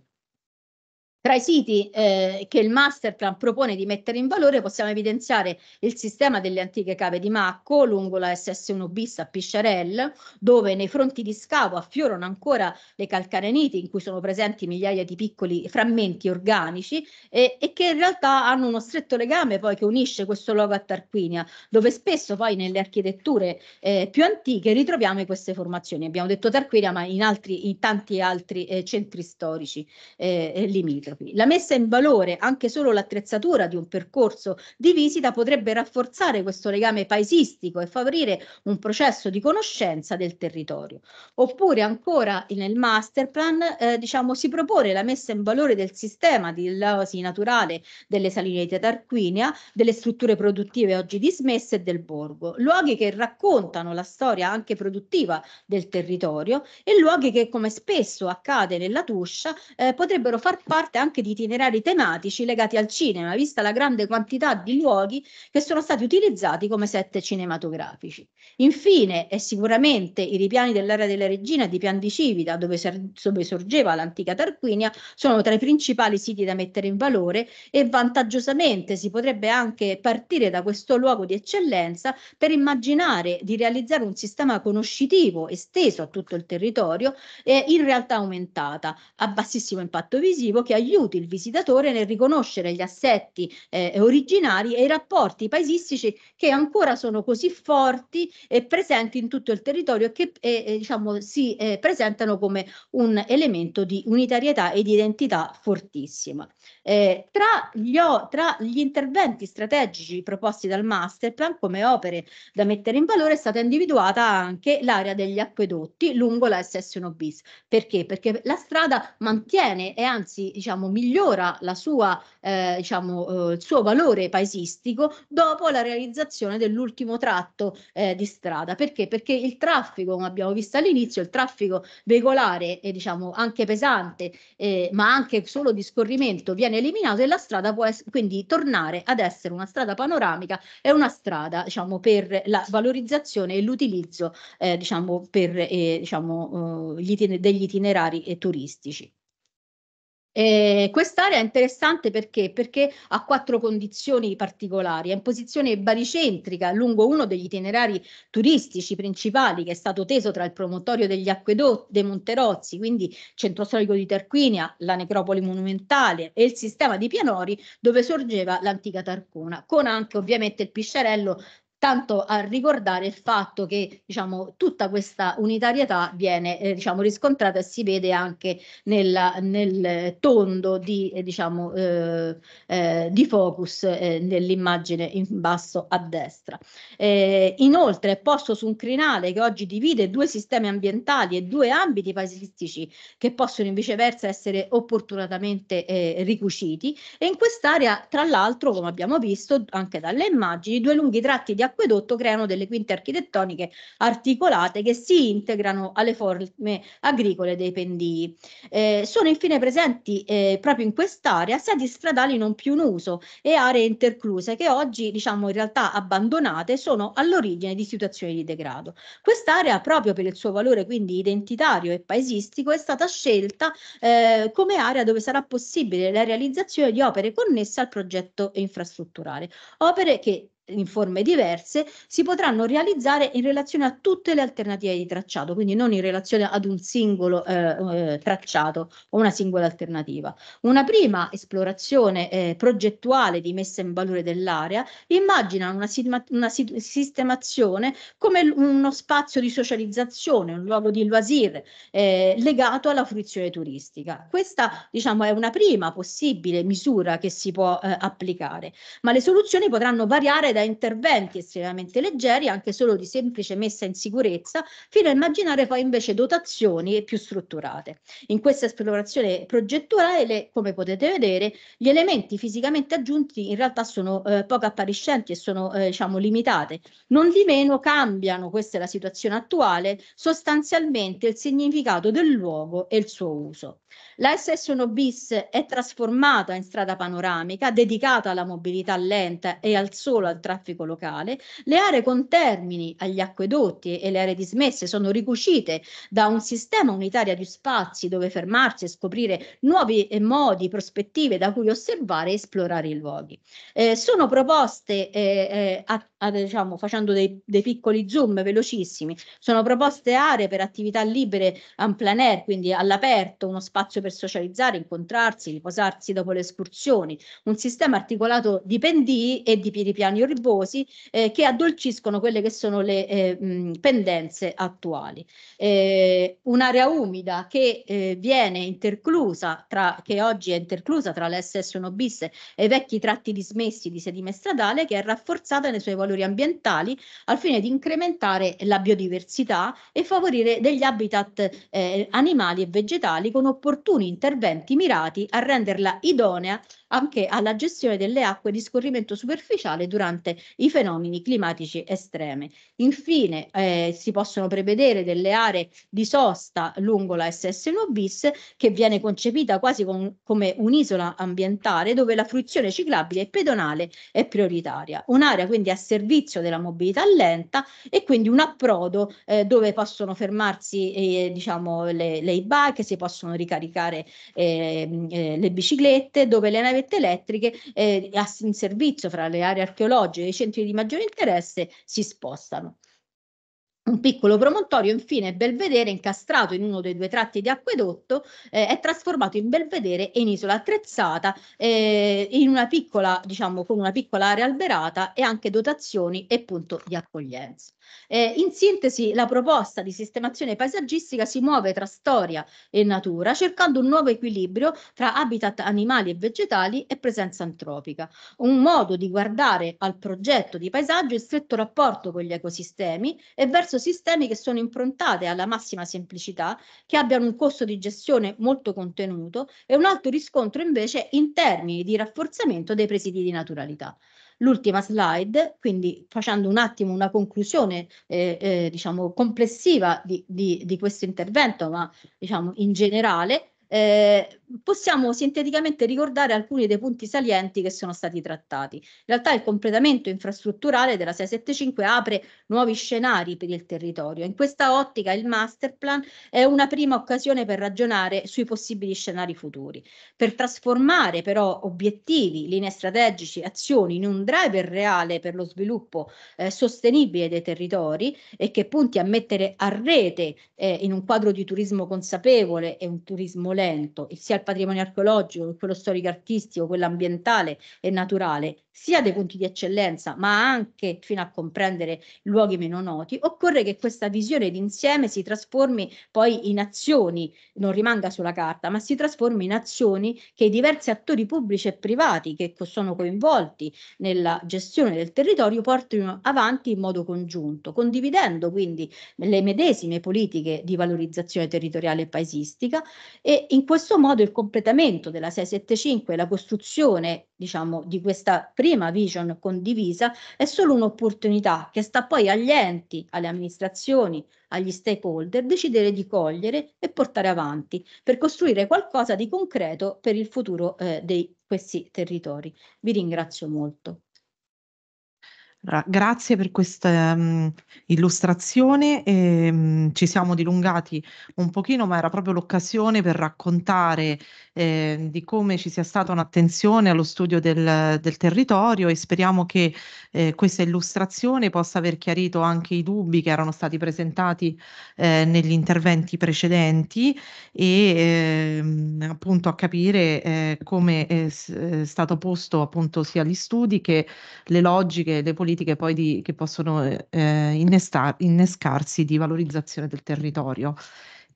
Tra i siti eh, che il masterplan propone di mettere in valore possiamo evidenziare il sistema delle antiche cave di Macco lungo la SS1 bis a Pisciarello, dove nei fronti di scavo affiorano ancora le calcareniti in cui sono presenti migliaia di piccoli frammenti organici e, e che in realtà hanno uno stretto legame poi che unisce questo luogo a Tarquinia, dove spesso poi nelle architetture eh, più antiche ritroviamo queste formazioni. Abbiamo detto Tarquinia, ma in, altri, in tanti altri eh, centri storici eh, limitrofi disabili. La messa in valore anche solo l'attrezzatura di un percorso di visita potrebbe rafforzare questo legame paesistico e favorire un processo di conoscenza del territorio. Oppure ancora nel master plan eh, diciamo, si propone la messa in valore del sistema di losi naturale delle salinità tarquinia, delle strutture produttive oggi dismesse e del borgo, luoghi che raccontano la storia anche produttiva del territorio e luoghi che come spesso accade nella Tuscia eh, potrebbero far parte anche di itinerari tematici legati al cinema, vista la grande quantità di luoghi che sono stati utilizzati come set cinematografici. Infine, e sicuramente i ripiani dell'area della regina di Pian di Civita, dove, dove sorgeva l'antica Tarquinia, sono tra i principali siti da mettere in valore e vantaggiosamente si potrebbe anche partire da questo luogo di eccellenza per immaginare di realizzare un sistema conoscitivo esteso a tutto il territorio e in realtà aumentata, a bassissimo impatto visivo, che aiuta aiuti il visitatore nel riconoscere gli assetti eh, originari e i rapporti paesistici che ancora sono così forti e presenti in tutto il territorio e che eh, eh diciamo, si eh, presentano come un elemento di unitarietà e di identità fortissima. Eh, tra gli, tra, gli, interventi strategici proposti dal Masterplan come opere da mettere in valore è stata individuata anche l'area degli acquedotti lungo la SS1 bis. Perché? Perché la strada mantiene e anzi diciamo, diciamo, migliora la sua, eh, diciamo, eh, il suo valore paesistico dopo la realizzazione dell'ultimo tratto eh, di strada. Perché? Perché il traffico, come abbiamo visto all'inizio, il traffico veicolare e diciamo anche pesante, eh, ma anche solo di scorrimento viene eliminato e la strada può quindi tornare ad essere una strada panoramica e una strada diciamo, per la valorizzazione e l'utilizzo eh, diciamo, per, eh, diciamo, eh, degli itinerari eh, turistici. Eh, quest'area è interessante perché? perché ha quattro condizioni particolari. È in posizione baricentrica lungo uno degli itinerari turistici principali che è stato teso tra il promontorio degli acquedotti dei Monterozzi, quindi centro storico di Tarquinia, la necropoli monumentale e il sistema di pianori dove sorgeva l'antica Tarcona, con anche ovviamente il piscerello tanto a ricordare il fatto che diciamo, tutta questa unitarietà viene eh, diciamo, riscontrata e si vede anche nella, nel tondo di, eh, diciamo, eh, eh di focus eh, nell'immagine in basso a destra. Eh, inoltre è posto su un crinale che oggi divide due sistemi ambientali e due ambiti paesistici che possono in viceversa essere opportunamente ricuciti e in quest'area tra l'altro come abbiamo visto anche dalle immagini due lunghi tratti di acquedotto creano delle quinte architettoniche articolate che si integrano alle forme agricole dei pendii. Eh, sono infine presenti eh, proprio in quest'area sedi stradali non più in uso e aree intercluse che oggi diciamo in realtà abbandonate sono all'origine di situazioni di degrado. Quest'area proprio per il suo valore quindi identitario e paesistico è stata scelta eh, come area dove sarà possibile la realizzazione di opere connesse al progetto infrastrutturale, opere che in forme diverse, si potranno realizzare in relazione a tutte le alternative di tracciato, quindi non in relazione ad un singolo eh, eh tracciato o una singola alternativa. Una prima esplorazione eh, progettuale di messa in valore dell'area immagina una, una sistemazione come uno spazio di socializzazione, un luogo di loisir eh, legato alla fruizione turistica. Questa, diciamo, è una prima possibile misura che si può eh, applicare, ma le soluzioni potranno variare da da interventi estremamente leggeri, anche solo di semplice messa in sicurezza, fino a immaginare poi invece dotazioni più strutturate. In questa esplorazione progettuale, come potete vedere, gli elementi fisicamente aggiunti in realtà sono eh, poco appariscenti e sono eh, diciamo limitate. Non di meno cambiano, questa è la situazione attuale, sostanzialmente il significato del luogo e il suo uso. La SS1 bis è trasformata in strada panoramica dedicata alla mobilità lenta e al solo al traffico locale. Le aree contermini agli acquedotti e le aree dismesse sono ricucite da un sistema unitario di spazi dove fermarsi e scoprire nuovi eh, modi, prospettive da cui osservare e esplorare i luoghi. Eh, sono proposte eh, eh, a diciamo, facendo dei, dei, piccoli zoom velocissimi, sono proposte aree per attività libere en plein air, quindi all'aperto, uno spazio per socializzare, incontrarsi, riposarsi dopo le escursioni, un sistema articolato di pendii e di piripiani ribosi eh, che addolciscono quelle che sono le eh, mh, pendenze attuali. Eh, un'area umida che eh, viene interclusa, tra, che oggi è interclusa tra l'SS1 bis e i vecchi tratti dismessi di sedime stradale, che è rafforzata nei suoi volumi valori ambientali al fine di incrementare la biodiversità e favorire degli habitat eh, animali e vegetali con opportuni interventi mirati a renderla idonea anche alla gestione delle acque di scorrimento superficiale durante i fenomeni climatici estremi. Infine eh, si possono prevedere delle aree di sosta lungo la SS1 bis che viene concepita quasi con, come un'isola ambientare dove la fruizione ciclabile e pedonale è prioritaria. Un'area quindi a servizio della mobilità lenta e quindi un approdo eh, dove possono fermarsi eh, diciamo, le, le bike, si possono ricaricare ehm, eh, le biciclette, dove le navi scalette elettriche eh, in servizio fra le aree archeologiche e i centri di maggiore interesse si spostano. Un piccolo promontorio, infine Belvedere, incastrato in uno dei due tratti di acquedotto, eh, è trasformato in Belvedere e in isola attrezzata, eh, in una piccola, diciamo, con una piccola area alberata e anche dotazioni e punto di accoglienza. Eh, in sintesi, la proposta di sistemazione paesaggistica si muove tra storia e natura, cercando un nuovo equilibrio tra habitat animali e vegetali e presenza antropica. Un modo di guardare al progetto di paesaggio in stretto rapporto con gli ecosistemi e verso sistemi che sono improntate alla massima semplicità, che abbiano un costo di gestione molto contenuto e un alto riscontro invece in termini di rafforzamento dei presidi di naturalità l'ultima slide, quindi facendo un attimo una conclusione eh, eh, diciamo complessiva di, di, di questo intervento, ma diciamo in generale, eh, possiamo sinteticamente ricordare alcuni dei punti salienti che sono stati trattati. In realtà il completamento infrastrutturale della 675 apre nuovi scenari per il territorio. In questa ottica il master plan è una prima occasione per ragionare sui possibili scenari futuri, per trasformare però obiettivi, linee strategici, azioni in un driver reale per lo sviluppo eh, sostenibile dei territori e che punti a mettere a rete eh, in un quadro di turismo consapevole e un turismo lento, il sia il patrimonio archeologico, quello storico-artistico, quello ambientale e naturale, sia dei punti di eccellenza, ma anche fino a comprendere luoghi meno noti, occorre che questa visione d'insieme si trasformi poi in azioni, non rimanga sulla carta, ma si trasformi in azioni che i diversi attori pubblici e privati che sono coinvolti nella gestione del territorio portino avanti in modo congiunto, condividendo quindi le medesime politiche di valorizzazione territoriale e paesistica e in questo modo il completamento della 675 e la costruzione diciamo, di questa prima vision condivisa è solo un'opportunità che sta poi agli enti, alle amministrazioni, agli stakeholder decidere di cogliere e portare avanti per costruire qualcosa di concreto per il futuro eh, di questi territori. Vi ringrazio molto grazie per questa um, illustrazione, e, um, ci siamo dilungati un pochino ma era proprio l'occasione per raccontare eh, di come ci sia stata un'attenzione allo studio del, del territorio e speriamo che eh, questa illustrazione possa aver chiarito anche i dubbi che erano stati presentati eh, negli interventi precedenti e ehm, appunto a capire eh, come è, è stato posto appunto sia gli studi che le logiche, le politiche politiche poi di, che possono eh, eh innestar, innescarsi di valorizzazione del territorio.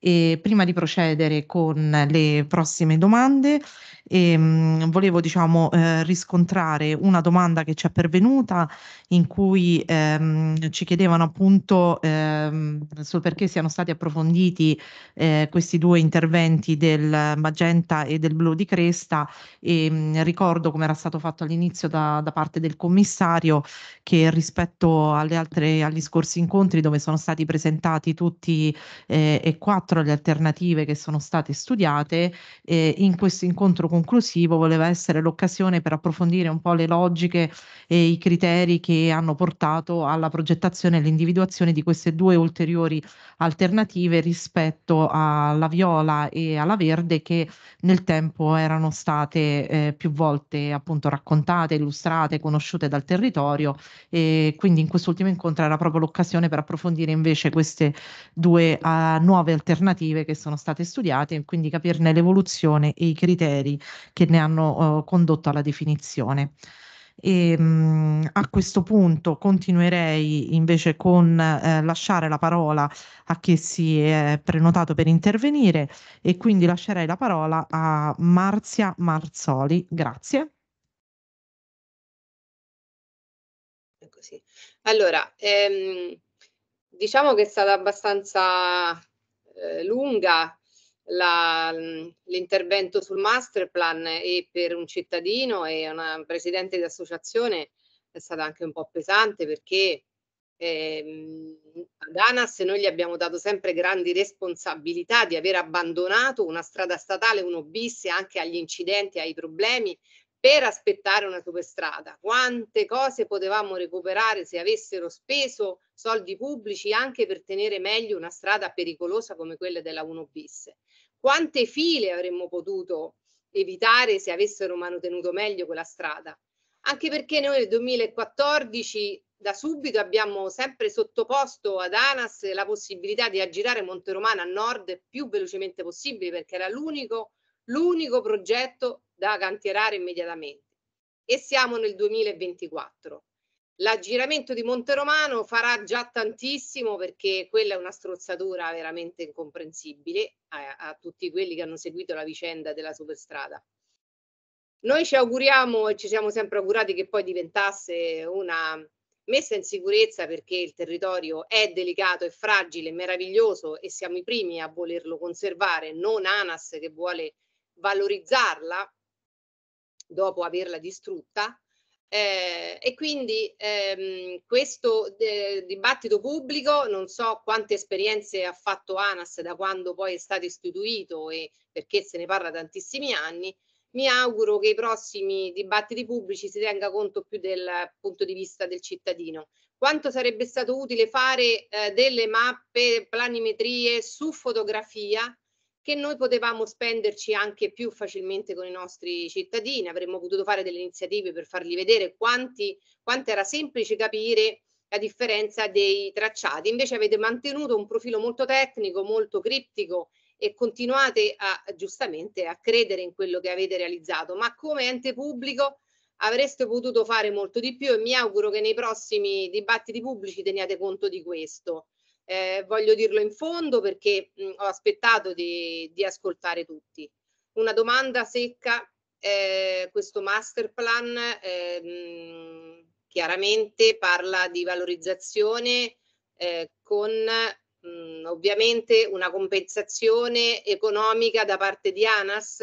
E prima di procedere con le prossime domande, ehm, volevo diciamo, eh, riscontrare una domanda che ci è pervenuta in cui ehm, ci chiedevano appunto ehm, sul perché siano stati approfonditi eh, questi due interventi del magenta e del blu di cresta e ehm, ricordo come era stato fatto all'inizio da, da parte del commissario che rispetto alle altre, agli scorsi incontri dove sono stati presentati tutti eh, e quattro peraltro le alternative che sono state studiate eh, in questo incontro conclusivo voleva essere l'occasione per approfondire un po' le logiche e i criteri che hanno portato alla progettazione e all'individuazione di queste due ulteriori alternative rispetto alla viola e alla verde che nel tempo erano state eh, più volte appunto raccontate, illustrate, conosciute dal territorio e quindi in quest'ultimo incontro era proprio l'occasione per approfondire invece queste due uh, nuove alternative alternative che sono state studiate e quindi capirne l'evoluzione e i criteri che ne hanno eh, condotto alla definizione. E, ehm, mh, a questo punto continuerei invece con eh, lasciare la parola a chi si è prenotato per intervenire e quindi lascerei la parola a Marzia Marzoli. Grazie. Ecco, allora, ehm, diciamo che è stata abbastanza eh, lunga la, l'intervento sul master plan e per un cittadino e una presidente di associazione è stata anche un po' pesante perché eh, ad ANAS noi gli abbiamo dato sempre grandi responsabilità di aver abbandonato una strada statale uno bis anche agli incidenti, ai problemi, per aspettare una superstrada. Quante cose potevamo recuperare se avessero speso soldi pubblici anche per tenere meglio una strada pericolosa come quella della 1 bis. Quante file avremmo potuto evitare se avessero mantenuto meglio quella strada. Anche perché noi nel 2014 da subito abbiamo sempre sottoposto ad ANAS la possibilità di aggirare Monte Romano a nord più velocemente possibile perché era l'unico l'unico progetto da cantierare immediatamente. E siamo nel 2024. L'aggiramento di Monteromano farà già tantissimo perché quella è una strozzatura veramente incomprensibile a, a, tutti quelli che hanno seguito la vicenda della superstrada. Noi ci auguriamo e ci siamo sempre augurati che poi diventasse una messa in sicurezza perché il territorio è delicato, è fragile, è meraviglioso e siamo i primi a volerlo conservare, non ANAS che vuole valorizzarla dopo averla distrutta. Eh, e quindi ehm, questo eh, dibattito pubblico, non so quante esperienze ha fatto ANAS da quando poi è stato istituito e perché se ne parla tantissimi anni, mi auguro che i prossimi dibattiti pubblici si tenga conto più del punto di vista del cittadino. Quanto sarebbe stato utile fare eh, delle mappe, planimetrie su fotografia che noi potevamo spenderci anche più facilmente con i nostri cittadini, avremmo potuto fare delle iniziative per fargli vedere quanti, quanto era semplice capire la differenza dei tracciati. Invece avete mantenuto un profilo molto tecnico, molto criptico e continuate a, giustamente a credere in quello che avete realizzato, ma come ente pubblico avreste potuto fare molto di più e mi auguro che nei prossimi dibattiti pubblici teniate conto di questo. Eh, voglio dirlo in fondo perché mh, ho aspettato di, di, ascoltare tutti. Una domanda secca, eh, questo master plan eh, chiaramente parla di valorizzazione eh, con mh, ovviamente una compensazione economica da parte di ANAS?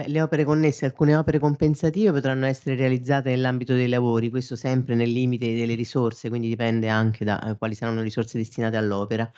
Eh, le opere connesse, alcune opere compensative potranno essere realizzate nell'ambito dei lavori, questo sempre nel limite delle risorse, quindi dipende anche da eh, quali saranno le risorse destinate all'opera.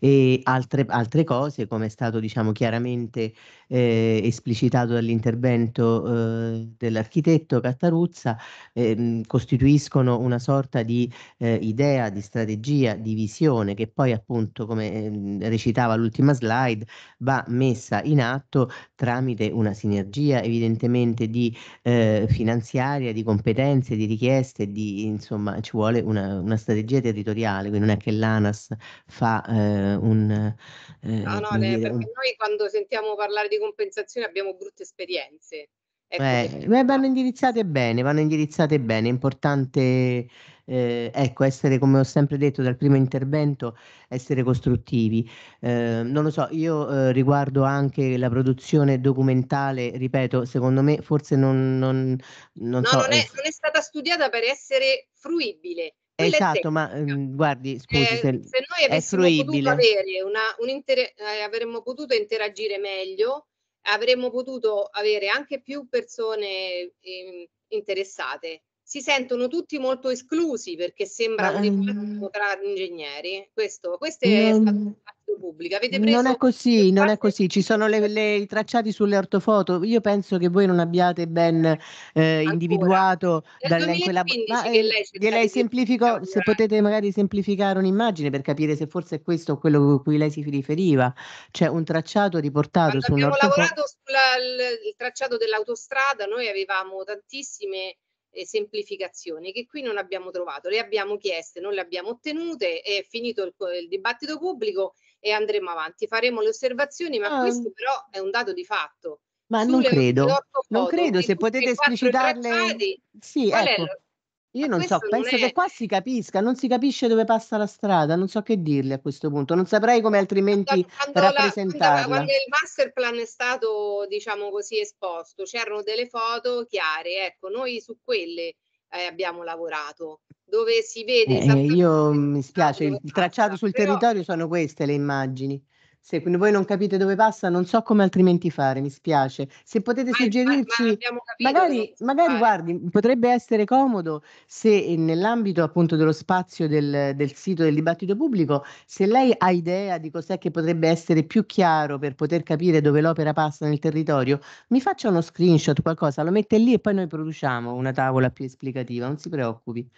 E altre, altre, cose, come è stato diciamo, chiaramente eh, esplicitato dall'intervento eh, dell'architetto Cattaruzza, ehm, costituiscono una sorta di eh, idea, di strategia, di visione che poi appunto, come ehm, recitava l'ultima slide, va messa in atto tramite una sinergia strategia evidentemente di eh, finanziaria, di competenze, di richieste, di, insomma ci vuole una, una, strategia territoriale, quindi non è che l'ANAS fa eh, un... Eh, no, no, dire, perché un... noi quando sentiamo parlare di compensazione abbiamo brutte esperienze. Ecco eh, vanno indirizzate bene, vanno indirizzate bene, è importante eh, ecco, essere, come ho sempre detto dal primo intervento, essere costruttivi. Eh, non lo so, io eh, riguardo anche la produzione documentale, ripeto, secondo me forse non... non, non no, so, non è, non è stata studiata per essere fruibile. esatto, ma mm, guardi, scusi, eh, se, se, noi avessimo potuto avere una, un inter- eh, avremmo potuto interagire meglio, avremmo potuto avere anche più persone eh, interessate si sentono tutti molto esclusi perché sembra Ma, un ehm, tra ingegneri. Questo, questo è non, stato fatto pubblico. Avete preso non è così, non è così. Ci sono le, le, i tracciati sulle ortofoto. Io penso che voi non abbiate ben eh, individuato dalle, quella... Ma, che eh, lei, lei semplifico, se eh. potete magari semplificare un'immagine per capire se forse è questo quello a cui lei si riferiva. C'è un tracciato riportato Quando su un Abbiamo lavorato sul tracciato dell'autostrada, noi avevamo tantissime eh, semplificazioni che qui non abbiamo trovato, le abbiamo chieste, non le abbiamo ottenute, è finito il, il dibattito pubblico e andremo avanti, faremo le osservazioni, ma ah. questo però è un dato di fatto. Ma Sulle non credo, non credo, se potete esplicitarle... Sì, sì, ecco. Io non so, penso è... che qua si capisca, non si capisce dove passa la strada, non so che dirle a questo punto, non saprei come altrimenti quando rappresentarla. La, quando il master plan è stato, diciamo così, esposto, c'erano delle foto chiare, ecco, noi su quelle eh, abbiamo lavorato, dove si vede... Eh, io mi spiace, il tracciato sul però... territorio sono queste le immagini. Se voi non capite dove passa, non so come altrimenti fare, mi spiace. Se potete ma, suggerirci, ma, ma magari, magari eh. guardi, potrebbe essere comodo se eh, nell'ambito appunto dello spazio del, del, sito del dibattito pubblico, se lei ha idea di cos'è che potrebbe essere più chiaro per poter capire dove l'opera passa nel territorio, mi faccia uno screenshot, qualcosa, lo mette lì e poi noi produciamo una tavola più esplicativa, non si preoccupi.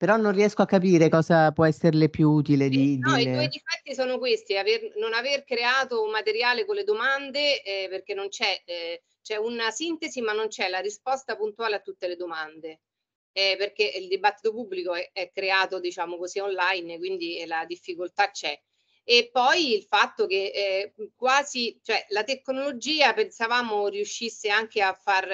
Però non riesco a capire cosa può esserle più utile di... No, di... i due difetti sono questi, aver, non aver creato un materiale con le domande eh, perché non c'è, eh, c'è una sintesi ma non c'è la risposta puntuale a tutte le domande. Eh, perché il dibattito pubblico è, è, creato, diciamo così, online, quindi eh, la difficoltà c'è. E poi il fatto che eh, quasi, cioè la tecnologia pensavamo riuscisse anche a far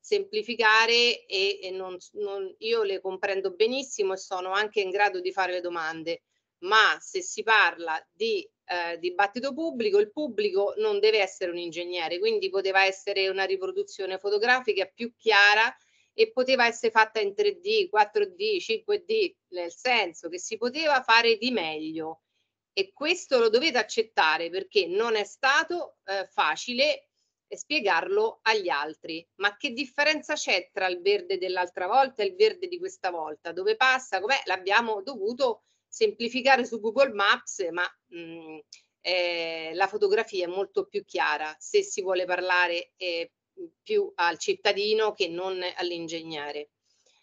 semplificare e, e non, non, io le comprendo benissimo e sono anche in grado di fare le domande, ma se si parla di eh, dibattito pubblico, il pubblico non deve essere un ingegnere, quindi poteva essere una riproduzione fotografica più chiara e poteva essere fatta in 3D, 4D, 5D, nel senso che si poteva fare di meglio e questo lo dovete accettare perché non è stato eh, facile e spiegarlo agli altri. Ma che differenza c'è tra il verde dell'altra volta e il verde di questa volta? Dove passa? Com'è? L'abbiamo dovuto semplificare su Google Maps, ma mh, mm, eh, la fotografia è molto più chiara se si vuole parlare eh, più al cittadino che non all'ingegnere.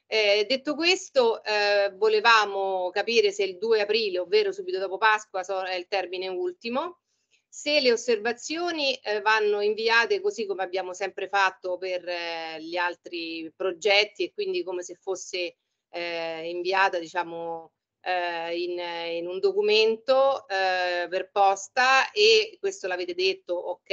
Eh, detto questo, eh, volevamo capire se il 2 aprile, ovvero subito dopo Pasqua, so, è il termine ultimo, se le osservazioni eh, vanno inviate così come abbiamo sempre fatto per eh, gli altri progetti e quindi come se fosse eh, inviata diciamo eh, in, in, un documento eh, per posta e questo l'avete detto ok,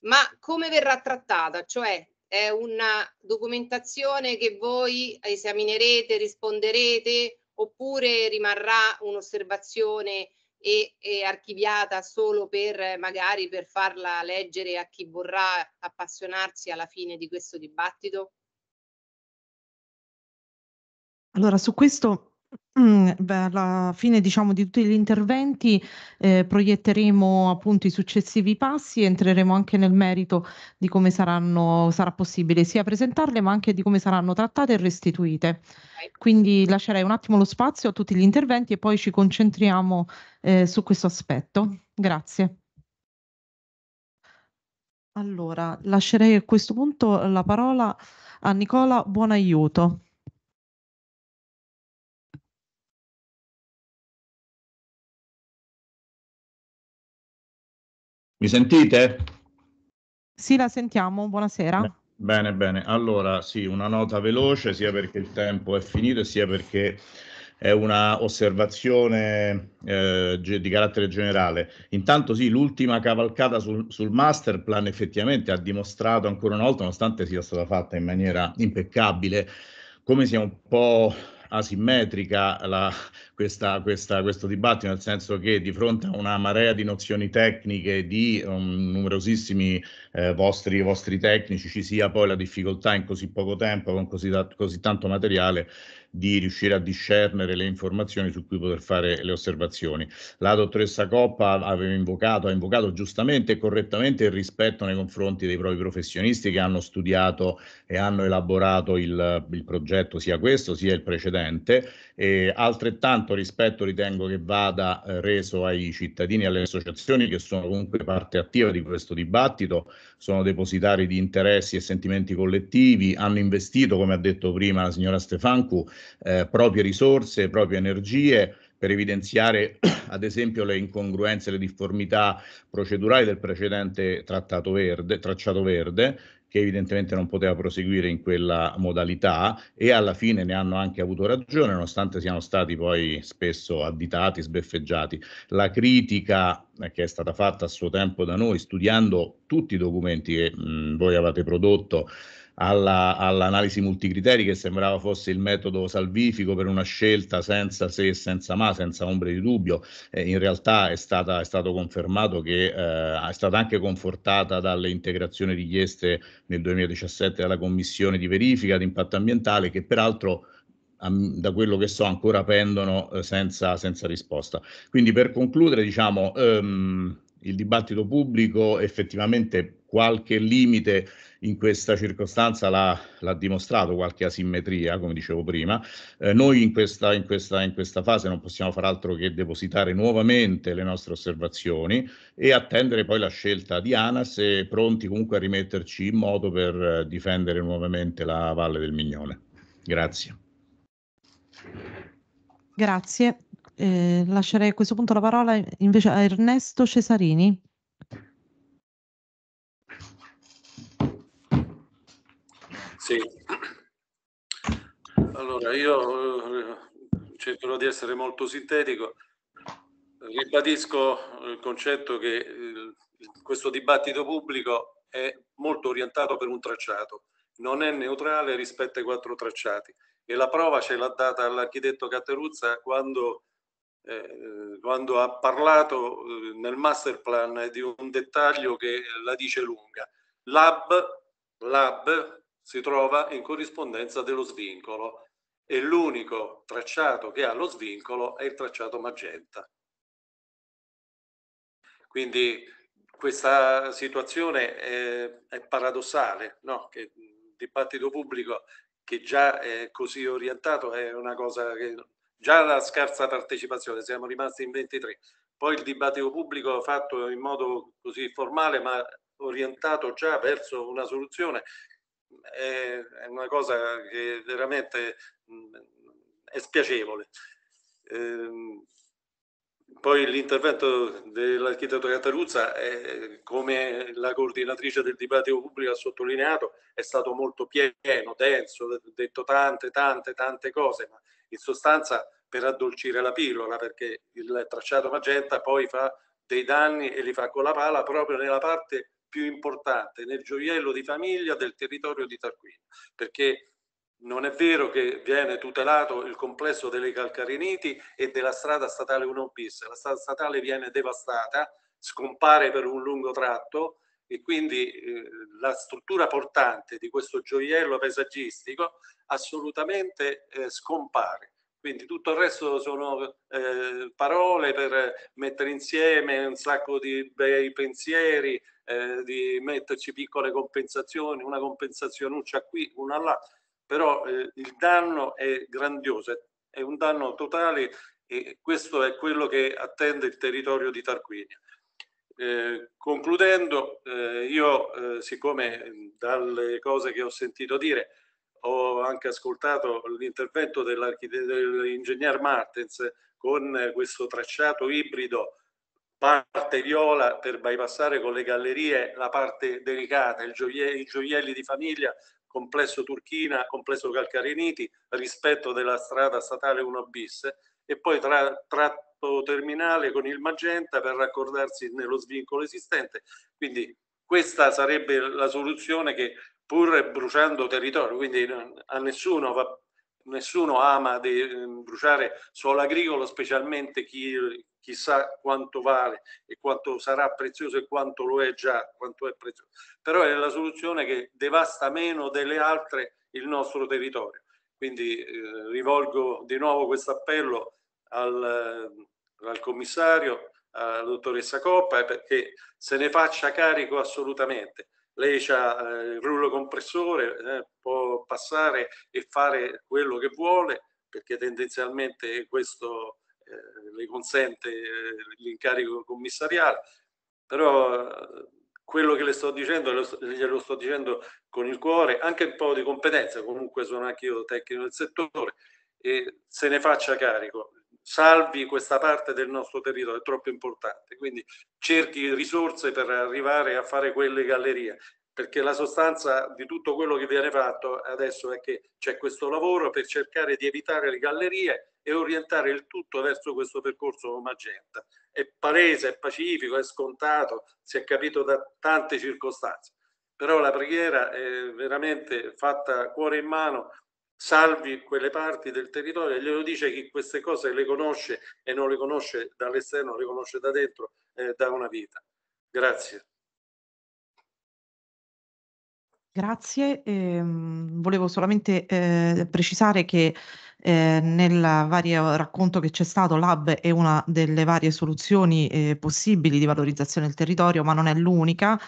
ma come verrà trattata? Cioè è una documentazione che voi esaminerete, risponderete oppure rimarrà un'osservazione e è archiviata solo per magari per farla leggere a chi vorrà appassionarsi alla fine di questo dibattito? Allora, su questo Mm, beh, alla fine, diciamo, di tutti gli interventi, ehm, proietteremo appunto i successivi passi, e entreremo anche nel merito di come saranno sarà possibile sia presentarle, ma anche di come saranno trattate e restituite. Quindi lascerei un attimo lo spazio a tutti gli interventi e poi ci concentriamo, ehm, su questo aspetto. Grazie. Allora, lascerei a questo punto la parola a Nicola Buonaiuto. Mi sentite? Sì, la sentiamo, buonasera. Bene, bene. Allora, sì, una nota veloce, sia perché il tempo è finito, sia perché è una osservazione eh, di carattere generale. Intanto sì, l'ultima cavalcata sul, sul master plan effettivamente ha dimostrato ancora una volta, nonostante sia stata fatta in maniera impeccabile, come sia un po' asimmetrica la, questa, questa, questo dibattito, nel senso che di fronte a una marea di nozioni tecniche, di um, numerosissimi eh, vostri, vostri, tecnici, ci sia poi la difficoltà in così poco tempo, con così, così tanto materiale di riuscire a discernere le informazioni su cui poter fare le osservazioni. La dottoressa Coppa aveva invocato, ha invocato giustamente e correttamente il rispetto nei confronti dei propri professionisti che hanno studiato e hanno elaborato il, il progetto, sia questo sia il precedente, eh, altrettanto rispetto ritengo che vada eh, reso ai cittadini e alle associazioni che sono comunque parte attiva di questo dibattito, sono depositari di interessi e sentimenti collettivi, hanno investito, come ha detto prima la signora Stefancu, eh, proprie risorse, proprie energie per evidenziare <clears throat> ad esempio le incongruenze, le difformità procedurali del precedente trattato verde, tracciato verde che evidentemente non poteva proseguire in quella modalità e alla fine ne hanno anche avuto ragione, nonostante siano stati poi spesso additati, sbeffeggiati. La critica che è stata fatta a suo tempo da noi, studiando tutti i documenti che mh, voi avete prodotto, alla, all'analisi multicriteri che sembrava fosse il metodo salvifico per una scelta senza se e senza ma, senza ombre di dubbio. Eh, in realtà è, stata, è, stato confermato che eh, è stata anche confortata dalle integrazioni richieste nel 2017 dalla Commissione di verifica di impatto ambientale che peraltro da quello che so ancora pendono eh, senza, senza risposta. Quindi per concludere, diciamo, ehm, il dibattito pubblico effettivamente qualche limite in questa circostanza l'ha, l'ha dimostrato qualche asimmetria, come dicevo prima. Eh, noi in questa, in, questa, in questa fase non possiamo far altro che depositare nuovamente le nostre osservazioni e attendere poi la scelta di ANAS e pronti comunque a rimetterci in moto per eh, difendere nuovamente la Valle del Mignone. Grazie. Grazie. Eh, lascerei a questo punto la parola invece a Ernesto Cesarini. Sì. Allora, io eh, cercherò di essere molto sintetico. Ribadisco il concetto che eh, questo dibattito pubblico è molto orientato per un tracciato, non è neutrale rispetto ai quattro tracciati e la prova ce l'ha data l'architetto Catteruzza quando, eh, quando ha parlato eh, nel master plan di un dettaglio che la dice lunga. Lab, lab si trova in corrispondenza dello svincolo e l'unico tracciato che ha lo svincolo è il tracciato magenta. Quindi questa situazione è, è paradossale, no? che il dibattito pubblico che già è così orientato è una cosa che già la scarsa partecipazione, siamo rimasti in 23, poi il dibattito pubblico fatto in modo così formale ma orientato già verso una soluzione è una cosa che veramente mm, è spiacevole. Ehm, poi l'intervento dell'architetto Cattaruzza, come la coordinatrice del dibattito pubblico ha sottolineato, è stato molto pieno, denso, ha detto tante, tante, tante cose, ma in sostanza per addolcire la pillola, perché il tracciato magenta poi fa dei danni e li fa con la pala proprio nella parte più importante nel gioiello di famiglia del territorio di Tarquino, perché non è vero che viene tutelato il complesso delle Calcariniti e della strada statale 1 bis, la strada statale viene devastata, scompare per un lungo tratto e quindi eh, la struttura portante di questo gioiello paesaggistico assolutamente eh, scompare. Quindi tutto il resto sono eh, parole per mettere insieme un sacco di bei pensieri, eh, di metterci piccole compensazioni, una compensazionuccia qui, una là, però eh, il danno è grandioso, è un danno totale e questo è quello che attende il territorio di Tarquinia. Eh, concludendo, eh, io eh, siccome mm, dalle cose che ho sentito dire ho anche ascoltato l'intervento dell'ingegner Martens con questo tracciato ibrido parte viola per bypassare con le gallerie la parte delicata, i gioielli, gioielli di famiglia, complesso Turchina, complesso Calcareniti, rispetto della strada statale 1 bis e poi tra, tratto terminale con il magenta per raccordarsi nello svincolo esistente. Quindi questa sarebbe la soluzione che pur bruciando territorio, quindi eh, a nessuno va nessuno ama de, eh, bruciare suolo agricolo, specialmente chi chissà quanto vale e quanto sarà prezioso e quanto lo è già, quanto è prezioso. Però è la soluzione che devasta meno delle altre il nostro territorio. Quindi eh, rivolgo di nuovo questo appello al, eh, al commissario, alla dottoressa Coppa, perché se ne faccia carico assolutamente lei ha eh, il rullo compressore, eh, può passare e fare quello che vuole, perché tendenzialmente questo eh, le consente eh, l'incarico commissariale, però eh, quello che le sto dicendo, glielo sto dicendo con il cuore, anche un po' di competenza, comunque sono anche io tecnico del settore, e se ne faccia carico, salvi questa parte del nostro territorio, è troppo importante, quindi cerchi risorse per arrivare a fare quelle gallerie, perché la sostanza di tutto quello che viene fatto adesso è che c'è questo lavoro per cercare di evitare le gallerie e orientare il tutto verso questo percorso magenta. È palese, è pacifico, è scontato, si è capito da tante circostanze, però la preghiera è veramente fatta cuore in mano, salvi quelle parti del territorio, glielo dice chi queste cose le conosce e non le conosce dall'esterno, le conosce da dentro, eh, da una vita. Grazie. Grazie, eh, volevo solamente eh, precisare che eh, nel vario eh, racconto che c'è stato l'hub è una delle varie soluzioni eh, possibili di valorizzazione del territorio, ma non è l'unica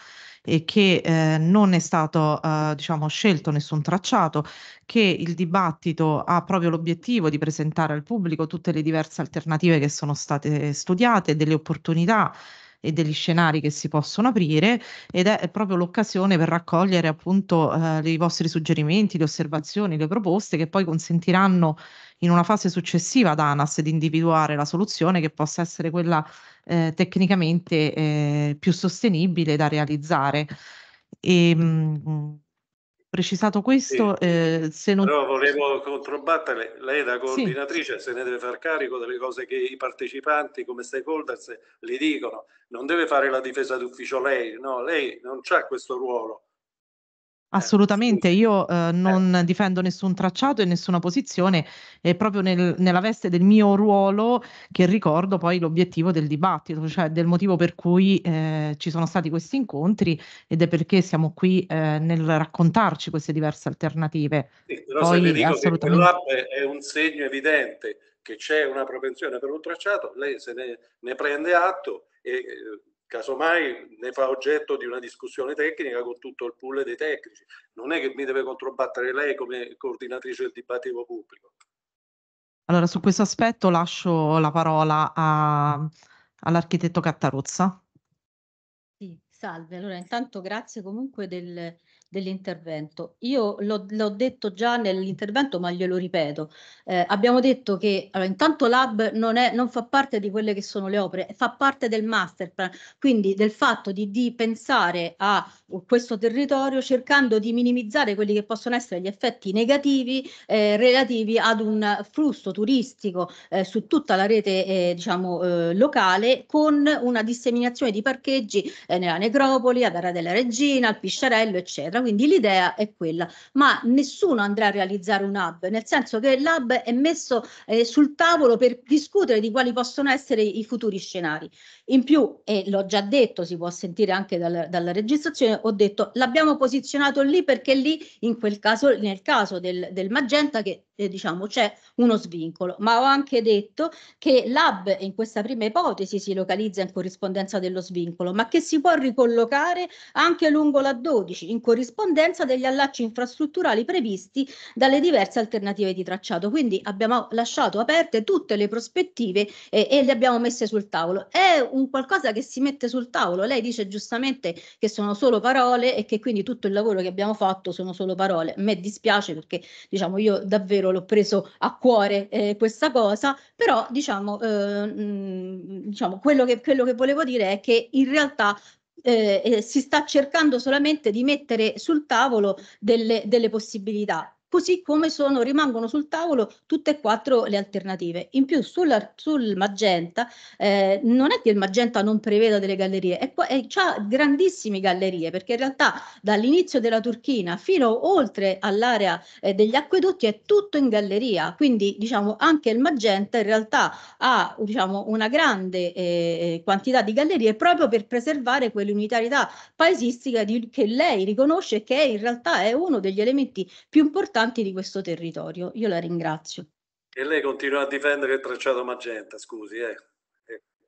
e che eh, non è stato eh, diciamo, scelto nessun tracciato, che il dibattito ha proprio l'obiettivo di presentare al pubblico tutte le diverse alternative che sono state eh, studiate, delle opportunità e degli scenari che si possono aprire ed è proprio l'occasione per raccogliere appunto eh, i vostri suggerimenti, le osservazioni, le proposte che poi consentiranno in una fase successiva ad ANAS di individuare la soluzione che possa essere quella eh, tecnicamente eh, più sostenibile da realizzare. E, ehm, mh, precisato questo. Sì, eh, se non... Però volevo controbattere, lei da coordinatrice sì. se ne deve far carico delle cose che i partecipanti come stakeholders le dicono, non deve fare la difesa d'ufficio lei, no, lei non ha questo ruolo, eh, assolutamente, io eh, eh, non difendo nessun tracciato e nessuna posizione, è proprio nel, nella veste del mio ruolo che ricordo poi l'obiettivo del dibattito, cioè del motivo per cui eh, ci sono stati questi incontri ed è perché siamo qui eh, nel raccontarci queste diverse alternative. Sì, però poi, se le dico assolutamente... che l'app è un segno evidente che c'è una propensione per un tracciato, lei se ne, ne prende atto e eh, casomai ne fa oggetto di una discussione tecnica con tutto il pool dei tecnici. Non è che mi deve controbattere lei come coordinatrice del dibattito pubblico. Allora, su questo aspetto lascio la parola a, all'architetto Cattaruzza. Sì, salve. Allora, intanto grazie comunque del, dell'intervento. Io l'ho, l'ho detto già nell'intervento, ma glielo ripeto. Eh, abbiamo detto che allora, intanto l'hub non, è, non fa parte di quelle che sono le opere, fa parte del master plan, quindi del fatto di, di pensare a questo territorio cercando di minimizzare quelli che possono essere gli effetti negativi eh, relativi ad un flusso turistico eh, su tutta la rete eh, diciamo, eh, locale con una disseminazione di parcheggi eh, nella necropoli, ad Area della Regina, al Pisciarello, eccetera eccetera. Quindi l'idea è quella, ma nessuno andrà a realizzare un hub, nel senso che l'hub è messo eh, sul tavolo per discutere di quali possono essere i futuri scenari. In più, e l'ho già detto, si può sentire anche dal, dalla registrazione, ho detto l'abbiamo posizionato lì perché lì, in quel caso, nel caso del, del Magenta, che eh, diciamo c'è uno svincolo, ma ho anche detto che l'hub in questa prima ipotesi si localizza in corrispondenza dello svincolo, ma che si può ricollocare anche lungo la 12 in corrispondenza degli allacci infrastrutturali previsti dalle diverse alternative di tracciato. Quindi abbiamo lasciato aperte tutte le prospettive eh, e le abbiamo messe sul tavolo. È un qualcosa che si mette sul tavolo. Lei dice giustamente che sono solo parole e che quindi tutto il lavoro che abbiamo fatto sono solo parole. A me dispiace perché diciamo io davvero l'ho preso a cuore eh, questa cosa, però diciamo, eh, mm, diciamo quello, che, quello che volevo dire è che in realtà eh, eh, si sta cercando solamente di mettere sul tavolo delle, delle possibilità così come sono, rimangono sul tavolo tutte e quattro le alternative. In più sulla, sul Magenta, eh, non è che il Magenta non preveda delle gallerie, è, è, ha grandissime gallerie, perché in realtà dall'inizio della Turchina fino oltre all'area eh, degli acquedotti è tutto in galleria, quindi diciamo anche il Magenta in realtà ha diciamo, una grande eh, eh quantità di gallerie proprio per preservare quell'unitarietà paesistica di, che lei riconosce che in realtà è uno degli elementi più importanti importanti di questo territorio. Io la ringrazio. E lei continua a difendere il tracciato magenta, scusi, eh.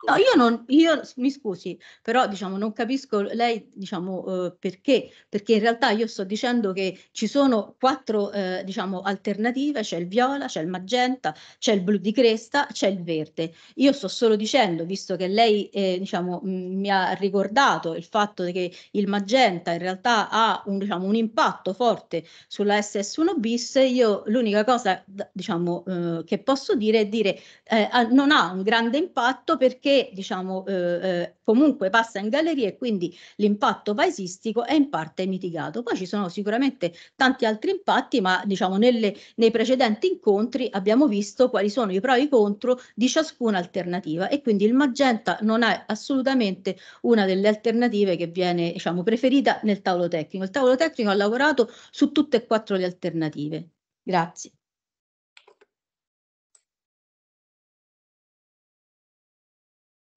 No, ecco. io, non, io mi scusi, però diciamo, non capisco lei diciamo, eh, perché, perché in realtà io sto dicendo che ci sono quattro eh, diciamo, alternative, c'è il viola, c'è il magenta, c'è il blu di cresta, c'è il verde. Io sto solo dicendo, visto che lei eh, diciamo, mi ha ricordato il fatto che il magenta in realtà ha un, diciamo, un impatto forte sulla SS1 bis, io l'unica cosa diciamo, eh, che posso dire è dire eh, non ha un grande impatto perché che diciamo, eh, eh, comunque passa in galleria e quindi l'impatto paesistico è in parte mitigato. Poi ci sono sicuramente tanti altri impatti, ma diciamo, nelle, nei precedenti incontri abbiamo visto quali sono i pro e i contro di ciascuna alternativa e quindi il magenta non è assolutamente una delle alternative che viene diciamo, preferita nel tavolo tecnico. Il tavolo tecnico ha lavorato su tutte e quattro le alternative. Grazie.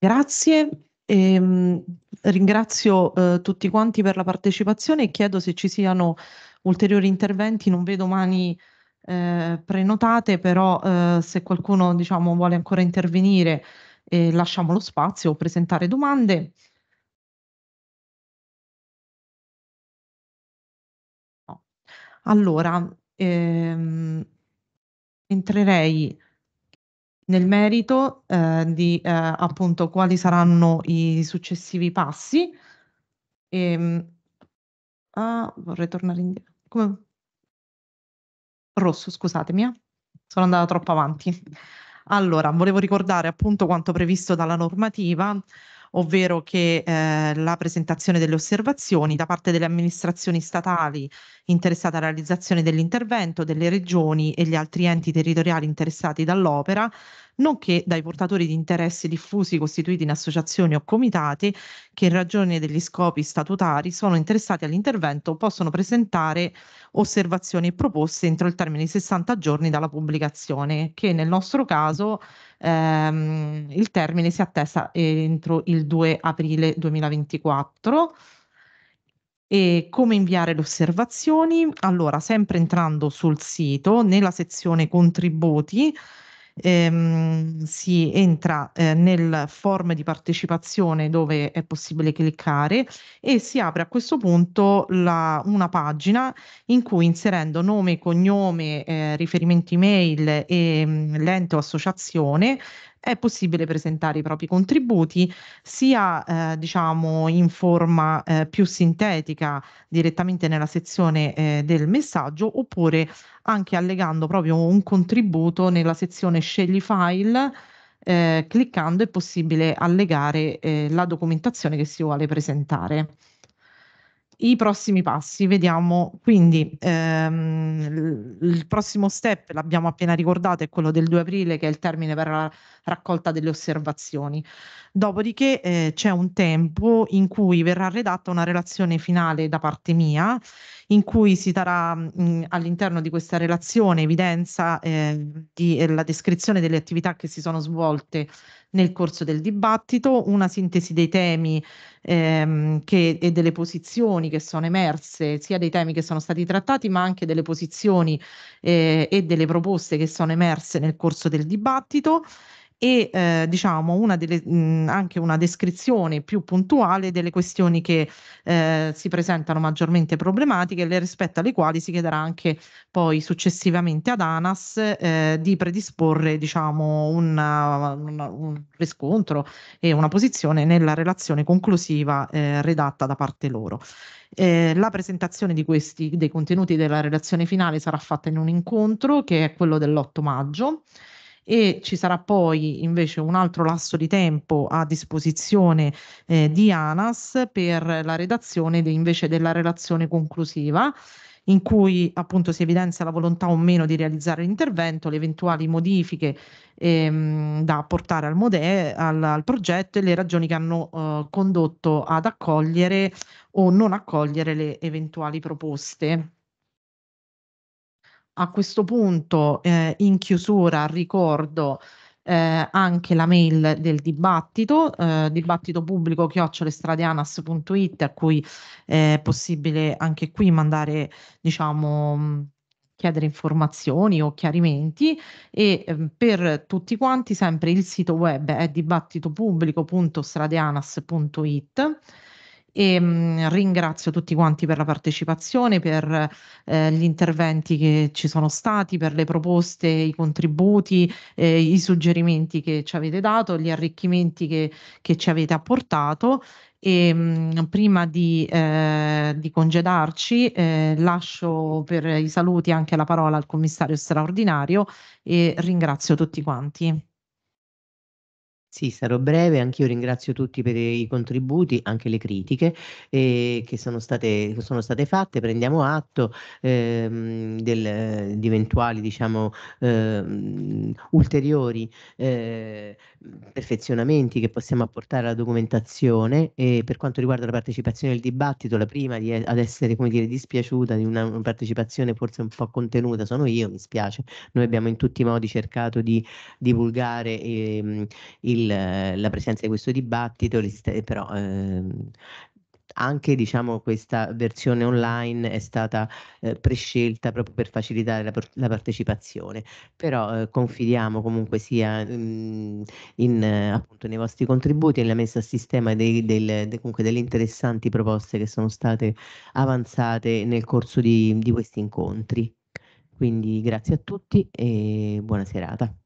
Grazie, ehm, ringrazio eh, tutti quanti per la partecipazione e chiedo se ci siano ulteriori interventi, non vedo mani eh, prenotate, però eh, se qualcuno diciamo, vuole ancora intervenire eh, lasciamo lo spazio o presentare domande. No. Allora, ehm, entrerei nel merito eh, di eh, appunto quali saranno i successivi passi. E, ehm, ah, vorrei tornare indietro. Come... Rosso, scusatemi, eh? sono andata troppo avanti. Allora, volevo ricordare appunto quanto previsto dalla normativa, ovvero che eh, la presentazione delle osservazioni da parte delle amministrazioni statali interessata alla realizzazione dell'intervento, delle regioni e gli altri enti territoriali interessati dall'opera, nonché dai portatori di interessi diffusi costituiti in associazioni o comitati che in ragione degli scopi statutari sono interessati all'intervento possono presentare osservazioni e proposte entro il termine di 60 giorni dalla pubblicazione, che nel nostro caso ehm, il termine si attesta entro il 2 aprile 2024. E come inviare le osservazioni? Allora, sempre entrando sul sito, nella sezione contributi, ehm, si entra eh, nel form di partecipazione dove è possibile cliccare e si apre a questo punto la, una pagina in cui inserendo nome, cognome, eh, riferimenti mail e mh, mm, l'ente o associazione è possibile presentare i propri contributi sia eh, diciamo in forma eh, più sintetica direttamente nella sezione eh, del messaggio oppure anche allegando proprio un contributo nella sezione scegli file eh, cliccando è possibile allegare eh, la documentazione che si vuole presentare i prossimi passi, vediamo quindi ehm, il prossimo step, l'abbiamo appena ricordato, è quello del 2 aprile che è il termine per la raccolta delle osservazioni. Dopodiché eh, c'è un tempo in cui verrà redatta una relazione finale da parte mia in cui si darà mh, mm, all'interno di questa relazione evidenza eh, di, eh, descrizione delle attività che si sono svolte nel corso del dibattito, una sintesi dei temi ehm, che, e delle posizioni che sono emerse, sia dei temi che sono stati trattati, ma anche delle posizioni eh, e delle proposte che sono emerse nel corso del dibattito e eh, diciamo una delle, mh, mm, anche una descrizione più puntuale delle questioni che eh, si presentano maggiormente problematiche e rispetto alle quali si chiederà anche poi successivamente ad ANAS eh, di predisporre diciamo una, una, un riscontro e una posizione nella relazione conclusiva eh, redatta da parte loro. Eh, la presentazione di questi, dei contenuti della relazione finale sarà fatta in un incontro che è quello dell'8 maggio e ci sarà poi invece un altro lasso di tempo a disposizione eh, di ANAS per la redazione de, invece della relazione conclusiva in cui appunto si evidenzia la volontà o meno di realizzare l'intervento, le eventuali modifiche ehm, da apportare al, mode- al, al, progetto e le ragioni che hanno eh, condotto ad accogliere o non accogliere le eventuali proposte a questo punto, eh, in chiusura, ricordo eh, anche la mail del dibattito, eh, dibattito pubblico chiocciolestradianas.it, a cui eh, è possibile anche qui mandare, diciamo, mm, chiedere informazioni o chiarimenti e ehm, per tutti quanti sempre il sito web è dibattitopubblico.stradianas.it e ehm, mh, ringrazio tutti quanti per la partecipazione, per eh, gli interventi che ci sono stati, per le proposte, i contributi, eh, i suggerimenti che ci avete dato, gli arricchimenti che, che ci avete apportato e ehm, mh, prima di, eh, di congedarci eh, lascio per i saluti anche la parola al commissario straordinario e ringrazio tutti quanti. Sì, sarò breve, anch'io ringrazio tutti per i contributi, anche le critiche eh, che sono state, sono state, fatte, prendiamo atto ehm, del, di eventuali diciamo, ehm, ulteriori eh, perfezionamenti che possiamo apportare alla documentazione e per quanto riguarda la partecipazione al dibattito, la prima di, ad essere come dire, dispiaciuta di una, una partecipazione forse un po' contenuta sono io, mi spiace, noi abbiamo in tutti i modi cercato di divulgare ehm, il il, la presenza di questo dibattito, eh, però ehm, anche diciamo, questa versione online è stata eh, prescelta proprio per facilitare la, la partecipazione, però eh, confidiamo comunque sia mh, mm, in, appunto, nei vostri contributi e nella messa a sistema dei, del, de, delle interessanti proposte che sono state avanzate nel corso di, di questi incontri. Quindi grazie a tutti e buona serata.